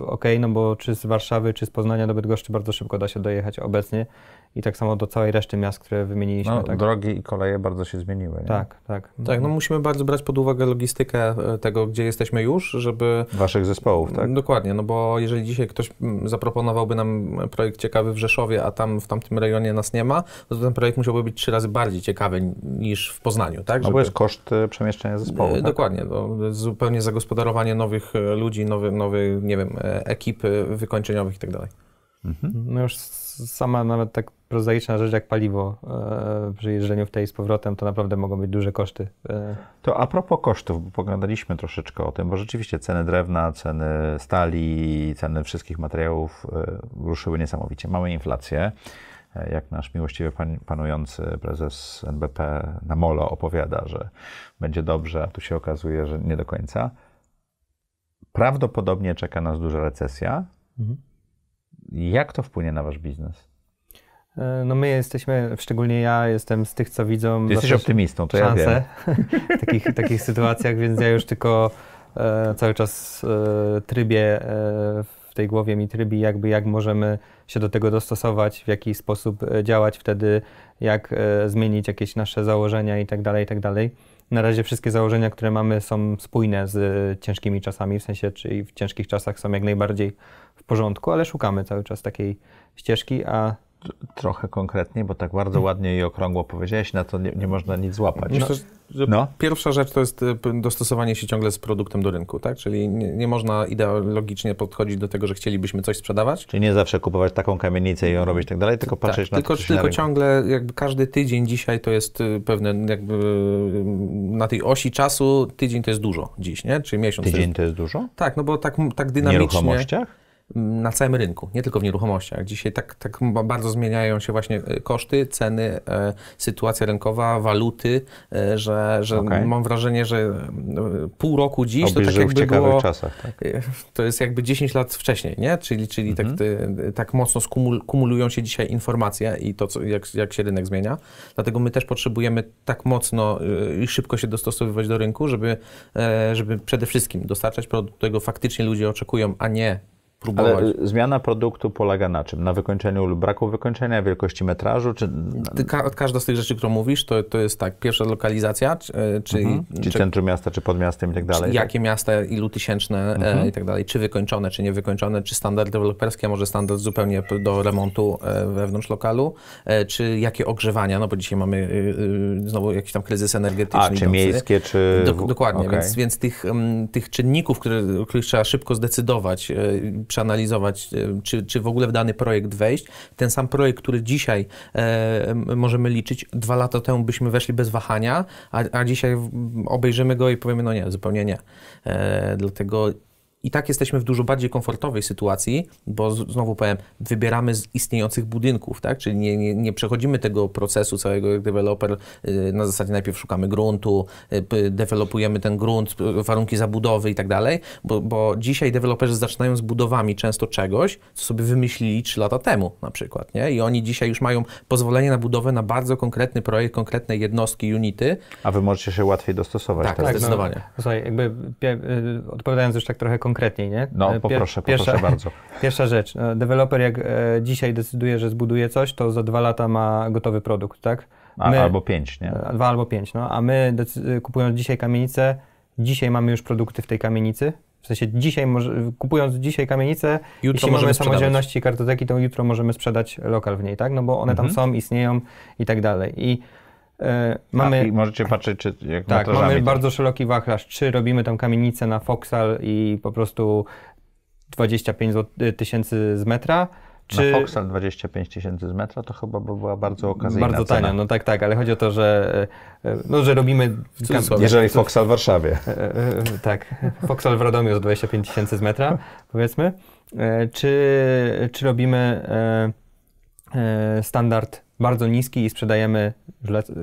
ok, no bo czy z Warszawy, czy z Poznania do Bydgoszczy bardzo szybko da się dojechać obecnie i tak samo do całej reszty miast, które wymieniliśmy. No, tak? Drogi i koleje bardzo się zmieniły. Nie? Tak, tak. Tak, no musimy bardzo brać pod uwagę logistykę e, tego, gdzie jesteśmy już, żeby... Waszych zespołów, tak? Dokładnie, no bo jeżeli dzisiaj ktoś zaproponowałby nam projekt ciekawy w Rzeszowie, a tam w tamtym rejonie nas nie ma, no to ten projekt musiałby być trzy razy bardziej ciekawy niż w Poznaniu, tak? Żeby... No bo jest koszt e, przemieszczenia zespołu. E, tak? Dokładnie, no, zupełnie zagospodarowanie nowych ludzi, nowych, nowy, nie wiem, ekip wykończeniowych i tak dalej. Mhm. No już sama nawet tak prozaiczna rzecz jak paliwo e, przy jeżdżeniu w tej z powrotem, to naprawdę mogą być duże koszty. E, to a propos kosztów, bo pogadaliśmy troszeczkę o tym, bo rzeczywiście ceny drewna, ceny stali, ceny wszystkich materiałów e, ruszyły niesamowicie. Mamy inflację jak nasz miłościwie panujący prezes NBP na molo opowiada, że będzie dobrze, a tu się okazuje, że nie do końca. Prawdopodobnie czeka nas duża recesja. Mhm. Jak to wpłynie na wasz biznes? E, no my jesteśmy, szczególnie ja jestem z tych, co widzą... Ty jesteś optymistą, to ja wiem. w takich, takich sytuacjach, więc ja już tylko e, cały czas e, trybie e, w tej głowie mi trybi, jakby jak możemy się do tego dostosować, w jaki sposób e, działać wtedy, jak e, zmienić jakieś nasze założenia i tak dalej, i tak dalej na razie wszystkie założenia, które mamy, są spójne z e, ciężkimi czasami, w sensie, czyli w ciężkich czasach są jak najbardziej w porządku, ale szukamy cały czas takiej ścieżki, a trochę konkretniej, bo tak bardzo ładnie i okrągło powiedziałeś, na to nie, nie można nic złapać. No. że no. Pierwsza rzecz to jest y, dostosowanie się ciągle z produktem do rynku, tak? Czyli nie, nie, można ideologicznie podchodzić do tego, że chcielibyśmy coś sprzedawać. Czyli nie zawsze kupować taką kamienicę i ją robić tak dalej, tylko tak, patrzeć tak, na tylko, to, Tylko ciągle, jakby każdy tydzień dzisiaj to jest y, pewne, jakby y, na tej osi czasu tydzień to jest dużo dziś, nie? Czyli miesiąc. Tydzień to jest, to jest dużo? Tak, no bo tak, tak dynamicznie. Nieruchomościach? Mm, na całym rynku, nie tylko w nieruchomościach. Dzisiaj tak, tak bardzo zmieniają się właśnie e, koszty, ceny, e, sytuacja rynkowa, waluty, e, że, że okay. mam wrażenie, że no, pół roku dziś to tak jakby w było, czasach, tak? to jest jakby 10 lat wcześniej, nie? Czyli, czyli tak mhm. tak, tak mocno skumul, kumulują się dzisiaj informacje i to, co, jak, jak się rynek zmienia. Dlatego my też potrzebujemy tak mocno i szybko się dostosowywać do rynku, żeby, żeby przede wszystkim dostarczać produkt, którego faktycznie ludzie oczekują, a nie próbować. Ale y, zmiana produktu polega na czym? Na wykończeniu lub braku wykończenia, wielkości metrażu? Czy... Ka każda z tych rzeczy, którą mówisz, to, to jest tak, pierwsza lokalizacja, e, czyli... Mhm. Czy, czy centrum miasta, czy pod miastem i tak dalej. Tak? Jakie tak? miasta, ilu tysięczne e, mhm. i tak dalej, czy wykończone, czy niewykończone, czy standard deweloperski, a może standard zupełnie do remontu e, wewnątrz lokalu, czy jakie ogrzewania, no bo dzisiaj mamy y, y, znowu jakiś tam kryzys energetyczny. A, czy idący. miejskie, czy... Do dokładnie, okay. więc, więc tych, mm, tych czynników, które, których trzeba szybko zdecydować, przeanalizować, e, czy, czy w ogóle w dany projekt wejść. Ten sam projekt, który dzisiaj e, możemy liczyć, dwa lata temu byśmy weszli bez wahania, a, a dzisiaj obejrzymy go i powiemy, no nie, zupełnie nie. E, dlatego i tak jesteśmy w dużo bardziej komfortowej sytuacji, bo znowu powiem, wybieramy z istniejących budynków, tak? Czyli nie, nie, nie przechodzimy tego procesu całego jak deweloper. Y, na zasadzie najpierw szukamy gruntu, y, dewelopujemy ten grunt, y, warunki zabudowy i tak dalej, bo, bo dzisiaj deweloperzy zaczynają z budowami często czegoś, co sobie wymyślili 3 lata temu na przykład, nie? I oni dzisiaj już mają pozwolenie na budowę na bardzo konkretny projekt, konkretne jednostki, unity. A wy możecie się łatwiej dostosować. Tak, tak, tak no, zdecydowanie. No, słuchaj, jakby odpowiadając już tak trochę konkretnie, konkretniej, nie? No, e, Pier poproszę, pierwsza, bardzo. Pierwsza rzecz. No, deweloper jak e, dzisiaj decyduje, że zbuduje coś, to za dwa lata ma gotowy produkt, tak? My, a, albo pięć, nie? E, dwa albo pięć, no. A my kupując dzisiaj kamienicę, dzisiaj mamy już produkty w tej kamienicy, w sensie dzisiaj, kupując dzisiaj kamienicę, jutro jeśli mamy samodzielności sprzedawać. kartoteki, to jutro możemy sprzedać lokal w niej, tak? No bo one mhm. tam są, istnieją i tak dalej. I E, mamy, A, możecie patrzeć, czy jak Tak, mamy to... bardzo szeroki wachlarz. Czy robimy tam kamienicę na Foxal i po prostu 25 y, tysięcy z metra, czy... Na Foxal 25 tysięcy z metra to chyba była bardzo okazyjna Bardzo tania, no tak, tak, ale chodzi o to, że, e, no, że robimy... Kam... Jeżeli Foxal w Warszawie. E, tak, Foxal w Radomiu z 25 tysięcy z metra, powiedzmy. Czy, czy robimy E, standard bardzo niski i sprzedajemy,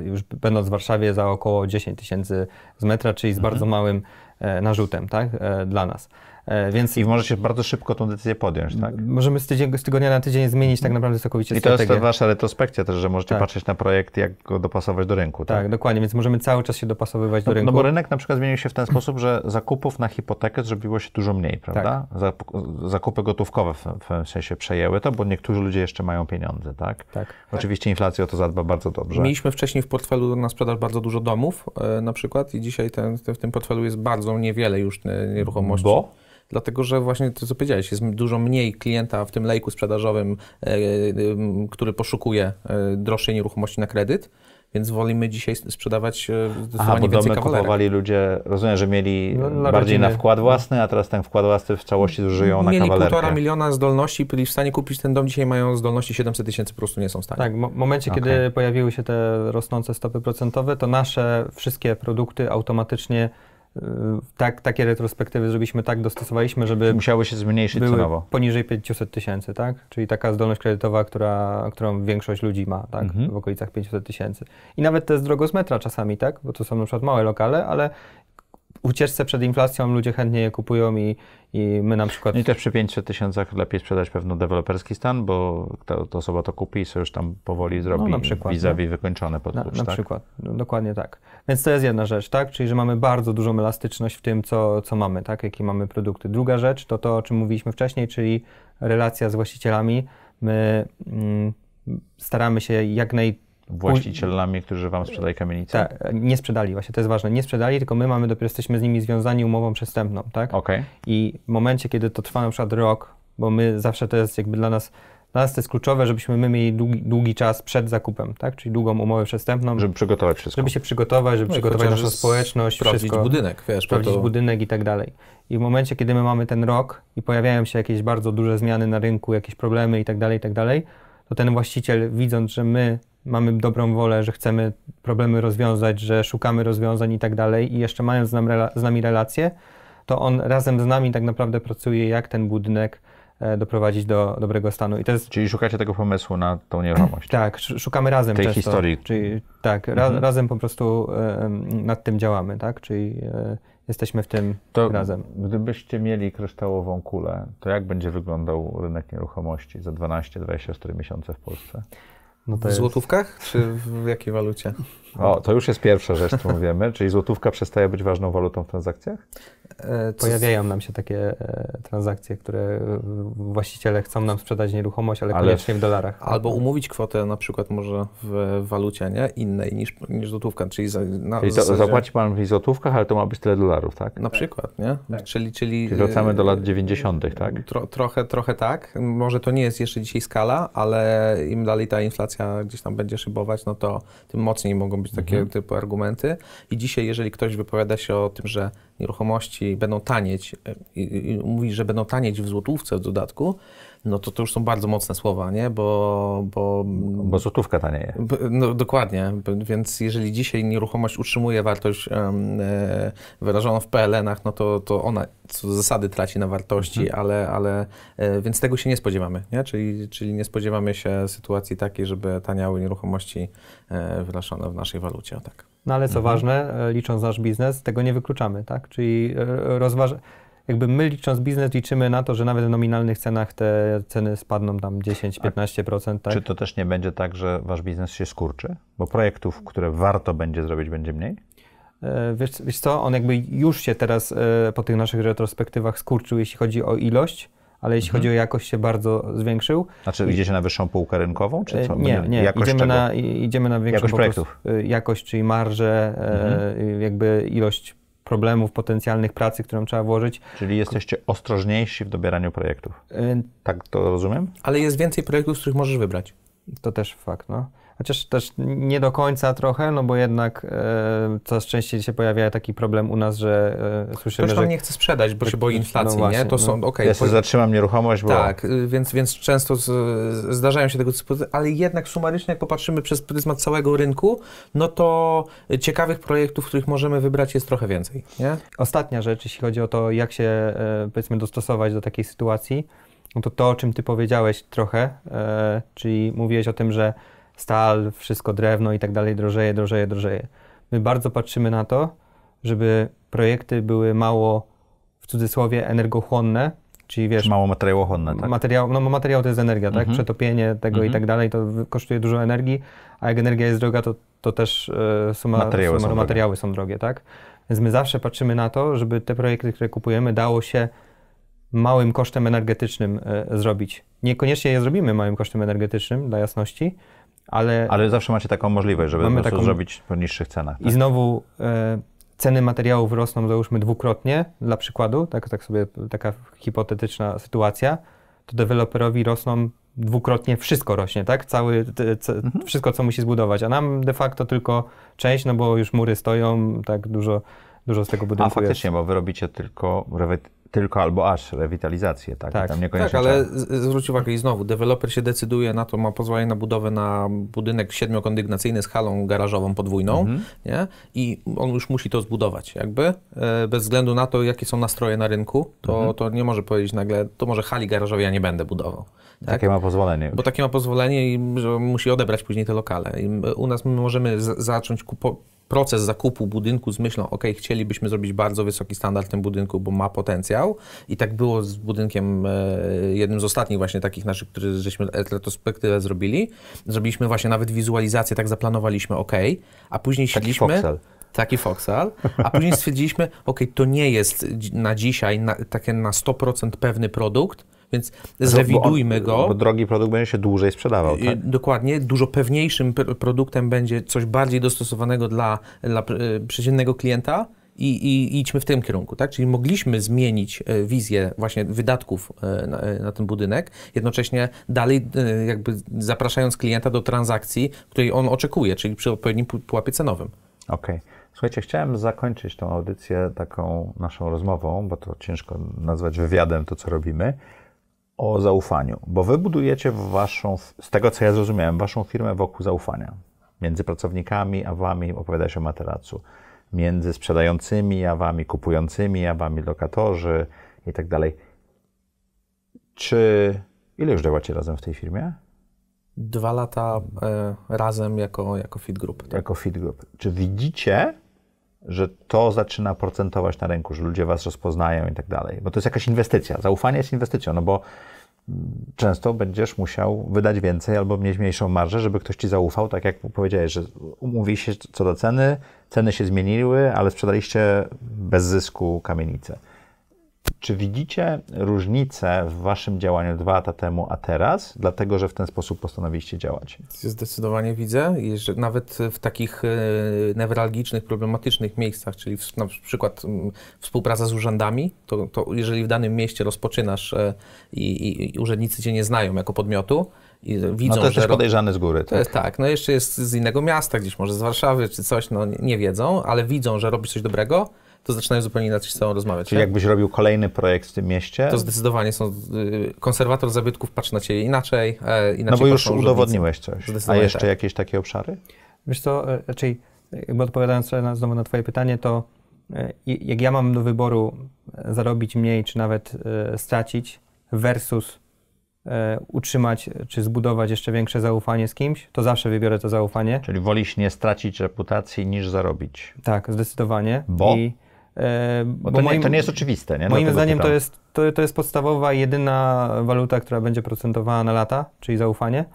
już będąc w Warszawie, za około 10 tysięcy z metra, czyli z mhm. bardzo małym e, narzutem tak, e, dla nas. E, więc I możecie się bardzo szybko tą decyzję podjąć, tak? Możemy z, tydzień, z tygodnia na tydzień zmienić tak naprawdę całkowicie I strategię. I to jest wasza retrospekcja też, że możecie tak. patrzeć na projekt, jak go dopasować do rynku, tak? tak? dokładnie, więc możemy cały czas się dopasowywać no, do no rynku. No bo rynek na przykład zmienił się w ten sposób, że zakupów na hipotekę zrobiło się dużo mniej, prawda? Tak. Zakupy gotówkowe w pewnym sensie przejęły to, bo niektórzy ludzie jeszcze mają pieniądze, tak? Tak. Oczywiście inflacja o to zadba bardzo dobrze. Mieliśmy wcześniej w portfelu na sprzedaż bardzo dużo domów e, na przykład i dzisiaj ten, w tym portfelu jest bardzo niewiele już e, nieruchomości. Bo? dlatego że właśnie to, co powiedziałeś, jest dużo mniej klienta w tym lejku sprzedażowym, e, e, który poszukuje e, droższej nieruchomości na kredyt więc wolimy dzisiaj sprzedawać Aha, bo więcej domy kupowali ludzie, rozumiem, że mieli no, na bardziej rodziny. na wkład własny, a teraz ten wkład własny w całości zużyją na kawalerkę. Mieli półtora miliona zdolności, byli w stanie kupić ten dom, dzisiaj mają zdolności 700 tysięcy, po prostu nie są w stanie. Tak, w momencie, okay. kiedy pojawiły się te rosnące stopy procentowe, to nasze wszystkie produkty automatycznie Y, tak, takie retrospektywy zrobiliśmy, tak dostosowaliśmy, żeby... Musiały się zmniejszyć były cenowo. poniżej 500 tysięcy, tak? Czyli taka zdolność kredytowa, która, którą większość ludzi ma, tak? Mhm. W okolicach 500 tysięcy. I nawet te z drogosmetra czasami, tak? Bo to są na przykład małe lokale, ale ucieczce przed inflacją ludzie chętnie je kupują i, i my na przykład... No I też przy 500 tysiącach lepiej sprzedać pewno deweloperski stan, bo ta, ta osoba to kupi i sobie już tam powoli zrobi no, na przykład, vis-a-vis wykończone pod Na, na tak? przykład, no, dokładnie tak. Więc to jest jedna rzecz, tak? Czyli, że mamy bardzo dużą elastyczność w tym, co, co mamy, tak? Jakie mamy produkty. Druga rzecz to to, o czym mówiliśmy wcześniej, czyli relacja z właścicielami. My mm, staramy się jak naj właścicielami, którzy wam sprzedali kamienicę? Tak, nie sprzedali, właśnie to jest ważne. Nie sprzedali, tylko my mamy dopiero jesteśmy z nimi związani umową przestępną, tak? Okay. I w momencie, kiedy to trwa na przykład rok, bo my zawsze to jest jakby dla nas dla nas to jest kluczowe, żebyśmy my mieli długi, długi, czas przed zakupem, tak? Czyli długą umowę przestępną. Żeby przygotować wszystko. Żeby się przygotować, żeby no przygotować naszą społeczność, sprawdzić wszystko. budynek, wiesz. Sprawdzić to... budynek i tak dalej. I w momencie, kiedy my mamy ten rok i pojawiają się jakieś bardzo duże zmiany na rynku, jakieś problemy i tak dalej, i tak dalej, to ten właściciel widząc, że my mamy dobrą wolę, że chcemy problemy rozwiązać, że szukamy rozwiązań i tak dalej, i jeszcze mając z, nam, z nami relacje, to on razem z nami tak naprawdę pracuje, jak ten budynek e, doprowadzić do dobrego stanu. I to jest... Czyli szukacie tego pomysłu na tą nieruchomość. tak, szukamy razem Tej często. historii. Czyli, tak, ra mhm. razem po prostu e, nad tym działamy, tak? Czyli e, jesteśmy w tym to razem. Gdybyście mieli kryształową kulę, to jak będzie wyglądał rynek nieruchomości za 12-24 miesiące w Polsce? No w złotówkach czy w jakiej walucie? O, to już jest pierwsza rzecz, którą wiemy. Czyli złotówka przestaje być ważną walutą w transakcjach? E, Pojawiają nam się takie e, transakcje, które właściciele chcą nam sprzedać nieruchomość, ale, ale koniecznie w dolarach. Albo umówić kwotę na przykład może w walucie nie? innej niż, niż złotówka. Czyli, za, na czyli zasadzie... zapłaci pan w złotówkach, ale to ma być tyle dolarów, tak? Na przykład, nie? Tak. Czyli, czyli, czyli wracamy do lat 90., e, tak? Tro, trochę, trochę tak. Może to nie jest jeszcze dzisiaj skala, ale im dalej ta inflacja gdzieś tam będzie szybować, no to tym mocniej mogą być takie mhm. typu argumenty. I dzisiaj, jeżeli ktoś wypowiada się o tym, że nieruchomości będą tanieć, e, i, i mówi, że będą tanieć w złotówce w dodatku, no to to już są bardzo mocne słowa, nie? Bo, bo, bo złotówka tanieje. No dokładnie, więc jeżeli dzisiaj nieruchomość utrzymuje wartość e, wyrażoną w PLN-ach, no to, to ona co zasady traci na wartości, mhm. ale, ale e, więc tego się nie spodziewamy, nie? Czyli, czyli nie spodziewamy się sytuacji takiej, żeby taniały nieruchomości e, wyrażone w naszej walucie, o tak. No ale co mhm. ważne, e, licząc nasz biznes, tego nie wykluczamy, tak? Czyli e, rozważ... jakby my licząc biznes liczymy na to, że nawet w nominalnych cenach te ceny spadną tam 10-15%. Tak? Czy to też nie będzie tak, że wasz biznes się skurczy? Bo projektów, które warto będzie zrobić, będzie mniej? E, wiesz, wiesz co, on jakby już się teraz po tych naszych retrospektywach skurczył, jeśli chodzi o ilość ale jeśli mhm. chodzi o jakość się bardzo zwiększył. Znaczy I... idziecie na wyższą półkę rynkową, czy e, co? Nie, nie, jakość idziemy, czego? na, idziemy na większą jakość projektów. Y, jakość, czyli marżę, e, mhm. jakby ilość problemów, potencjalnych pracy, którą trzeba włożyć. Czyli jesteście ostrożniejsi w dobieraniu projektów. E, tak to rozumiem? Ale jest więcej projektów, z których możesz wybrać. To też fakt, no. Chociaż też nie do końca trochę, no bo jednak e, coraz częściej się pojawia taki problem u nas, że e, słyszymy, Ktoś że... nie chce sprzedać, bo się boi no inflacji, no właśnie, nie? To są, no, okay, ja się po... zatrzymam nieruchomość, bo... Tak, y, więc, więc często z, zdarzają się tego typu, ale jednak sumarycznie, jak popatrzymy przez pryzmat całego rynku, no to ciekawych projektów, których możemy wybrać jest trochę więcej, nie? Ostatnia rzecz, jeśli chodzi o to, jak się, e, powiedzmy, dostosować do takiej sytuacji, no to to, o czym ty powiedziałeś trochę, e, czyli mówiłeś o tym, że stal, wszystko drewno i tak dalej drożeje, drożeje, drożeje. My bardzo patrzymy na to, żeby projekty były mało w cudzysłowie energochłonne, czyli wiesz... Czy mało materiałochłonne, tak? Materiał, no materiał to jest energia, tak? mhm. tak? Przetopienie tego mhm. i tak dalej, to kosztuje dużo energii, a jak energia jest droga, to, to też e, suma, materiały, suma, są, materiały drogie. są drogie, tak? Więc my zawsze patrzymy na to, żeby te projekty, które kupujemy, dało się małym kosztem energetycznym e, zrobić. Niekoniecznie je zrobimy małym kosztem energetycznym, dla jasności, ale, ale zawsze macie taką możliwość, żeby Mamy taką... zrobić po niższych cenach. Tak? I znowu e, ceny materiałów rosną załóżmy dwukrotnie, dla przykładu, tak, tak sobie taka hipotetyczna sytuacja, to deweloperowi rosną dwukrotnie wszystko rośnie, tak? Cały, te, ce, mhm. Wszystko, co musi zbudować, a nam de facto tylko część, no bo już mury stoją, tak dużo, dużo z tego budynku A faktycznie, jest. bo wy robicie tylko tylko albo aż rewitalizację, tak? Tak, tam tak ale zwróć uwagę i znowu, deweloper się decyduje na to, ma pozwolenie na budowę na budynek siedmiokondygnacyjny z halą garażową podwójną, mhm. nie? I on już musi to zbudować jakby, e, bez względu na to, jakie są nastroje na rynku, to, mhm. to nie może powiedzieć nagle, to może hali garażowej ja nie będę budował. Tak? Takie ma pozwolenie. Bo takie ma pozwolenie i że musi odebrać później te lokale. I u nas my możemy zacząć kupować proces zakupu budynku z myślą, ok, chcielibyśmy zrobić bardzo wysoki standard w tym budynku, bo ma potencjał. I tak było z budynkiem, e, jednym z ostatnich właśnie takich naszych, który żeśmy retrospektywę zrobili. Zrobiliśmy właśnie nawet wizualizację, tak zaplanowaliśmy, ok, a później Taki foksal. Taki foksal a później stwierdziliśmy, ok, to nie jest na dzisiaj na, takie na 100% pewny produkt, więc znaczy, zrewidujmy go. Bo drogi produkt będzie się dłużej sprzedawał. Y, tak? Dokładnie. Dużo pewniejszym produktem będzie coś bardziej dostosowanego dla, dla y, przeciętnego klienta. I, i, idźmy w tym kierunku, tak? Czyli mogliśmy zmienić y, wizję właśnie wydatków na, na, ten budynek, jednocześnie dalej jakby zapraszając klienta do transakcji, której on oczekuje, czyli przy odpowiednim pułapie cenowym. Okej. Okay. Słuchajcie, chciałem zakończyć tą audycję taką naszą rozmową, bo to ciężko nazwać wywiadem to, co robimy o zaufaniu, bo wy budujecie waszą, z tego co ja zrozumiałem, waszą firmę wokół zaufania. Między pracownikami a wami opowiada się o materacu. Między sprzedającymi a wami, kupującymi a wami, lokatorzy i tak dalej. Czy ile już działacie razem w tej firmie? Dwa lata y, razem jako, jako Fit Group. Tak? Jako Fit Group. Czy widzicie, że to zaczyna procentować na rynku, że ludzie was rozpoznają i tak dalej. Bo to jest jakaś inwestycja. Zaufanie jest inwestycją, no bo często będziesz musiał wydać więcej albo mieć mniejszą marżę, żeby ktoś ci zaufał, tak jak powiedziałeś, że umówi się co do ceny, ceny się zmieniły, ale sprzedaliście bez zysku kamienicę. Czy widzicie różnicę w waszym działaniu dwa lata temu, a teraz? Dlatego, że w ten sposób postanowiliście działać. Zdecydowanie widzę, że nawet w takich e, newralgicznych, problematycznych miejscach, czyli w, na przykład współpraca z urzędami, to, to jeżeli w danym mieście rozpoczynasz e, i, i, i urzędnicy cię nie znają jako podmiotu, widzą, no to jest też podejrzany z góry. To tak? jest tak. No jeszcze jest z innego miasta, gdzieś może z Warszawy czy coś, no nie wiedzą, ale widzą, że robisz coś dobrego, to zaczynają zupełnie inaczej z sobą rozmawiać. Czyli nie? jakbyś robił kolejny projekt w tym mieście? To zdecydowanie są. Y, konserwator zabytków patrzy na ciebie inaczej. E, inaczej no bo już udowodniłeś coś. A jeszcze tak. jakieś takie obszary? Wiesz co, e, raczej jakby odpowiadając znowu na twoje pytanie, to e, jak ja mam do wyboru zarobić mniej, czy nawet stracić, versus utrzymać czy zbudować jeszcze większe zaufanie z kimś, to zawsze wybiorę to zaufanie. Czyli wolisz nie stracić reputacji niż zarobić. Tak, zdecydowanie. Bo? I bo, bo to, moim, nie, to, nie, jest oczywiste. Nie? No moim zdaniem to jest, to, to jest podstawowa, jedyna waluta, która będzie procentowana na lata, czyli zaufanie.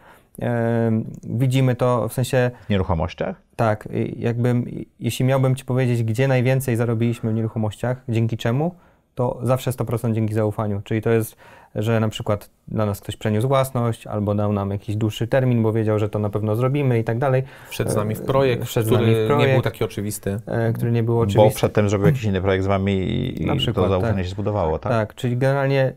Widzimy to w sensie. W nieruchomościach? Tak. Jakbym, jeśli miałbym Ci powiedzieć, gdzie najwięcej zarobiliśmy w nieruchomościach, dzięki czemu, to zawsze 100% dzięki zaufaniu. Czyli to jest że na przykład dla nas ktoś przeniósł własność albo dał nam jakiś dłuższy termin, bo wiedział, że to na pewno zrobimy i tak dalej. Wszedł z nami w e, projekt, wszedł który w projekt, nie był taki oczywisty. E, który nie był oczywisty. Bo przedtem zrobił jakiś inny projekt z wami i, przykład, to zaufanie tak. się zbudowało, tak? Tak, czyli generalnie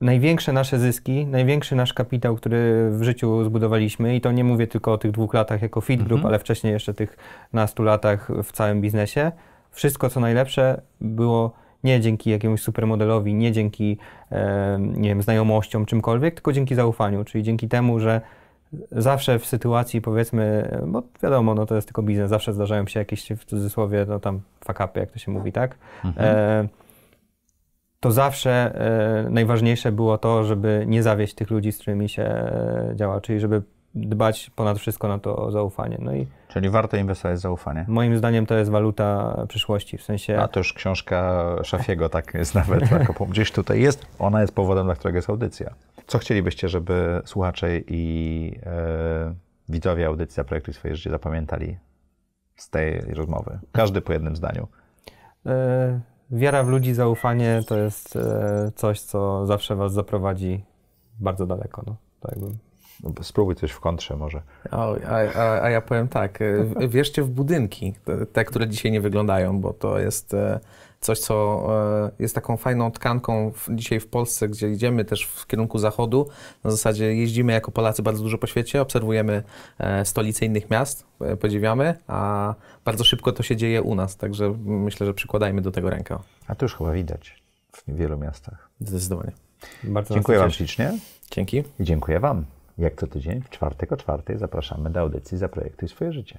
największe nasze zyski, największy nasz kapitał, który w życiu zbudowaliśmy, i to nie mówię tylko o tych dwóch latach jako Fit Group, mhm. ale wcześniej jeszcze tych nastu latach w całym biznesie, wszystko co najlepsze było nie dzięki jakiemuś supermodelowi, nie dzięki e, nie wiem, znajomościom, czymkolwiek, tylko dzięki zaufaniu, czyli dzięki temu, że zawsze w sytuacji powiedzmy, bo wiadomo, no to jest tylko biznes, zawsze zdarzają się jakieś w cudzysłowie, no tam fuck upy, jak to się mówi, tak? Mhm. E, to zawsze e, najważniejsze było to, żeby nie zawieść tych ludzi, z którymi się e, działa, czyli żeby dbać ponad wszystko na to zaufanie. No i Czyli warto inwestować w zaufanie. Moim zdaniem to jest waluta przyszłości, w sensie... A to już książka Szafiego tak jest nawet, gdzieś tutaj jest. Ona jest powodem, dla którego jest audycja. Co chcielibyście, żeby słuchacze i e, widzowie audycji Zaprojektuj swoje życie zapamiętali z tej rozmowy? Każdy po jednym zdaniu. E, wiara w ludzi, zaufanie to jest e, coś, co zawsze was zaprowadzi bardzo daleko. No, tak jakbym no spróbuj coś w kontrze może. O, a, a, a, ja powiem tak, e, wierzcie w budynki, te, które dzisiaj nie wyglądają, bo to jest e, coś, co e, jest taką fajną tkanką dzisiaj w Polsce, gdzie idziemy też w kierunku zachodu. Na zasadzie jeździmy jako Polacy bardzo dużo po świecie, obserwujemy stolice innych miast, podziwiamy, a bardzo szybko to się dzieje u nas, także myślę, że przykładajmy do tego rękę. A to już chyba widać w wielu miastach. Zdecydowanie. Bardzo dziękuję Wam ślicznie. Dzięki. I dziękuję Wam. Jak co tydzień, w czwartek o czwartej zapraszamy do audycji Zaprojektuj swoje życie.